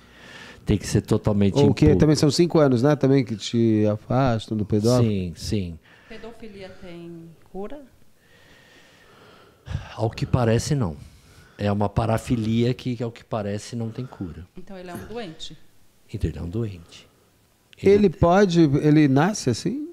Tem que ser totalmente. o que impuro. também são cinco anos, né? Também que te afastam do pedófilo. Sim, sim. Pedofilia tem cura? Ao que parece, não. É uma parafilia que, ao que parece, não tem cura. Então ele é um doente? Então ele é um doente. Ele, ele pode. Ele nasce assim?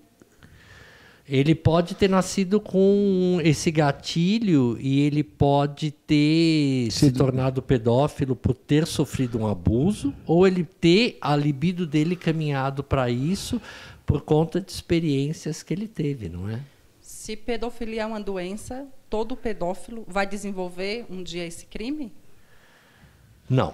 Ele pode ter nascido com esse gatilho e ele pode ter se, se tornado pedófilo por ter sofrido um abuso, ou ele ter a libido dele caminhado para isso por conta de experiências que ele teve, não é? Se pedofilia é uma doença, todo pedófilo vai desenvolver um dia esse crime? Não.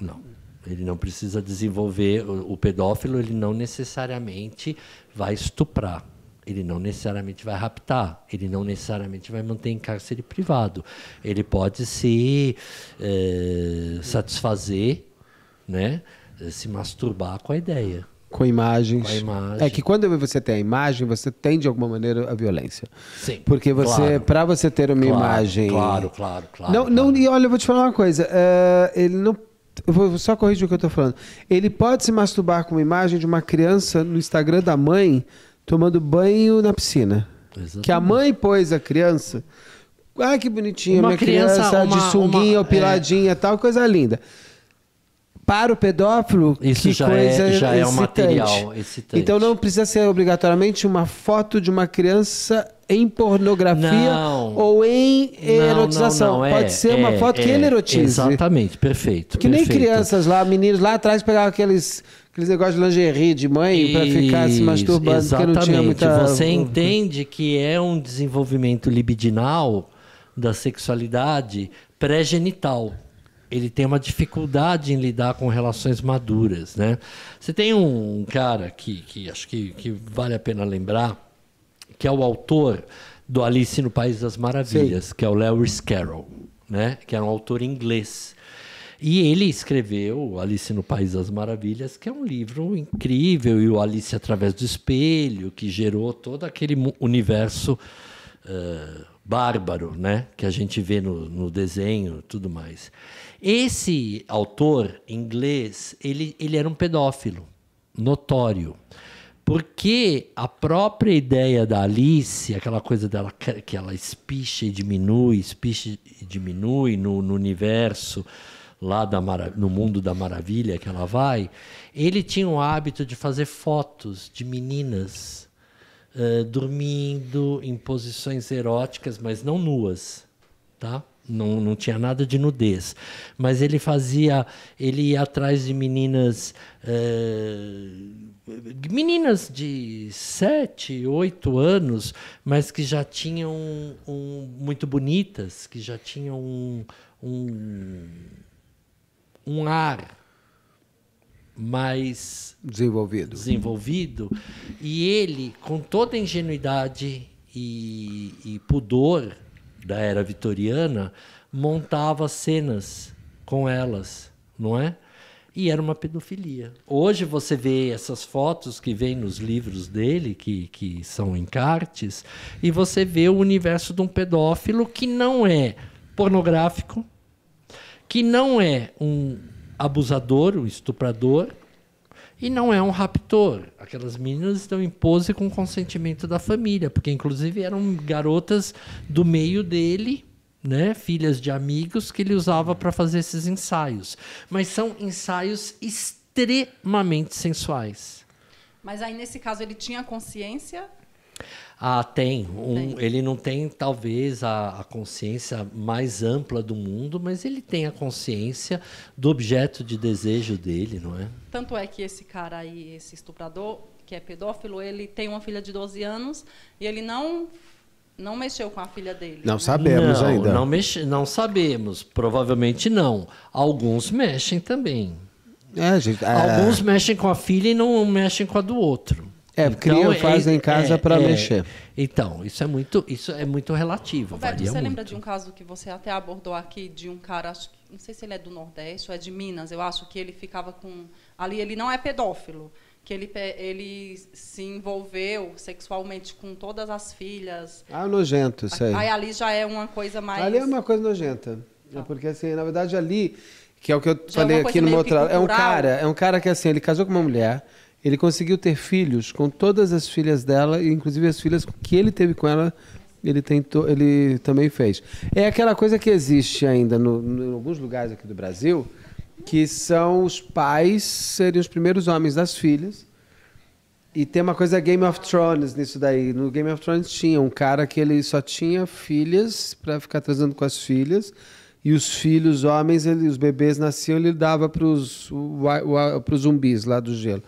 Não. Ele não precisa desenvolver. O, o pedófilo ele não necessariamente vai estuprar ele não necessariamente vai raptar, ele não necessariamente vai manter em cárcere privado. Ele pode se é, satisfazer, né? se masturbar com a ideia. Com imagens. Com a imagem. É que quando você tem a imagem, você tem de alguma maneira a violência. Sim. Porque você, claro. para você ter uma claro, imagem. Claro, claro, claro. Não, claro. não. E olha, eu vou te falar uma coisa. Uh, ele não vou só corrigir o que eu estou falando. Ele pode se masturbar com uma imagem de uma criança no Instagram da mãe tomando banho na piscina. Exatamente. Que a mãe pôs a criança. Ah, que bonitinha, uma minha criança, criança uma, de sunguinha, uma, é. piladinha, é... tal, coisa linda. Para o pedófilo, isso já é, já é um material excitante. Então não precisa ser obrigatoriamente uma foto de uma criança em pornografia não, ou em erotização. Não, não, Pode é, ser uma é, foto é, que ele erotiza Exatamente, perfeito. Que perfeito. nem crianças lá, meninos lá atrás pegavam aqueles aqueles negócios de lingerie de mãe para ficar se masturbando exatamente. porque não tinha muita... Você entende que é um desenvolvimento libidinal da sexualidade pré-genital. Ele tem uma dificuldade em lidar com relações maduras, né? Você tem um cara que, que acho que, que vale a pena lembrar, que é o autor do Alice no País das Maravilhas, Sim. que é o Lewis Carroll, né? que era é um autor inglês. E ele escreveu Alice no País das Maravilhas, que é um livro incrível, e o Alice através do espelho, que gerou todo aquele universo uh, bárbaro né? que a gente vê no, no desenho tudo mais. Esse autor inglês, ele, ele era um pedófilo notório. Porque a própria ideia da Alice, aquela coisa dela que ela espicha e diminui, espicha e diminui no, no universo lá da no mundo da maravilha que ela vai, ele tinha o hábito de fazer fotos de meninas uh, dormindo em posições eróticas, mas não nuas, tá? Não, não tinha nada de nudez. Mas ele fazia. Ele ia atrás de meninas. Uh, meninas de 7, 8 anos, mas que já tinham um, muito bonitas, que já tinham um, um, um ar mais desenvolvido. desenvolvido. E ele, com toda a ingenuidade e, e pudor da era vitoriana, montava cenas com elas, não é? e era uma pedofilia. Hoje você vê essas fotos que vem nos livros dele, que, que são encartes, e você vê o universo de um pedófilo que não é pornográfico, que não é um abusador, um estuprador, e não é um raptor. Aquelas meninas estão em pose com consentimento da família, porque inclusive eram garotas do meio dele né, filhas de amigos que ele usava para fazer esses ensaios. Mas são ensaios extremamente sensuais. Mas aí nesse caso ele tinha consciência? Ah, tem. Um, tem. Ele não tem, talvez, a, a, consciência mais ampla do mundo, mas ele tem a consciência do objeto de desejo dele, não é? Tanto é que esse cara aí, esse estuprador, que é pedófilo, ele tem uma filha de 12 anos e ele não não mexeu com a filha dele. Não sabemos não, ainda. Não, mexe, não sabemos. Provavelmente não. Alguns mexem também. É, gente, é... Alguns mexem com a filha e não mexem com a do outro. É, então, criam, e é, fazem em casa é, para é. mexer. Então, isso é muito, isso é muito relativo. Roberto, você muito. lembra de um caso que você até abordou aqui de um cara, acho, não sei se ele é do Nordeste ou é de Minas, eu acho que ele ficava com. Ali ele não é pedófilo, que ele, ele se envolveu sexualmente com todas as filhas. Ah, nojento, isso aí. Aí ali já é uma coisa mais. Ali é uma coisa nojenta. Tá. Porque, assim, na verdade, ali, que é o que eu já é falei aqui no meu trabalho, é um cara, é um cara que assim, ele casou com uma mulher. Ele conseguiu ter filhos com todas as filhas dela, inclusive as filhas que ele teve com ela ele, tentou, ele também fez. É aquela coisa que existe ainda no, no, em alguns lugares aqui do Brasil, que são os pais seriam os primeiros homens das filhas. E tem uma coisa Game of Thrones nisso daí. No Game of Thrones tinha um cara que ele só tinha filhas para ficar transando com as filhas. E os filhos, homens, ele, os bebês nasciam, ele dava para os zumbis lá do gelo.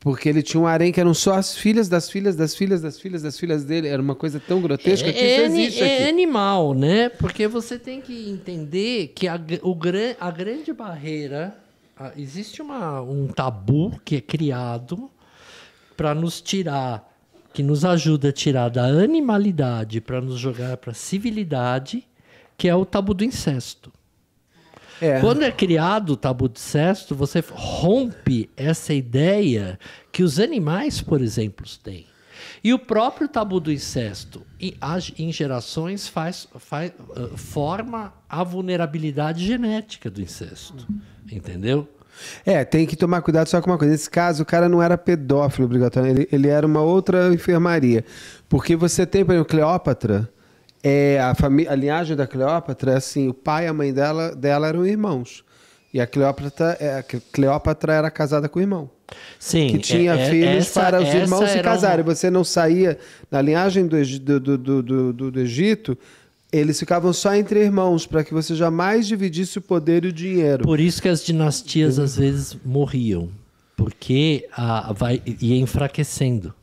Porque ele tinha um harém que eram só as filhas das filhas das filhas das filhas das filhas dele. Era uma coisa tão grotesca que isso existe é, aqui. É animal, né? Porque você tem que entender que a, o, a grande barreira... A, existe uma, um tabu que é criado para nos tirar... Que nos ajuda a tirar da animalidade para nos jogar para a civilidade, que é o tabu do incesto. É. Quando é criado o tabu de incesto, você rompe essa ideia que os animais, por exemplo, têm. E o próprio tabu do incesto, em gerações, faz, faz, ah, forma a vulnerabilidade genética do incesto. Entendeu? É, tem que tomar cuidado só com uma coisa. Nesse caso, o cara não era pedófilo obrigatório, ele, ele era uma outra enfermaria. Porque você tem, por exemplo, Cleópatra, é, a, a linhagem da Cleópatra, é assim, o pai e a mãe dela, dela eram irmãos. E a Cleópatra, é, a Cleópatra era casada com o irmão. Sim. Que tinha é, é filhos essa, para os irmãos se casarem. Um... Você não saía na linhagem do, do, do, do, do Egito. Eles ficavam só entre irmãos, para que você jamais dividisse o poder e o dinheiro. Por isso que as dinastias às vezes morriam, porque a, vai, ia enfraquecendo.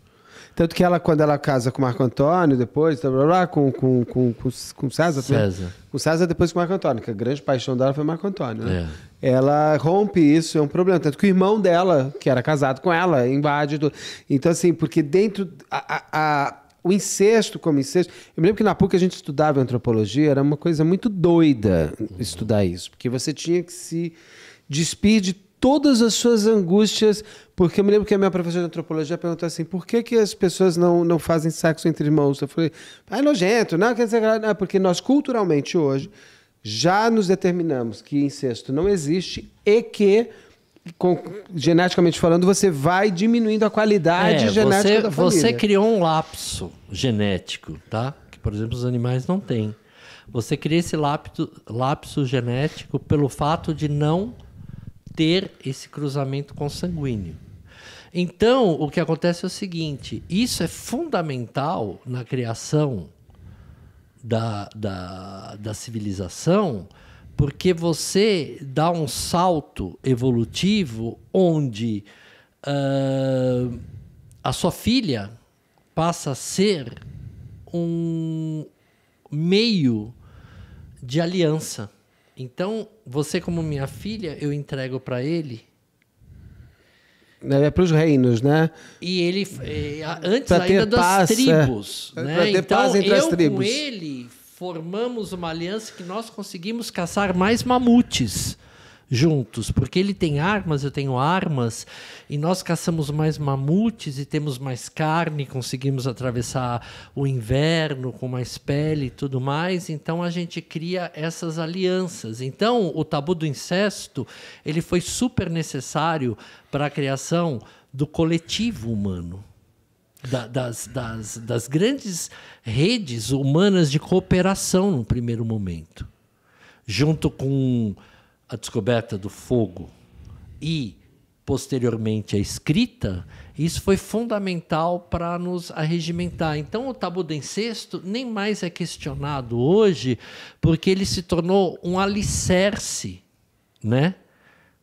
Tanto que ela, quando ela casa com o Marco Antônio, depois, blá, blá, blá, com, com, com, com, com César, César. Com César, depois com o Marco Antônio, que a grande paixão dela foi o Marco Antônio, né? É. Ela rompe isso, é um problema. Tanto que o irmão dela, que era casado com ela, invade. Do... Então, assim, porque dentro. a, a, a o incesto como incesto. Eu me lembro que na PUC a gente estudava antropologia, era uma coisa muito doida estudar isso, porque você tinha que se despir de todas as suas angústias, porque eu me lembro que a minha professora de antropologia perguntou assim: por que, que as pessoas não, não fazem sexo entre irmãos? Eu falei, ah, é nojento, não, quer dizer, não, é porque nós culturalmente hoje já nos determinamos que incesto não existe e que. Com, geneticamente falando, você vai diminuindo a qualidade é, genética você, da família. Você criou um lapso genético, tá? Que, por exemplo, os animais não têm. Você cria esse lapso, lapso genético pelo fato de não ter esse cruzamento consanguíneo. Então, o que acontece é o seguinte: isso é fundamental na criação da, da, da civilização, porque você dá um salto evolutivo onde uh, a sua filha passa a ser um meio de aliança então, você como minha filha, eu entrego para ele. É para os reinos, né? E ele, é, antes ainda das tribos. É. Né? ter então, paz entre eu as tribos. com ele formamos uma aliança que nós conseguimos caçar mais mamutes juntos, porque ele tem armas, eu tenho armas, e nós caçamos mais mamutes e temos mais carne, conseguimos atravessar o inverno com mais pele e tudo mais, então a gente cria essas alianças. Então, o tabu do incesto, ele foi super necessário para a criação do coletivo humano. Da, das, das, das grandes redes humanas de cooperação no primeiro momento, junto com a descoberta do fogo e posteriormente a escrita, isso foi fundamental para nos arregimentar. Então, o tabu do incesto nem mais é questionado hoje, porque ele se tornou um alicerce né,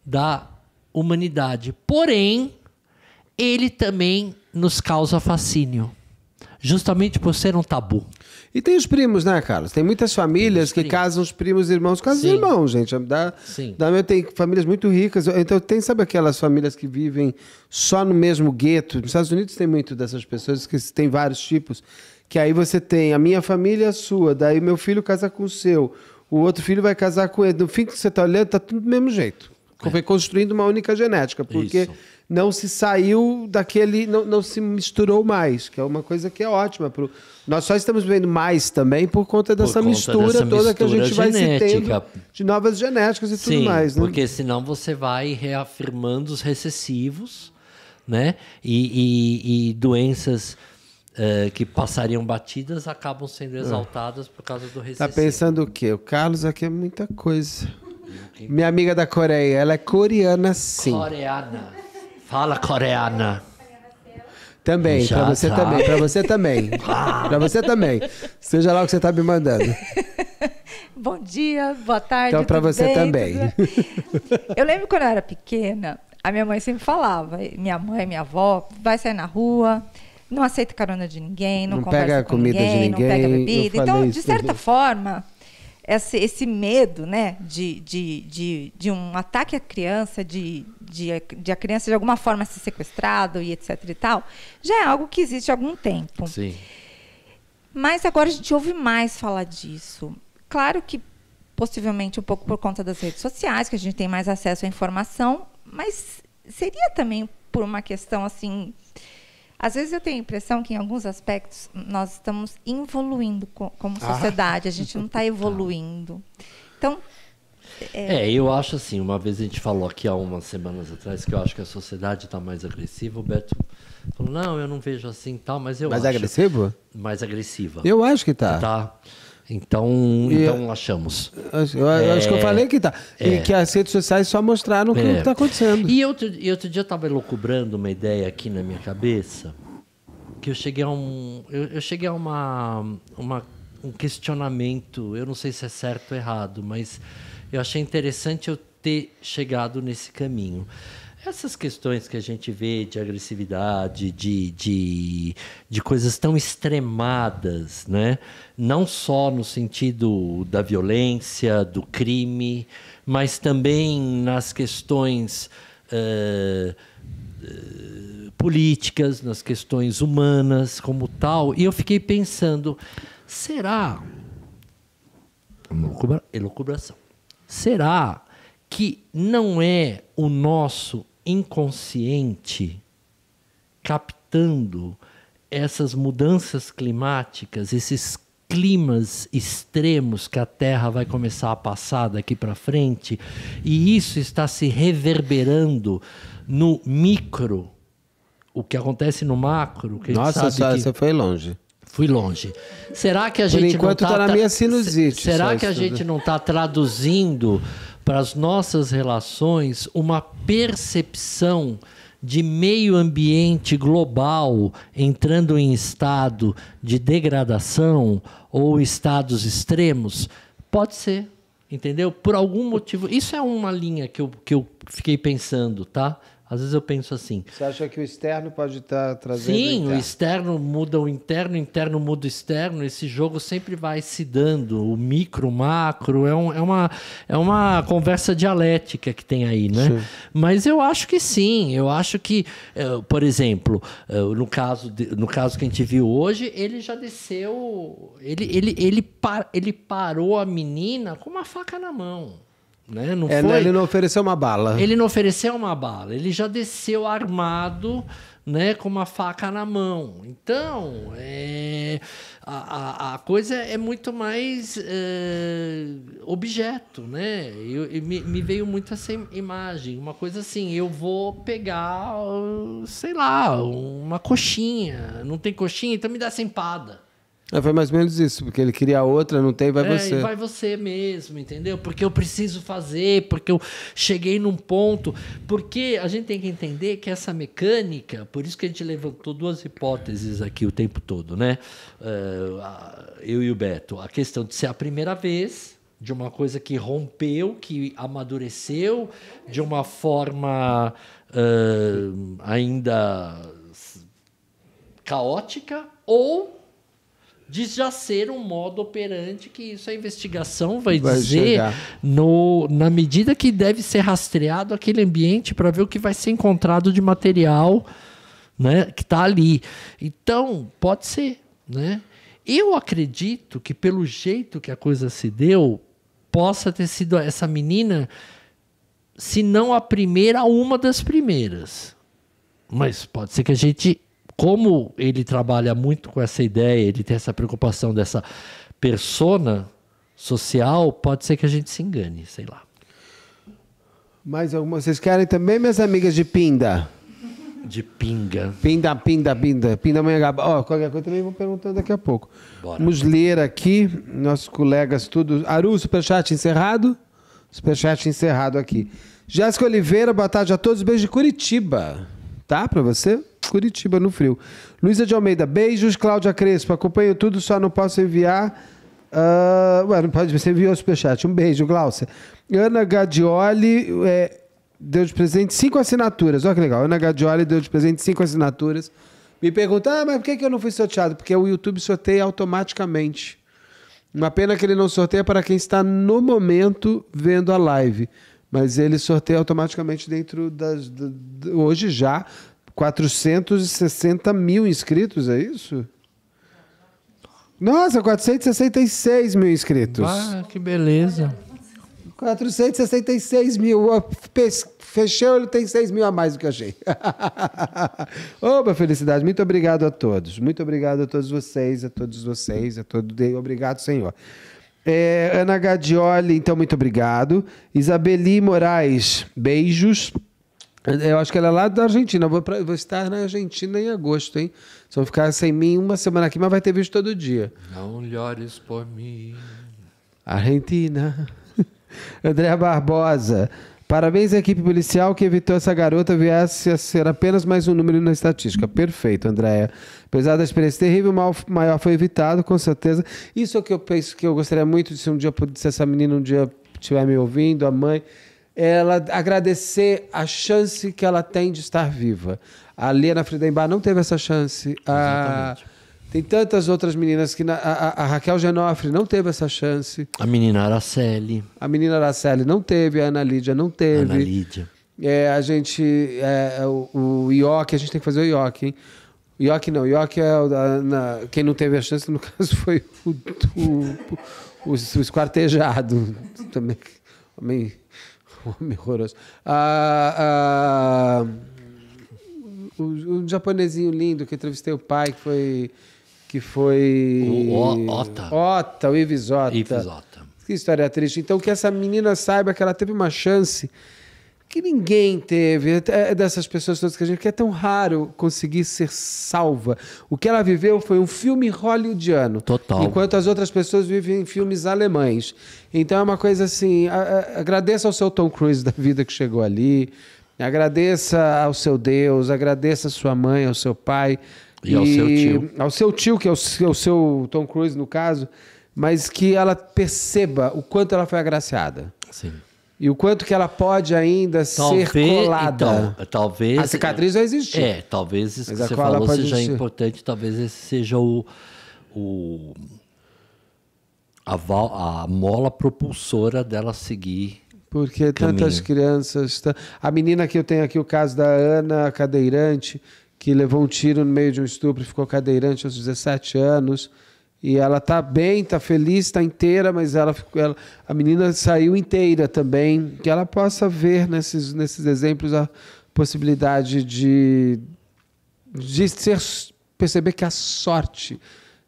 da humanidade. Porém, ele também nos causa fascínio, justamente por ser um tabu. E tem os primos, né, Carlos? Tem muitas famílias tem que casam os primos e irmãos, casam os irmãos, gente. Dá, dá. tem famílias muito ricas. Então, tem, sabe aquelas famílias que vivem só no mesmo gueto? Nos Estados Unidos tem muito dessas pessoas, que tem vários tipos. Que aí você tem a minha família, a sua, daí meu filho casa com o seu, o outro filho vai casar com ele. No fim que você está olhando, tá tudo do mesmo jeito. É. Reconstruindo uma única genética, porque. Isso não se saiu daquele, não, não se misturou mais, que é uma coisa que é ótima. Pro... Nós só estamos vendo mais também por conta dessa por conta mistura dessa toda mistura que a gente genética. vai se tendo de novas genéticas e Sim, tudo mais. Né? Porque senão você vai reafirmando os recessivos, né? E, e, e doenças. Eh, que passariam batidas acabam sendo ah. exaltadas por causa do tá recessivo. Tá pensando o quê? O Carlos aqui é muita coisa. Minha amiga da Coreia, ela é coreana sim. Coreana. Fala coreana. Também, para tá. você também, para você também. para você também. Seja lá o que você tá me mandando. [laughs] Bom dia, boa tarde. Então, para você bem, também. [laughs] Eu lembro quando eu era pequena, a minha mãe sempre falava, minha mãe, minha avó, vai sair na rua, não aceita carona de ninguém, não, não conversa pega com comida ninguém, de ninguém, não pega bebida. Então, de certa forma, esse, esse medo né, de, de, de, de um ataque à criança, de de, de a criança de alguma forma ser sequestrado e etc e tal, já é algo que existe há algum tempo. Sim. Mas agora a gente ouve mais falar disso. Claro que possivelmente um pouco por conta das redes sociais, que a gente tem mais acesso à informação, mas seria também por uma questão assim, às vezes eu tenho a impressão que, em alguns aspectos, nós estamos evoluindo como ah. sociedade, a gente não está [laughs] evoluindo. Então, é. é... eu acho assim, uma vez a gente falou aqui há umas semanas atrás que eu acho que a sociedade está mais agressiva, o Beto falou, não, eu não vejo assim tal, mas eu mais acho. Mais agressivo? Mais agressiva. Eu acho que tá. Tá. Então, então eu, achamos. Eu, eu é, acho que eu é. falei que tá. É, e que as redes sociais só mostraram o que está é. acontecendo. E outro, e outro dia eu estava elucubrando uma ideia aqui na minha cabeça, que eu cheguei a um. Eu, eu cheguei a uma, uma, um questionamento, eu não sei se é certo ou errado, mas eu achei interessante eu ter chegado nesse caminho. Essas questões que a gente vê de agressividade, de, de, de coisas tão extremadas, né? não só no sentido da violência, do crime, mas também nas questões uh, políticas, nas questões humanas como tal. E eu fiquei pensando, será. Elucubração Será que não é o nosso inconsciente captando essas mudanças climáticas, esses climas extremos que a Terra vai começar a passar daqui para frente, e isso está se reverberando no micro, o que acontece no macro. Que Nossa, sabe que... você foi longe fui longe. Será que a gente Por enquanto está tá na minha sinusite. Será que a gente né? não está traduzindo para as nossas relações uma percepção de meio ambiente global entrando em estado de degradação ou estados extremos? Pode ser, entendeu? Por algum motivo. Isso é uma linha que eu, que eu fiquei pensando, tá? Às vezes eu penso assim. Você acha que o externo pode estar tá trazendo. Sim, o, o externo muda o interno, o interno muda o externo. Esse jogo sempre vai se dando. O micro, o macro, é, um, é, uma, é uma conversa dialética que tem aí, né? Sim. Mas eu acho que sim. Eu acho que, eh, por exemplo, eh, no, caso no caso que a gente viu hoje, ele já desceu. Ele, ele, ele, par, ele parou a menina com uma faca na mão. Né? Não é, foi... Ele não ofereceu uma bala. Ele não ofereceu uma bala. Ele já desceu armado, né, com uma faca na mão. Então, é... a, a, a, coisa é muito mais é... objeto, né? Eu, eu, me, me, veio muito essa imagem. Uma coisa assim, eu vou pegar, sei lá, uma coxinha. Não tem coxinha? Então me dá essa empada. É, foi mais ou menos isso, porque ele queria outra, não tem, vai é, você. Vai você mesmo, entendeu? Porque eu preciso fazer, porque eu cheguei num ponto. Porque a gente tem que entender que essa mecânica, por isso que a gente levantou duas hipóteses aqui o tempo todo, né? É, eu e o Beto. A questão de ser a primeira vez, de uma coisa que rompeu, que amadureceu de uma forma uh, ainda caótica, ou diz já ser um modo operante que isso a investigação vai, vai dizer no, na medida que deve ser rastreado aquele ambiente para ver o que vai ser encontrado de material né, que está ali. Então, pode ser. Né? Eu acredito que, pelo jeito que a coisa se deu, possa ter sido essa menina, se não a primeira, uma das primeiras. Mas pode ser que a gente como ele trabalha muito com essa ideia, ele tem essa preocupação dessa persona social, pode ser que a gente se engane, sei lá. Mais alguma? Vocês querem também, minhas amigas de Pinda? De pinga. Pinda, pinda, pinda. Pinda Manhangaba. oh, qualquer coisa também vão perguntando daqui a pouco. Bora. Vamos ler aqui, nossos colegas, tudo. Aru, superchat encerrado? Superchat encerrado aqui. Jéssica Oliveira, boa tarde a todos. Beijo de Curitiba. Tá? Pra você? Curitiba no frio. Luísa de Almeida, beijos, Cláudia Crespo. Acompanho tudo, só não posso enviar. Uh, ué, não pode, você enviou o superchat. Um beijo, Glaucia. Ana Gadioli é, deu de presente cinco assinaturas. Olha que legal. Ana Gadioli deu de presente cinco assinaturas. Me pergunta, ah, mas por que eu não fui sorteado? Porque o YouTube sorteia automaticamente. Uma pena que ele não sorteia para quem está no momento vendo a live. Mas ele sorteia automaticamente dentro das. hoje já, 460 mil inscritos, é isso? Nossa, 466 mil inscritos. Ah, que beleza. 466 mil. Fechou, ele tem 6 mil a mais do que achei. [laughs] Oba, felicidade. Muito obrigado a todos. Muito obrigado a todos vocês, a todos vocês, a todo Deus. Obrigado, Senhor. É, Ana Gadioli, então, muito obrigado. Isabeli Moraes, beijos. Eu acho que ela é lá da Argentina. Vou, pra, vou, estar na Argentina em agosto, hein? Se eu ficar sem mim uma semana aqui, mas vai ter vídeo todo dia. Não olhes por mim. Argentina. [laughs] Andréa Barbosa. Parabéns à equipe policial que evitou essa garota viesse a ser apenas mais um número na estatística. Perfeito, Andréa. Apesar da experiência terrível, o mal maior foi evitado, com certeza. Isso é o que eu penso que eu gostaria muito de se um dia, se essa menina um dia estiver me ouvindo, a mãe ela agradecer a chance que ela tem de estar viva. A Lena Friedenbar não teve essa chance. Exatamente. A... Tem tantas outras meninas que. Na, a, a, Raquel Genofre não teve essa chance. A menina Araceli. A menina Araceli não teve, a Ana Lídia não teve. Ana Lídia. É, a gente. É, é o, o Ioc, a gente tem que fazer o Ioc, hein? Ioc não, Ioc é. na, quem não teve a chance, no [laughs] caso, foi o, o, o, o esquartejado. Também. também Homem [laughs] horroroso. Ah, ah, um japonesinho lindo que entrevistei o pai, que foi. Que foi. O, o, Ota. Ota, o Ivisota. Ota. Que história triste. Então, que essa menina saiba que ela teve uma chance que ninguém teve, é, é dessas pessoas todas que a gente que é tão raro conseguir ser salva. O que ela viveu foi um filme hollywoodiano. Total. Enquanto as outras pessoas vivem em filmes alemães. Então é uma coisa assim, a, a, agradeça ao seu Tom Cruise da vida que chegou ali, agradeça ao seu Deus, agradeça à sua mãe, ao seu pai. E, e ao seu tio. Ao seu tio, que é o seu, é o seu Tom Cruise no caso, mas que ela perceba o quanto ela foi agraciada. Sim. E o quanto que ela pode ainda talvez, ser colada. Então, talvez. A cicatriz vai existe. É, talvez isso Mas que você falou seja existir. importante, talvez esse seja o. o a, val, a mola propulsora dela seguir. Porque caminho. tantas crianças. A menina que eu tenho aqui, o caso da Ana, cadeirante, que levou um tiro no meio de um estupro e ficou cadeirante aos 17 anos. E ela tá bem, tá feliz, tá inteira, mas ela, ela a menina saiu inteira também, que ela possa ver nesses, nesses exemplos a possibilidade de, de ser, perceber que a sorte.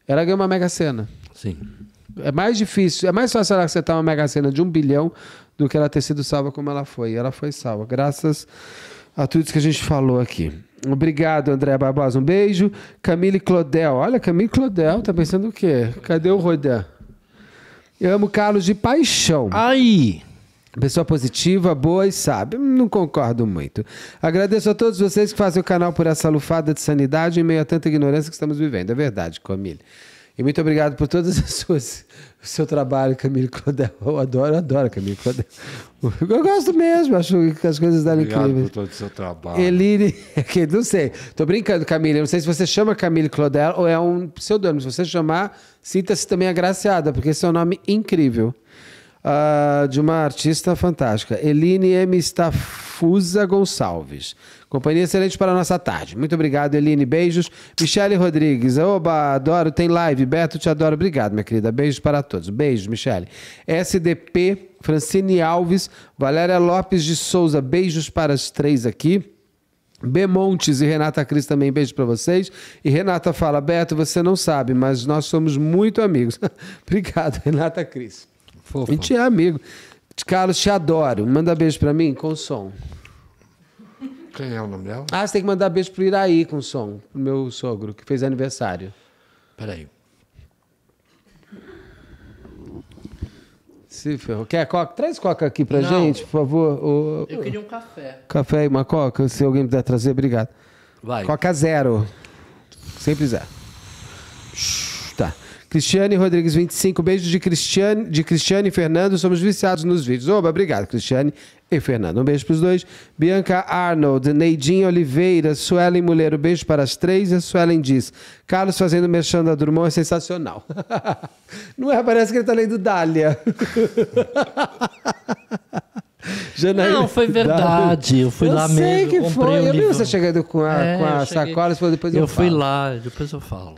Ela ganhou uma mega cena. Sim. É mais difícil, é mais fácil ela acertar uma mega cena de um bilhão do que ela ter sido salva como ela foi. E ela foi salva, graças a tudo isso que a gente falou aqui. Obrigado, André Barbosa. Um beijo. Camille Clodel. Olha, Camille Clodel, tá pensando o quê? Cadê o Rodan? Eu amo Carlos de paixão. Aí! Pessoa positiva, boa e sabe. Não concordo muito. Agradeço a todos vocês que fazem o canal por essa lufada de sanidade em meio a tanta ignorância que estamos vivendo. É verdade, Camille. E muito obrigado por todas as suas o seu trabalho, Camille Claudel. Eu adoro, eu adoro Camille Claudel. Eu gosto mesmo, acho que as coisas dela incríveis. Obrigado por todo o seu trabalho. Eline, [laughs] é não sei. estou brincando, Camille. Não sei se você chama Camille Claudel ou é um pseudônimo. Se você chamar, sinta-se também agraciada, porque esse é um nome incrível. Uh, de uma artista fantástica, Eline M. Stafusa Gonçalves. Companhia excelente para a nossa tarde. Muito obrigado, Eline. Beijos. Michele Rodrigues. Oba, adoro. Tem live. Beto, te adoro. Obrigado, minha querida. Beijos para todos. Beijos, Michele. SDP, Francine Alves, Valéria Lopes de Souza. Beijos para as três aqui. Bemontes e Renata Cris também, beijo para vocês. E Renata fala: Beto, você não sabe, mas nós somos muito amigos. [laughs] Obrigado, Renata Cris. Fofa. A gente é amigo. Carlos, te adoro. Manda beijo para mim com som. Quem é o nome dela? Ah, você tem que mandar beijo pro Iraí com som, pro meu sogro, que fez aniversário. Peraí. Se ferrou. Quer coca? Traz coca aqui pra Não. gente, por favor. O... Eu queria um café. Café e uma coca, se alguém puder trazer, obrigado. Vai. Coca zero. Sempre zero. Shhh. Cristiane Rodrigues, 25 beijos de Cristiane, de Cristiane e Fernando. Somos viciados nos vídeos. Oba, obrigado, Cristiane e Fernando. Um beijo para os dois. Bianca Arnold, Neidinha Oliveira, Suelen Mulher. beijo para as três. A Suelen diz: Carlos fazendo mexendo a Drummond é sensacional. [laughs] Não é? Parece que ele está lendo Dália. [laughs] Janaína. Não, foi verdade. Eu fui eu lá mesmo. Eu sei que foi. Um eu vi você chegando com a, é, com a sacola. Depois eu, eu falo. fui lá, depois eu falo.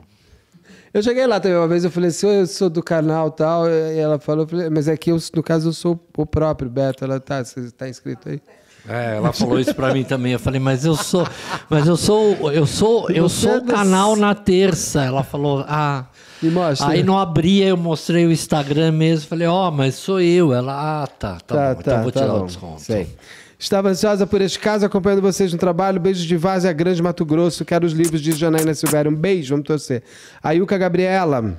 Eu cheguei lá também uma vez, eu falei se assim, eu sou do canal tal, e ela falou, mas é que eu, no caso, eu sou o próprio Beto. Ela tá, você está inscrito aí? É, ela falou isso para mim também. Eu falei, mas eu sou, mas eu sou, eu sou, eu sou é o canal na terça. Ela falou, ah. Aí não abria, eu mostrei o Instagram mesmo. Falei, ó, oh, mas sou eu. Ela, ah, tá, tá, tá bom. Então tá, então eu vou tá, tirar o desconto. Sei. Estava ansiosa por este caso, acompanhando vocês no trabalho. Beijos de Vaza, é Grande, Mato Grosso. Quero os livros de Janaína Silveira. Um beijo, vamos torcer. Ailca Gabriela.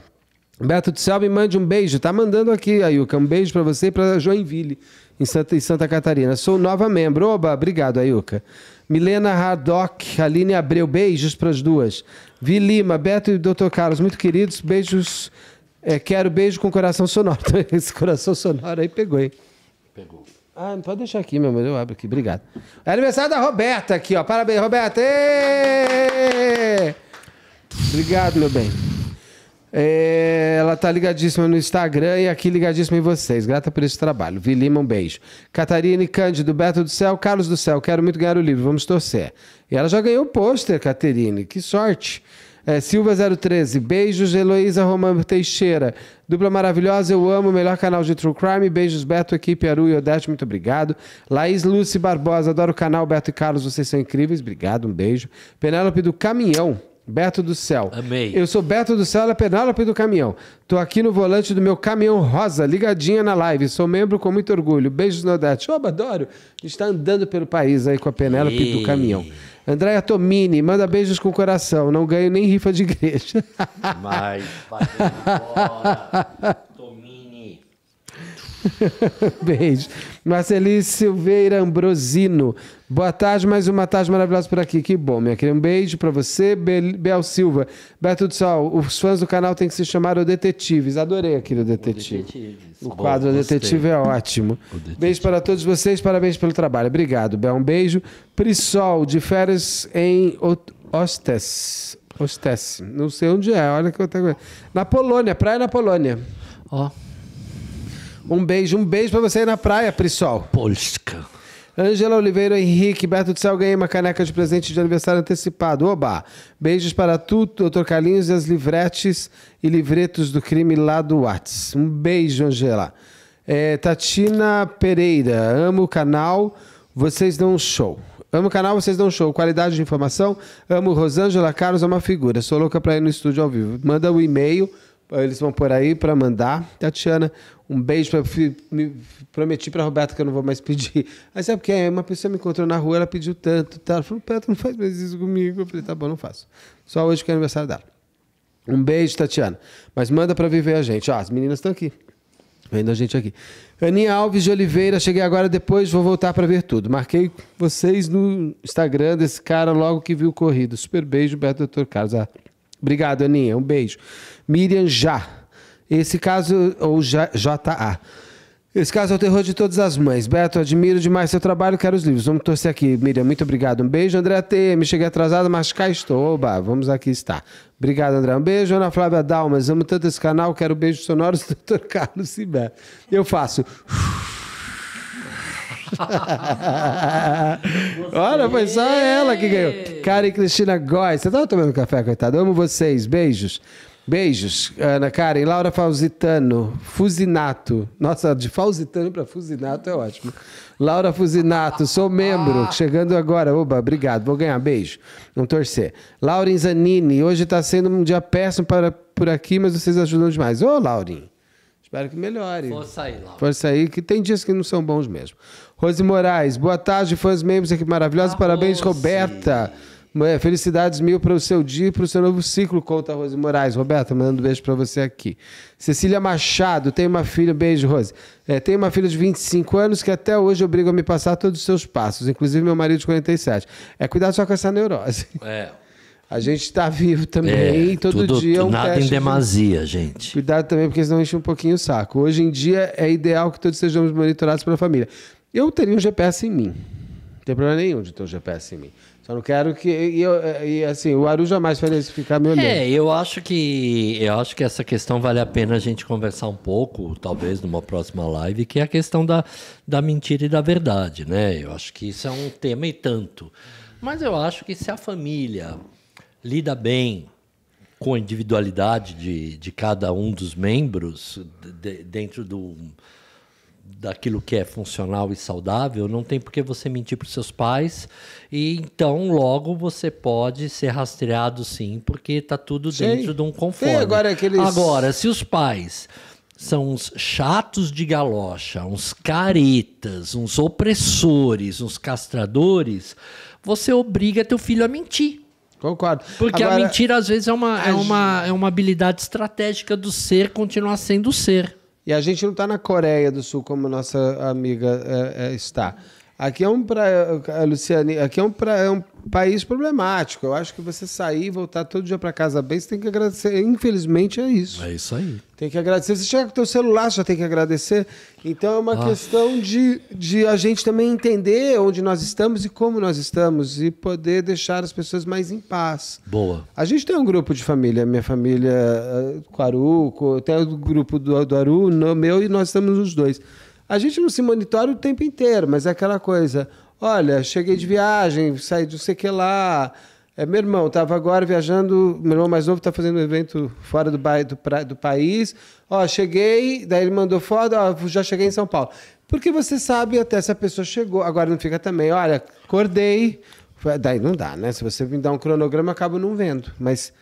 Beto do Céu, me mande um beijo. Tá mandando aqui, Ailca. Um beijo para você e para Joinville, em Santa, em Santa Catarina. Sou nova membro. Oba, obrigado, Ailca. Milena Hardock, Aline Abreu, beijos para as duas. Vi Lima, Beto e Dr. Carlos, muito queridos, beijos. É, quero beijo com coração sonoro. [laughs] Esse coração sonoro aí pegou, hein? Pegou. Ah, pode deixar aqui, meu amor, eu abro aqui, obrigado. É aniversário da Roberta aqui, ó. Parabéns, Roberta! Obrigado, meu bem. É, ela tá ligadíssima no Instagram e aqui ligadíssima em vocês. Grata por esse trabalho. Vi Lima, um beijo. Catarine Cândido, Beto do Céu, Carlos do Céu, quero muito ganhar o livro, vamos torcer. E ela já ganhou o pôster, Catarine, que sorte. É, Silva 013, beijos Heloísa Romano Teixeira. Dupla maravilhosa, eu amo, melhor canal de True Crime. Beijos Beto, equipe Aru e Odete, muito obrigado. Laís Lúcia Barbosa, adoro o canal Beto e Carlos, vocês são incríveis, obrigado, um beijo. Penélope do Caminhão. Beto do Céu. Amei. Eu sou Beto do Céu, ela é Penélope do Caminhão. Tô aqui no volante do meu caminhão rosa, ligadinha na live. Sou membro com muito orgulho. Beijos, Nodete. Oba, adoro. A gente tá andando pelo país aí com a Penélope Ei. do Caminhão. Andréia Tomini, manda beijos com o coração. Não ganho nem rifa de igreja. Mas, vai embora. [laughs] [laughs] Beijo. Marcelice Silveira Ambrosino. Boa tarde, mais uma tarde maravilhosa por aqui. Que bom, minha querida. Um beijo para você, Bel Silva. Beto do Sol, os fãs do canal têm que se chamar o Detetives. Adorei aquele Detetive. O, o quadro Detetive é ótimo. Beijo para todos vocês, parabéns pelo trabalho. Obrigado, Bel. Um beijo. Prisol, de férias em Hostes. Hostes. Não sei onde é, olha que eu tenho. Na Polônia, praia na Polônia. Ó. Oh. Um beijo, um beijo para você aí na praia, Prisol. Polska. Ângela Oliveira Henrique, Beto de Céu, ganhei uma caneca de presente de aniversário antecipado. Oba! Beijos para tu, doutor Carlinhos e as livretes e livretos do crime lá do Whats. Um beijo, Ângela. É, Tatina Pereira, amo o canal, vocês dão um show. Amo o canal, vocês dão um show. Qualidade de informação, amo Rosângela Carlos, é uma figura. Sou louca para ir no estúdio ao vivo. Manda o um e-mail eles vão por aí para mandar. Tatiana, um beijo. Pra, me prometi para Roberta que eu não vou mais pedir. Aí [laughs] sabe o que é? Uma pessoa me encontrou na rua, ela pediu tanto. Tá? Ela falou, Pedro, não faz mais isso comigo. Eu falei, tá bom, não faço. Só hoje que é aniversário dela. Um beijo, Tatiana. Mas manda para viver a gente. Ó, as meninas estão aqui. Vendo a gente aqui. Aninha Alves de Oliveira, cheguei agora depois, vou voltar para ver tudo. Marquei vocês no Instagram desse cara logo que viu o corrido. Super beijo, Beto Doutor Carlos. Ah, Obrigado, Aninha. Um beijo. Miriam Já. Esse caso, ou JA. Esse caso é o terror de todas as mães. Beto, admiro demais seu trabalho, quero os livros. Vamos torcer aqui. Miriam, muito obrigado. Um beijo, André T. Me cheguei atrasada, mas cá estou. Oba, vamos aqui estar. Obrigado, André. Um beijo, Ana Flávia Dalmas. Amo tanto esse canal, quero beijos sonoros [laughs] do Dr. Carlos Sibé. Eu faço. [laughs] Olha, foi só ela que ganhou. Karen Cristina Góes. Você tava tomando café, coitado. Amo vocês. Beijos. Beijos, Ana Karen. Laura Fausitano, Fusinato. Nossa, de Fausitano para Fusinato é ótimo. Laura Fusinato, sou membro. Chegando agora. Oba, obrigado. Vou ganhar. Beijo. Não torcer. Laurin Zanini, hoje está sendo um dia péssimo para, por aqui, mas vocês ajudam demais. Ô, Laurin. Espero que melhore. Força aí, Laura. Força aí, que tem dias que não são bons mesmo. Rose Moraes, boa tarde, fãs membros, aqui maravilhosos ah, Parabéns, Roberta. Felicidades mil para o seu dia e para o seu novo ciclo, conta Rose Moraes. Roberta, mandando um beijo para você aqui. Cecília Machado, tem uma filha, beijo, Rose. É, tem uma filha de 25 anos que até hoje obriga a me passar todos os seus passos, inclusive meu marido de 47. É cuidado só com essa neurose. É. A gente está vivo também, é, todo tudo, dia é um Nada em demasia, gente. Cuidado também, porque senão enche um pouquinho o saco. Hoje em dia é ideal que todos sejamos monitorados pela família. Eu teria um GPS em mim. Não tem problema nenhum de ter um GPS em mim. Só não quero que. E, eu, e assim, o Aru jamais vai ficar meu amigo. É, eu acho que. Eu acho que essa questão vale a pena a gente conversar um pouco, talvez numa próxima live, que é a questão da, da mentira e da verdade, né? Eu acho que isso é um tema e tanto. Mas eu acho que se a família lida bem com a individualidade de, de cada um dos membros de, dentro do daquilo que é funcional e saudável, não tem por que você mentir para os seus pais. E então, logo você pode ser rastreado sim, porque está tudo sim. dentro de um conforme. agora, é aqueles... agora, se os pais são uns chatos de galocha, uns caretas, uns opressores, uns castradores, você obriga teu filho a mentir. Concordo. Porque agora, a mentira, às vezes, é uma, é, uma, é uma habilidade estratégica do ser continuar sendo o ser. E a gente não está na Coreia do Sul como nossa amiga é, é, está. Aqui é um, pra, eh, Luciane, aqui é um, pra, é um país problemático. Eu acho que você sair e voltar todo dia para casa bem, você tem que agradecer. Infelizmente é isso. É isso aí. Tem que agradecer. Você chega com o teu celular, você já tem que agradecer. Então é uma ah. questão de, de a gente também entender onde nós estamos e como nós estamos e poder deixar as pessoas mais em paz. Boa. A gente tem um grupo de família, minha família Quaruco, eh, tem o grupo do, do Aru, no meu e nós estamos os dois. A gente não se monitora o tempo inteiro, mas é aquela coisa. Olha, cheguei de viagem, saí de não sei o que lá. É, meu irmão estava agora viajando, meu irmão mais novo está fazendo um evento fora do, do, pra... do país. Ó, cheguei, daí ele mandou foto, ó, já cheguei em São Paulo. Porque você sabe até se a pessoa chegou. Agora não fica também, olha, acordei. Daí não dá, né? Se você me dar um cronograma, eu acabo não vendo. Mas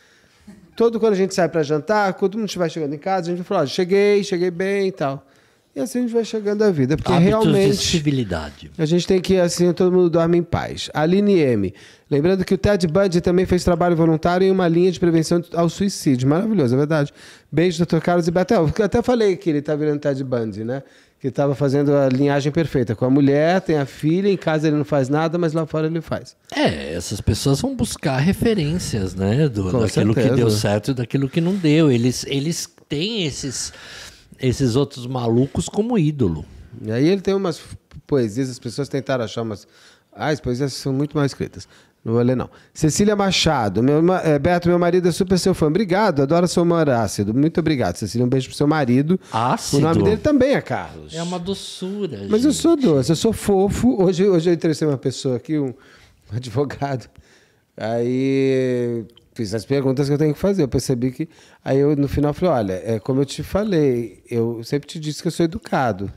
todo quando a gente sai para jantar, quando a gente vai chegando em casa, a gente fala, ó, cheguei, cheguei bem e tal. E assim a gente vai chegando à vida. Porque Hábitos realmente. De civilidade. A gente tem que, assim, todo mundo dorme em paz. Aline M. Lembrando que o Ted Bundy também fez trabalho voluntário em uma linha de prevenção ao suicídio. Maravilhoso, é verdade. Beijo, doutor Carlos e Betel. [laughs] Até falei que ele está virando Ted Bundy, né? Que estava fazendo a linhagem perfeita. Com a mulher, tem a filha, em casa ele não faz nada, mas lá fora ele faz. É, essas pessoas vão buscar referências, né? Do, daquilo certeza. que deu certo e daquilo que não deu. Eles, eles têm esses esses outros malucos como ídolo. E aí ele tem umas poesias, as pessoas tentaram achar umas. Ah, as poesias são muito mal escritas. Não vou ler, não. Cecília Machado. Meu, é, Beto, meu marido é super seu fã. Obrigado, adoro seu humor ácido. Muito obrigado, Cecília. Um beijo pro seu marido. Ácido? O nome dele também é Carlos. É uma doçura. Mas gente. eu sou doce, eu sou fofo. Hoje, hoje eu entrevistei uma pessoa aqui, um [laughs] advogado. Aí fiz as perguntas que eu tenho que fazer. Eu percebi que. Aí eu, no final, falei: olha, é como eu te falei, eu sempre te disse que eu sou educado.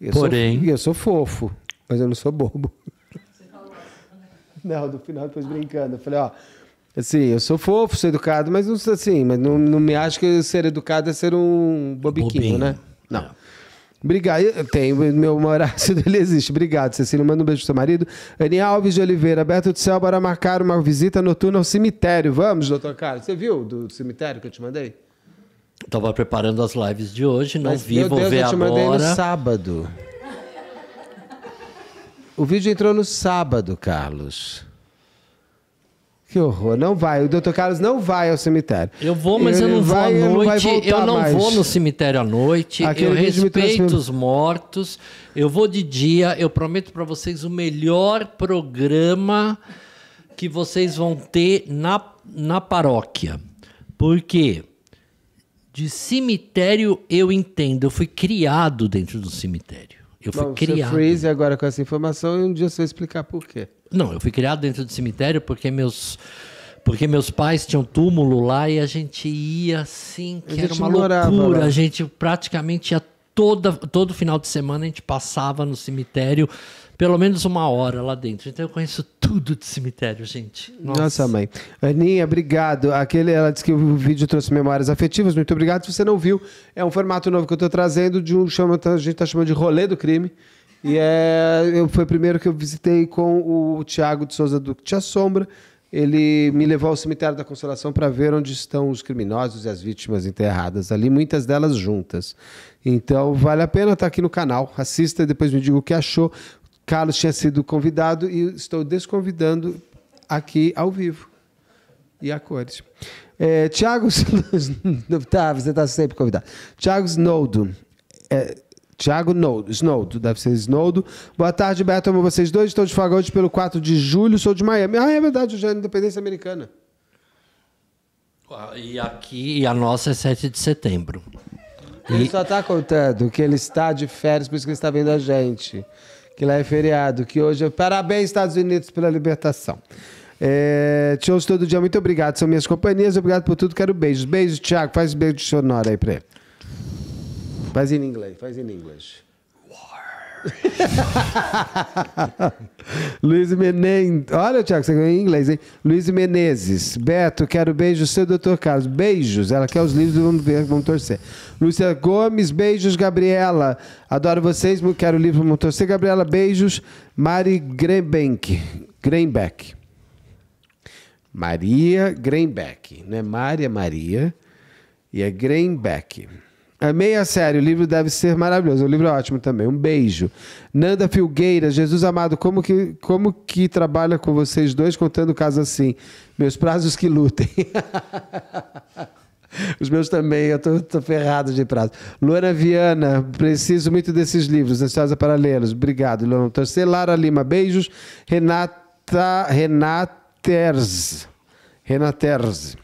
Eu Porém. Sou, eu sou fofo, mas eu não sou bobo. Não, no final, depois brincando. Eu falei: ó. Assim, eu sou fofo, sou educado, mas não assim, mas não, não me acho que ser educado é ser um bobiquinho, Bobinho. né? Não. É. Obrigado. Tem meu Horácio [laughs] ele existe. Obrigado, Cecília. Manda um beijo pro seu marido. Aninha Alves de Oliveira, Beto do Céu, bora marcar uma visita noturna ao cemitério. Vamos, doutor Carlos. Você viu do cemitério que eu te mandei? Tava preparando as lives de hoje, não Mas, vi, meu vou Deus, ver eu te agora. mandei no sábado. O vídeo entrou no sábado, Carlos. Que horror. Não vai. O doutor Carlos não vai ao cemitério. Eu vou, mas eu, eu não vou vai, à noite. Não eu não vou no cemitério à noite. Aquele eu respeito os mortos. Eu vou de dia. Eu prometo para vocês o melhor programa que vocês vão ter na, na paróquia. Porque de cemitério eu entendo. Eu fui criado dentro do cemitério. Eu fui Bom, criado. Freeze agora com essa informação e um dia você vai explicar por quê. Não, eu fui criado dentro do cemitério porque meus porque meus pais tinham túmulo lá e a gente ia assim, que era uma loucura. Lá. A gente praticamente ia toda, todo final de semana a gente passava no cemitério pelo menos uma hora lá dentro. Então eu conheço tudo de cemitério, gente. Nossa, Nossa mãe. Aninha, obrigado. Aquele, ela disse que o vídeo trouxe memórias afetivas. Muito obrigado. Se você não viu, é um formato novo que eu estou trazendo de um chama, a gente está chamando de rolê do crime. E é, eu, foi o primeiro que eu visitei com o Tiago de Souza do Tia Sombra. Ele me levou ao cemitério da Consolação para ver onde estão os criminosos e as vítimas enterradas ali, muitas delas juntas. Então vale a pena estar tá aqui no canal, assista e depois me diga o que achou. Carlos tinha sido convidado e estou desconvidando aqui ao vivo e a cores. É, Tiago. [laughs] tá, você está sempre convidado. Tiago Snowdo. É, Tiago Snowdo, deve ser Snowdo. Boa tarde, Beto. Amo vocês dois. Estou de fora pelo 4 de julho. Sou de Miami. Ah, é verdade, hoje é a independência americana. Ah, e aqui, e a nossa é 7 de setembro. Ele e... só está contando que ele está de férias, por isso que ele está vendo a gente que lá é feriado, que hoje é... Parabéns, Estados Unidos, pela libertação. É, te ouço todo dia, muito obrigado. São minhas companhias, obrigado por tudo. Quero beijos. Beijo, Thiago. Faz beijo de sonora aí pra ele. Faz em inglês, faz em inglês. [laughs] Luiz Menezes. Olha, Tiago, você ganhou em inglês, hein? Luiz Menezes. Beto, quero beijo seu, doutor Carlos. Beijos. Ela quer os livros, vamos ver, vamos torcer. Lúcia Gomes, beijos, Gabriela. Adoro vocês, quero o livro, vamos torcer. Gabriela, beijos. Mari Greenbeck. Greenbeck. Maria Greenbeck, né? Maria Maria e é Greenbeck. Amei é meia sério, o livro deve ser maravilhoso. O livro é ótimo também. Um beijo. Nanda Filgueira, Jesus amado, como que, como que trabalha com vocês dois contando casos assim? Meus prazos que lutem. [laughs] Os meus também, eu tô, tô ferrado de prazo. Luana Viana, preciso muito desses livros, ansiosa para lê-los. Obrigado, Luana. Torcer, Lara Lima, beijos. Renata, Renaters. Renaters.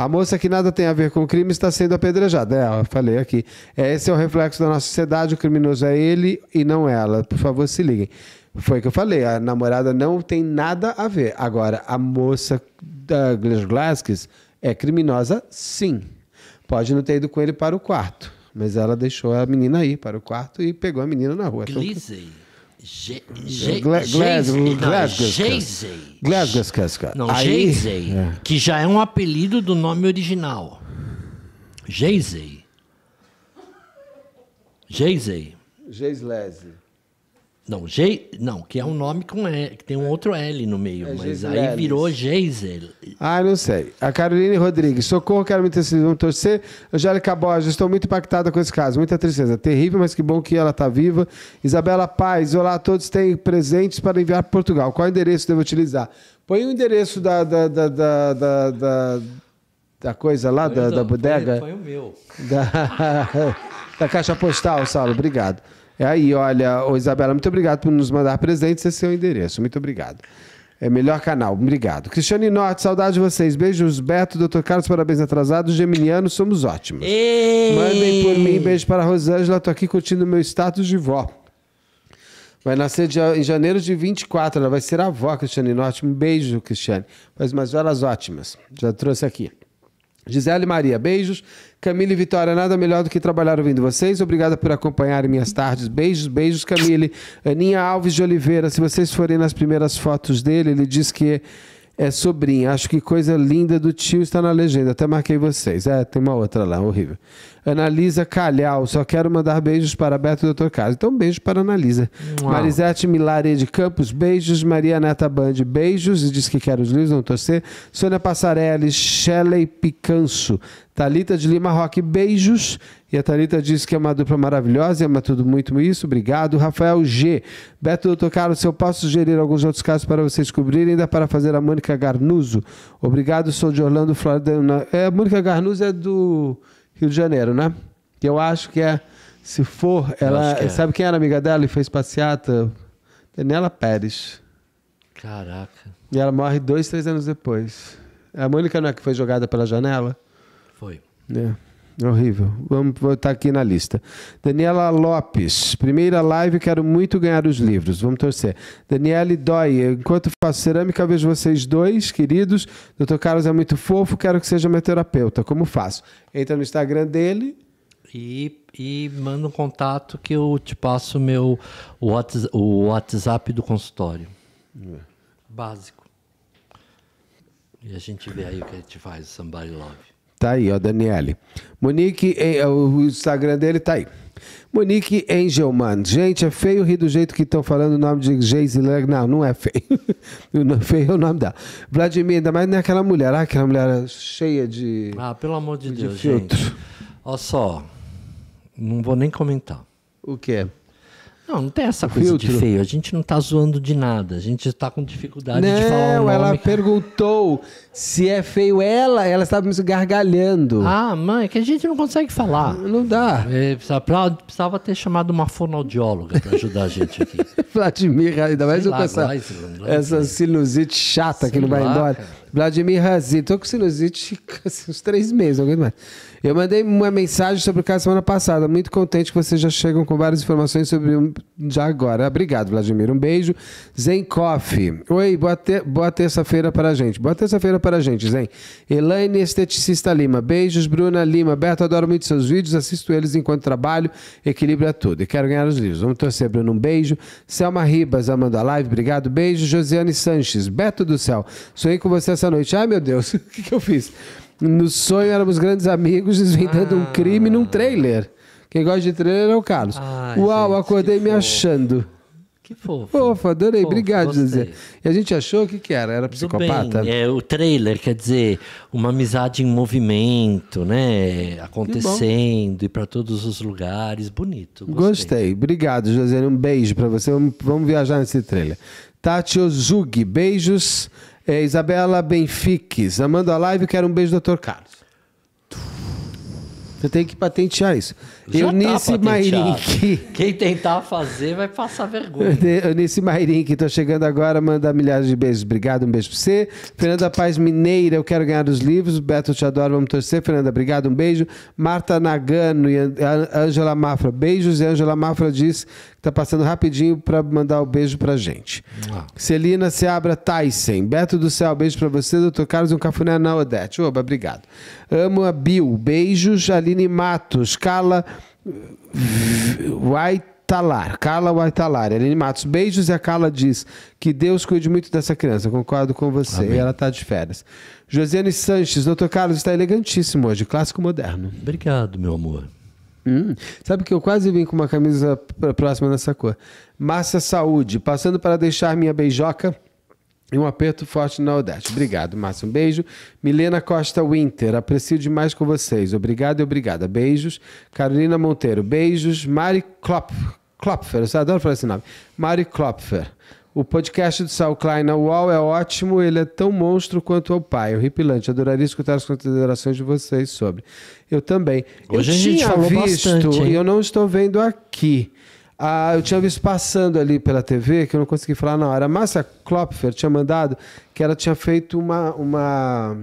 A moça que nada tem a ver com o crime está sendo apedrejada. É, eu falei aqui. É, esse é o reflexo da nossa sociedade, o criminoso é ele e não ela. Por favor, se liguem. Foi o que eu falei, a namorada não tem nada a ver. Agora, a moça da Glaskis é criminosa, sim. Pode não ter ido com ele para o quarto, mas ela deixou a menina aí para o quarto e pegou a menina na rua. Glizzy. Então, Ge Ge Glasgow. Não, é Geisei, é. que já é um apelido do nome original. Geisei. Geisei. Não, Ge... não, que é um nome com e... que tem um outro L no meio, é mas aí virou Geisel. Ah, não sei. A Caroline Rodrigues, socorro, quero me torcer, vamos torcer. Angélica Borges, estou muito impactada com esse caso, muita tristeza. Terrível, mas que bom que ela está viva. Isabela Paz, olá a todos, tem presentes para enviar para Portugal. Qual endereço devo utilizar? Põe o endereço da, da, da, da, da, da, da coisa lá, da, da, bodega. Foi, foi o meu. Da, [laughs] da caixa postal, Saulo, obrigado. É aí, olha, ô Isabela, muito obrigado por nos mandar presentes. Esse é o endereço. Muito obrigado. É melhor canal, obrigado. Cristiane Norte, saudade de vocês. Beijos, Beto, Dr. Carlos, parabéns atrasados. Geminiano, somos ótimos. Ei. Mandem por mim, beijo para a Rosângela. Tô aqui curtindo meu status de vó. Vai nascer dia, em janeiro de 24. Ela vai ser avó, Cristiane Norte. Um beijo, Cristiane. Faz umas horas ótimas. Já trouxe aqui. Gisele Maria, beijos. Camille e Vitória, nada melhor do que trabalhar ouvindo vocês. Obrigada por acompanharem minhas tardes. Beijos, beijos, Camille. Aninha Alves de Oliveira, se vocês forem nas primeiras fotos dele, ele diz que é sobrinha. Acho que coisa linda do tio está na legenda. Até marquei vocês. É, tem uma outra lá, horrível. Analisa Calhau, só quero mandar beijos para Beto e Dr. Carlos, Então, beijo para Analisa. Marisete Milare de Campos, beijos. Maria Neta Band, beijos. E diz que quer os livros, não torcer. Sônia Passarelli, Shelley Picanso. Talita de Lima Roque, beijos. E a Thalita disse que é uma dupla maravilhosa, ama tudo muito isso. Obrigado. Rafael G. Beto Doutor Carlos, se eu posso sugerir alguns outros casos para vocês descobrirem, ainda para fazer a Mônica Garnuso. Obrigado, sou de Orlando, Florida. É, a Mônica Garnuso é do. Rio de Janeiro, né? Que eu acho que é. Se for, ela. Que é. Sabe quem era amiga dela e fez passeata? Daniela Pérez. Caraca. E ela morre dois, três anos depois. A Mônica não é que foi jogada pela janela? Foi. É. Horrível. Vamos botar tá aqui na lista. Daniela Lopes. Primeira live, quero muito ganhar os livros. Vamos torcer. Daniele Dói. Enquanto faço cerâmica, vejo vocês dois, queridos. Dr. Carlos é muito fofo, quero que seja meu terapeuta. Como faço? Entra no Instagram dele. E, e manda um contato que eu te passo meu, o, WhatsApp, o WhatsApp do consultório. É. Básico. E a gente vê aí o que a gente faz, Somebody Love. Tá aí, ó, Daniele. Monique, em, é, o Instagram dele tá aí. Monique Engelman. Gente, é feio rir do jeito que estão falando o nome de Geisler. Não, não é feio. [laughs] não é feio é o nome da. Vladimir, ainda mais naquela é mulher. Ah, aquela mulher cheia de. Ah, pelo amor de, de Deus, filtro. gente. Olha só. Não vou nem comentar. O quê? Não, não tem essa coisa filtro. de feio. A gente não tá zoando de nada. A gente está com dificuldade não, de falar. Não, ela perguntou se é feio ela, ela estava me gargalhando. Ah, mãe, é que a gente não consegue falar. Não dá. É, precisava, precisava, ter chamado uma fonoaudióloga para ajudar a gente aqui. [laughs] Vladimir, ainda mais lá, com essa, essa sinusite chata Sei que não vai lá, embora. Cara. Vladimir Razi, tô com sinusite há [laughs] uns três meses, alguém mais. Eu mandei uma mensagem sobre o caso semana passada. Muito contente que vocês já chegam com várias informações sobre já agora. Obrigado, Vladimir. Um beijo. Zen Coffee. Oi, boa, te... boa terça-feira para a gente. Boa terça-feira para a gente, Zen. Elaine Esteticista Lima. Beijos, Bruna Lima. Berto, adoro muito seus vídeos. Assisto eles enquanto trabalho. Equilibra é tudo. E quero ganhar os livros. Vamos torcer, Bruno. Um beijo. Selma Ribas, amando a live. Obrigado. Beijo. Josiane Sanches. Beto do céu. Sonhei com você essa noite. Ai, meu Deus. [laughs] O que, que eu fiz? No sonho éramos grandes amigos desvendando ah. um crime num ah. trailer. Quem gosta de trailer é o Carlos. Uau, gente, acordei me fofo. achando. Que fofo. Fofa, adorei. Fofo, Obrigado, gostei. E a gente achou o que, que era? Era psicopata? Bem, é, o trailer quer dizer uma amizade em movimento, né? Acontecendo e para todos os lugares. Bonito. Gostei. gostei. Obrigado, José. Um beijo para você. Vamos, vamos viajar nesse trailer. Tati Ozugi, beijos. É, Isabela Benfiques, amando a live, quero um beijo, doutor Carlos. Você tem que patentear isso. Eunice tá Mairink. Quem tentar fazer vai passar vergonha. [laughs] Eunice Mairink, tô chegando agora, manda milhares de beijos. Obrigado, um beijo pra você. Fernanda Paz Mineira, eu quero ganhar os livros. Beto, te adoro, vamos torcer. Fernanda, obrigado, um beijo. Marta Nagano e Ângela Mafra, beijos. E Ângela Mafra diz que tá passando rapidinho para mandar o um beijo pra gente. Ah. Celina Seabra Tyson, Beto do Céu, beijo pra você. Doutor Carlos, um cafuné na Odete. Oba, obrigado. Amo a Bill, beijos. Aline Matos, Carla. Waitalar, Carla Waitalar, Aline Matos, beijos e a Carla diz que Deus cuide muito dessa criança, concordo com você, e ela está de férias. Josiane Sanches, doutor Carlos está elegantíssimo hoje, clássico moderno. Obrigado, meu amor. Hum, sabe que eu quase vim com uma camisa próxima dessa cor. Márcia Saúde, passando para deixar minha beijoca e um aperto forte no Nordeste. Obrigado, Márcio. Um beijo. Milena Costa Winter, aprecio demais com vocês. Obrigado e obrigada. Beijos. Carolina Monteiro, beijos. Mari Klopf, Klopfer, eu adoro falar esse nome. Mari Klopfer. O podcast do Saul Klein na UOL é ótimo, ele é tão monstro quanto o pai. Horripilante, adoraria escutar as considerações de vocês sobre. Eu também. Hoje eu a gente falou visto, bastante, e eu não estou vendo aqui. Ah, eu tinha visto passando ali pela TV, que eu não consegui falar na hora. A Márcia Klopfer tinha mandado que ela tinha feito uma, uma,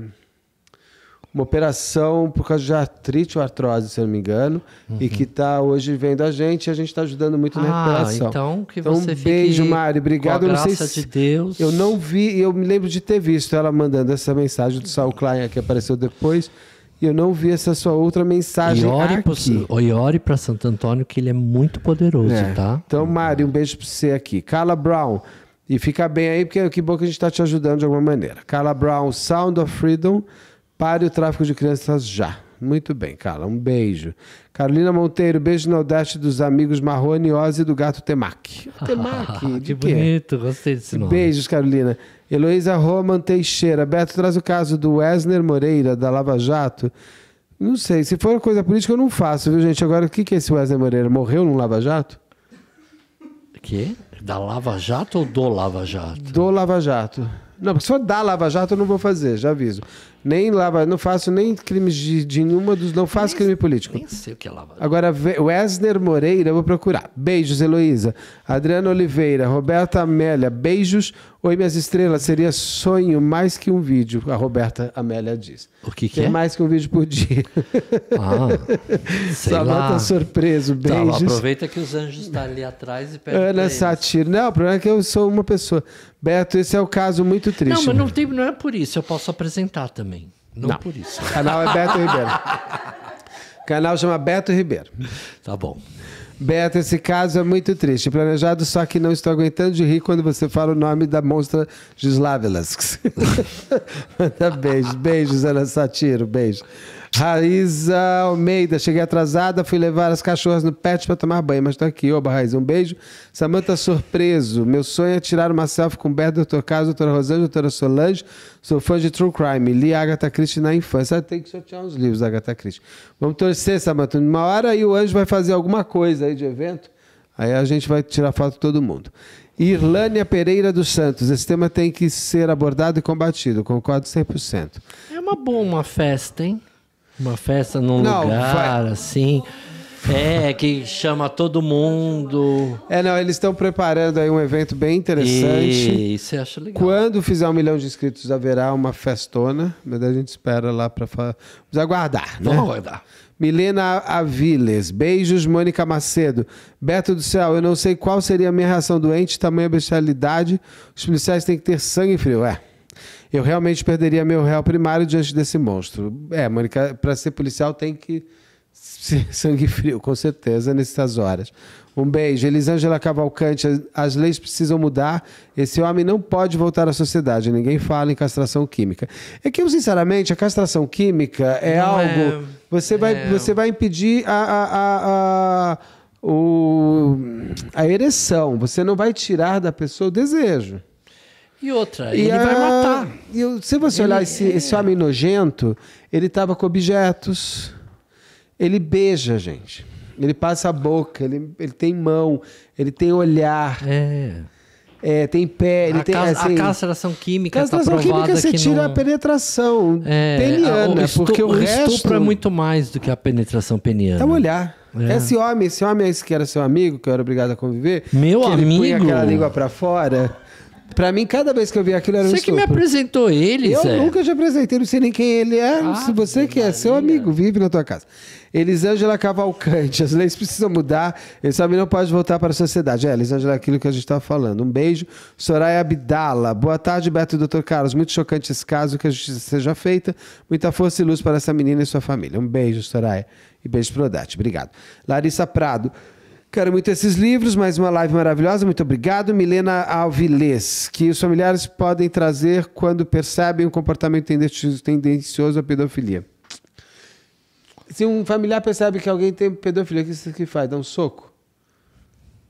uma operação por causa de artrite ou artrose, se eu não me engano, uhum. e que está hoje vendo a gente e a gente está ajudando muito ah, na recuperação. Então, que então, você um beijo, Mari. Obrigado. Com a graça não sei de Deus. Eu não vi, eu me lembro de ter visto ela mandando essa mensagem do Saul Klein que apareceu depois e eu não vi essa sua outra mensagem. ore, aqui. Pro, e ore Santo Antônio, que ele é muito poderoso, é. tá? Então, Mari, um beijo para você aqui. Carla Brown, e fica bem aí, porque que bom que a gente está te ajudando de alguma maneira. Carla Brown, Sound of Freedom, pare o tráfico de crianças já. Muito bem, Carla. Um beijo. Carolina Monteiro, beijo no Nordeste dos amigos Marrone, Ozzy e do Gato Temac. [laughs] Temac, que bonito, é? gostei desse nome. Beijos, Carolina. Heloísa Roman Teixeira. Beto, traz o caso do Wesner Moreira, da Lava Jato. Não sei, se for coisa política eu não faço, viu, gente? Agora, o que, que é esse Wesner Moreira? Morreu num Lava Jato? Que? Da Lava Jato ou do Lava Jato? Do Lava Jato. Não, se for da Lava Jato eu não vou fazer, já aviso nem lava, não faço nem crimes de, de nenhuma dos. Não faço nem, crime político. Nem sei o que é lava. Agora, Wesner Moreira, eu vou procurar. Beijos, Heloísa. Adriana Oliveira, Roberta Amélia, beijos. Oi, minhas estrelas, seria sonho mais que um vídeo, a Roberta Amélia diz. O que, que é? mais que um vídeo por dia. Ah, [laughs] sei Samanta lá. surpreso, tá, beijos. Tá, aproveita que os anjos estão tá ali atrás e pedem. Ana Satiro. Não, o problema é que eu sou uma pessoa. Beto, esse é o caso muito triste. Não, mas não, tem, não é por isso, eu posso apresentar também. Não, não. por isso. O canal é Beto Ribeiro. O [laughs] canal chama Beto Ribeiro. Tá bom. Beto, esse caso é muito triste. Planejado, só que não estou aguentando de rir quando você fala o nome da monstra Gislavelasks. [laughs] Manda beijos. Beijos, Ana Satiro. Beijo. Raíza Almeida, cheguei atrasada, fui levar as cachorras no pet para tomar banho, mas tô aqui. Oba, Raíza, um beijo. Samanta tá Surpreso, meu sonho é tirar uma selfie com o Beto, Dr. Carlos, Dr. Rosângela, doutora Solange. Sou fã de True Crime. Li Agatha Christie na infância. Tem que sortear uns livros da Agatha Christie. Vamos torcer, Samanta. Uma hora aí o Anjo vai fazer alguma coisa aí de evento. Aí a gente vai tirar foto de todo mundo. Irlânia Pereira dos Santos. Esse tema tem que ser abordado e combatido. Concordo 100%. É uma boa uma festa, hein? Uma festa num não, lugar, vai... assim. É, que chama todo mundo. É, não, eles estão preparando aí um evento bem interessante. E isso eu acho legal. Quando fizer um milhão de inscritos, haverá uma festona. Mas a gente espera lá para falar. Vamos aguardar, né? Vamos aguardar. Milena Aviles, beijos, Mônica Macedo. Beto do céu, eu não sei qual seria a minha reação doente, tamanha bestialidade. Os policiais têm que ter sangue frio. É. Eu realmente perderia meu réu primário diante desse monstro. É, Mônica, para ser policial tem que ser [laughs] sangue frio, com certeza, nessas horas. Um beijo. Elisângela Cavalcante, as leis precisam mudar. Esse homem não pode voltar à sociedade. Ninguém fala em castração química. É que eu, sinceramente, a castração química é não algo. É... Você, vai, é... você vai impedir a, a, a, a, o, a ereção. Você não vai tirar da pessoa o desejo. E outra, e ele a... vai matar. E se você ele... olhar esse, é- esse homem nojento, ele tava com objetos. Ele beija, gente. Ele passa a boca, ele, ele tem mão, ele tem olhar. É. É, tem pé, ele a tem ca assim, A castração química tá castração tá química você tira não... a penetração é, peniana, a, o porque o, o resto... estupro é muito mais do que a penetração peniana. É um olhar. É. Esse homem, esse homem é esse que era seu amigo, que eu era obrigado a conviver... Meu amigo! ele põe aquela língua pra fora... Pra mim, cada vez que eu vi aquilo era você um Você que me apresentou ele, Eu Zé. nunca te apresentei, não sei nem quem ele é. Ah, se você que, é seu amigo, vive na tua casa. Elisângela Cavalcante, as leis precisam mudar, esse homem não pode voltar para a sociedade. É, Elisângela, é aquilo que a gente estava tá falando. Um beijo. Soraya Abdala, boa tarde, Beto e Dr. Carlos. Muito chocante esse caso, que a justiça seja feita. Muita força e luz para essa menina e sua família. Um beijo, Soraya. E beijo pro Odete. Obrigado. Larissa Prado. Quero muito esses livros, mais uma live maravilhosa. Muito obrigado, Milena Alvilez. Que os familiares podem trazer quando percebem um comportamento tendencioso à pedofilia. Se um familiar percebe que alguém tem pedofilia, o que você faz? Dá um soco?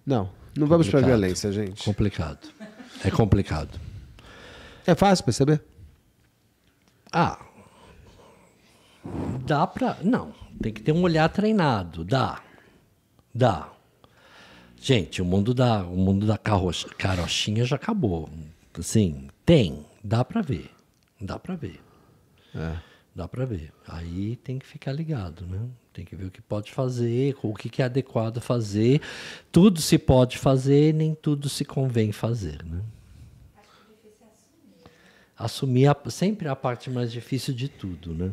Não. Não vamos para violência, gente. Complicado. É complicado. É fácil perceber? Ah. Dá para. Não. Tem que ter um olhar treinado. Dá. Dá. Gente, o mundo da, o mundo da carochinha já acabou. Assim, tem, dá para ver. Dá para ver. É. Dá para ver. Aí tem que ficar ligado, né? Tem que ver o que pode fazer, o que é adequado fazer. Tudo se pode fazer, nem tudo se convém fazer, né? É assumir a, sempre a parte mais difícil de tudo, né?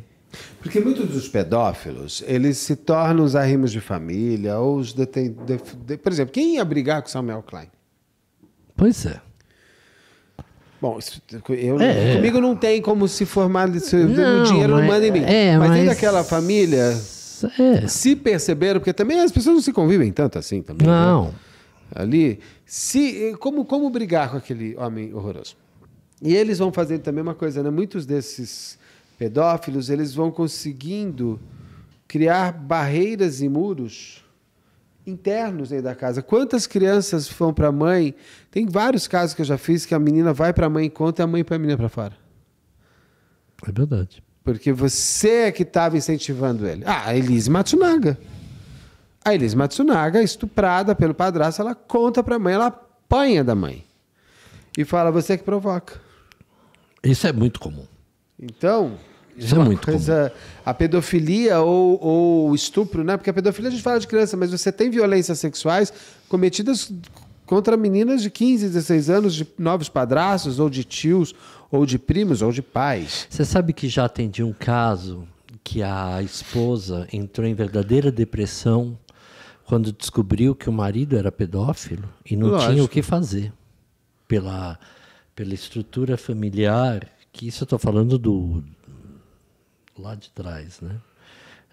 Porque muitos dos pedófilos, eles se tornam os arrimos de família ou os deten... De... Por exemplo, quem ia brigar com Samuel Klein? Pois é. Bom, eu, é, é, comigo não tem como se formar. Se, não, o dinheiro mas, não manda em mim. É, mas, mas dentro daquela família, é. se perceberam, porque também as pessoas não se convivem tanto assim também. Né? Não. Né? Ali, se, como, como brigar com aquele homem horroroso? E eles vão fazer também uma coisa, né? Muitos desses pedófilos, eles vão conseguindo criar barreiras e muros internos dentro da casa. Quantas crianças vão para a mãe? Tem vários casos que eu já fiz que a menina vai para a mãe e conta e a mãe para a menina para fora. É verdade. Porque você é que estava incentivando ele. Ah, a Elise Matsunaga. A Elise Matsunaga, estuprada pelo padrasto, ela conta para a mãe, ela apanha da mãe. E fala, você é que provoca. Isso é muito comum. Então, isso é, é muito coisa, comum. A pedofilia ou, ou estupro, né? Porque a pedofilia a gente fala de criança, mas você tem violências sexuais cometidas contra meninas de 15, 16 anos, de novos padrastos, ou de tios, ou de primos, ou de pais. Você sabe que já atendi um caso que a esposa entrou em verdadeira depressão quando descobriu que o marido era pedófilo e não Lógico. tinha o que fazer pela, pela estrutura familiar, que isso eu estou falando do, lá de trás, né?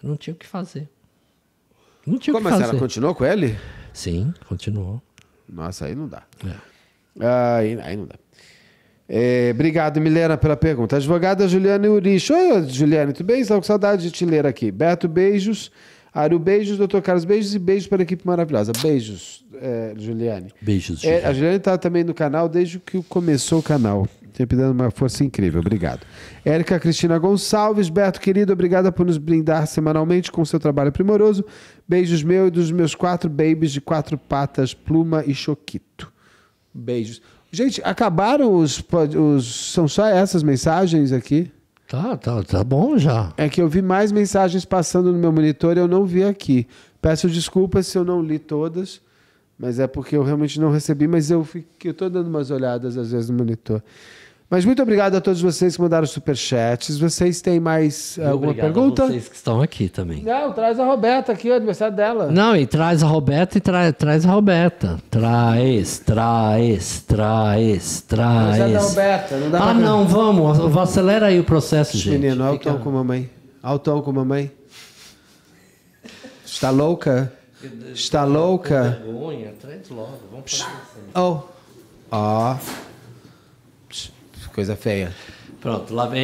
não tinha o que fazer. Não tinha Como, o que assim? fazer. Mas ela continuou com ele? Sim, continuou. Nossa, aí não dá. É. Ah, aí, aí não dá. É, obrigado, Milena, pela pergunta. Advogada Juliana Urich. Oi, Juliana, tudo bem? Estou com saudade de te ler aqui. Beto, beijos. Ario, beijos. Doutor Carlos, beijos. E beijos para a equipe maravilhosa. Beijos, é, Juliane. Beijos, Juliane. É, a Juliane está também no canal desde que começou o canal. Sempre dando uma força incrível. Obrigado. Érica Cristina Gonçalves. Berto, querido, obrigada por nos brindar semanalmente com seu trabalho primoroso. Beijos meu e dos meus quatro babies de quatro patas, pluma e choquito. Beijos. Gente, acabaram os, os. São só essas mensagens aqui? Tá, tá, tá bom já. É que eu vi mais mensagens passando no meu monitor e eu não vi aqui. Peço desculpas se eu não li todas, mas é porque eu realmente não recebi, mas eu, fico, eu tô dando umas olhadas às vezes no monitor. Mas muito obrigado a todos vocês que mandaram superchats. Vocês têm mais e eh, alguma pergunta? A vocês que estão aqui também. Não, traz a Roberta aqui, o aniversário dela. Não, e traz a Roberta e tra traz a Roberta. Traz, traz, traz, traz. Mas é da Roberta, não dá Ah, pra... não, vamos, acelera aí o processo, gente. Menino, altão Fica... com mamãe. Altão com mamãe. Está louca? Está louca? Vergonha, traz logo, vamos para Oh. ah. Oh coisa feia. Pronto, lá vem.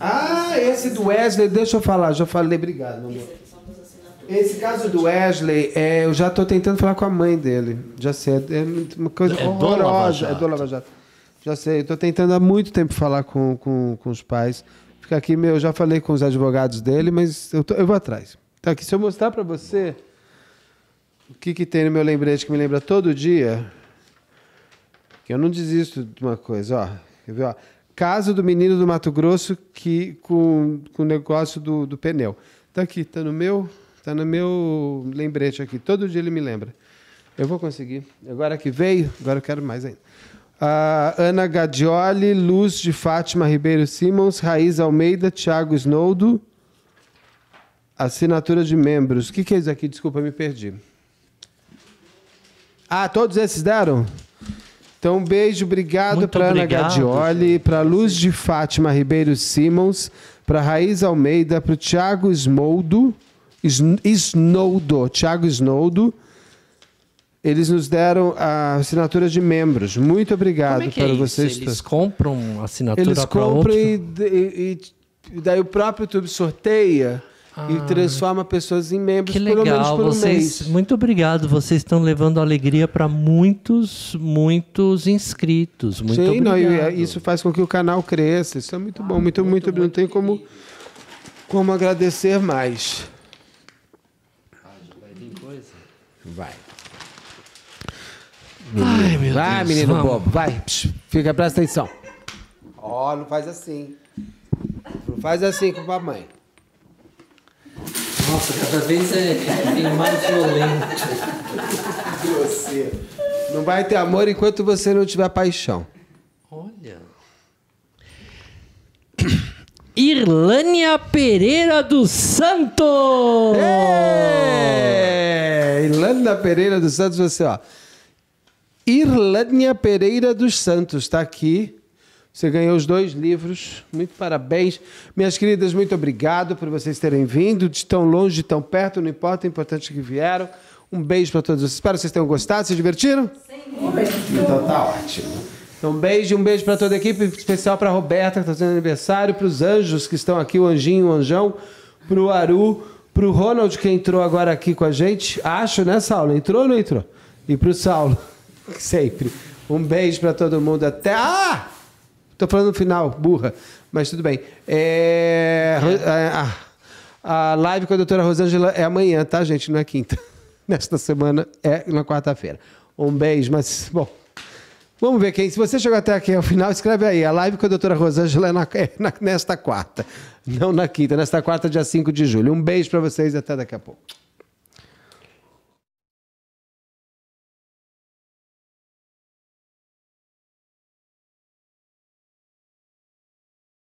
Ah, esse do Wesley, deixa eu falar, já falei, obrigado, meu amor. Esse caso do Wesley, é, eu já estou tentando falar com a mãe dele. Já sei, é, é uma coisa é horrorosa. Do é do Lava Jato. Já sei, estou tentando há muito tempo falar com, com, com os pais. Fica aqui, meu, eu já falei com os advogados dele, mas eu, tô, eu vou atrás. Tá aqui, se eu mostrar para você, o que, que tem no meu lembrete que me lembra todo dia? Que eu não desisto de uma coisa, ó. Quer ver, ó? Caso do menino do Mato Grosso que com, com o negócio do, do pneu. Tá aqui, tá no meu, tá no meu lembrete aqui. Todo dia ele me lembra. Eu vou conseguir. Agora que veio, agora eu quero mais ainda. Uh, Ana Gadioli, Luz de Fátima Ribeiro Simons, Raiz Almeida, Thiago Snoldo. Assinatura de membros. O que, que é isso aqui? Desculpa, me perdi. Ah, todos esses deram? Então, um beijo, obrigado para Ana Gadioli, para Luz de Fátima Ribeiro Simons, para Raiz Almeida, para o Thiago Smoldo, Snowdo, Thiago Snowdo. Eles nos deram a assinatura de membros. Muito obrigado Como é para é vocês. Isso? Eles compram assinatura Eles compram e, e, e daí o próprio YouTube sorteia. Ah, e transforma pessoas em membros que legal. pelo menos por um vocês, mês. Muito obrigado, vocês estão levando alegria para muitos, muitos inscritos. Muito Sim, não, é, isso faz com que o canal cresça. Isso é muito ah, bom, muito, muito, muito, muito não tem como, como agradecer mais. Vai Vai. Ai, meu vai, Deus, menino vamos. bobo, vai. Psh, fica, presta atenção. Ó, oh, não faz assim. Não faz assim com a mamãe. Nossa, cada vez é, é mais violento. você. Não vai ter amor enquanto você não tiver paixão. Olha. Irlânia Pereira dos Santos! É! Irlânia Pereira dos Santos, você, ó. Irlânia Pereira dos Santos, tá aqui você ganhou os dois livros. Muito parabéns. Minhas queridas, muito obrigado por vocês terem vindo, de tão longe, de tão perto, não importa, é importante que vieram. Um beijo para todos. Espero que vocês tenham gostado, se divertiram? Sim. Então tá ótimo. Então, um beijo, um beijo para toda a equipe, especial para a Roberta, que está fazendo aniversário, para os anjos que estão aqui, o Anjinho, o Anjão, para o Aru, para o Ronald, que entrou agora aqui com a gente. Acho, né, Saulo? Entrou ou não entrou? E para o Saulo, [laughs] sempre. Um beijo para todo mundo. Até. Ah! Estou falando no final, burra, mas tudo bem. É, é. é a, ah, a, live com a doutora Rosângela é amanhã, tá, gente? Não é quinta. [laughs] Nesta semana é na quarta-feira. Um beijo, mas, bom. Vamos ver quem. Se você chegou até aqui ao final, escreve aí. A live com a doutora Rosângela é, na, é na, nesta quarta. Não na quinta, nesta quarta, dia 5 de julho. Um beijo para vocês e até daqui a pouco.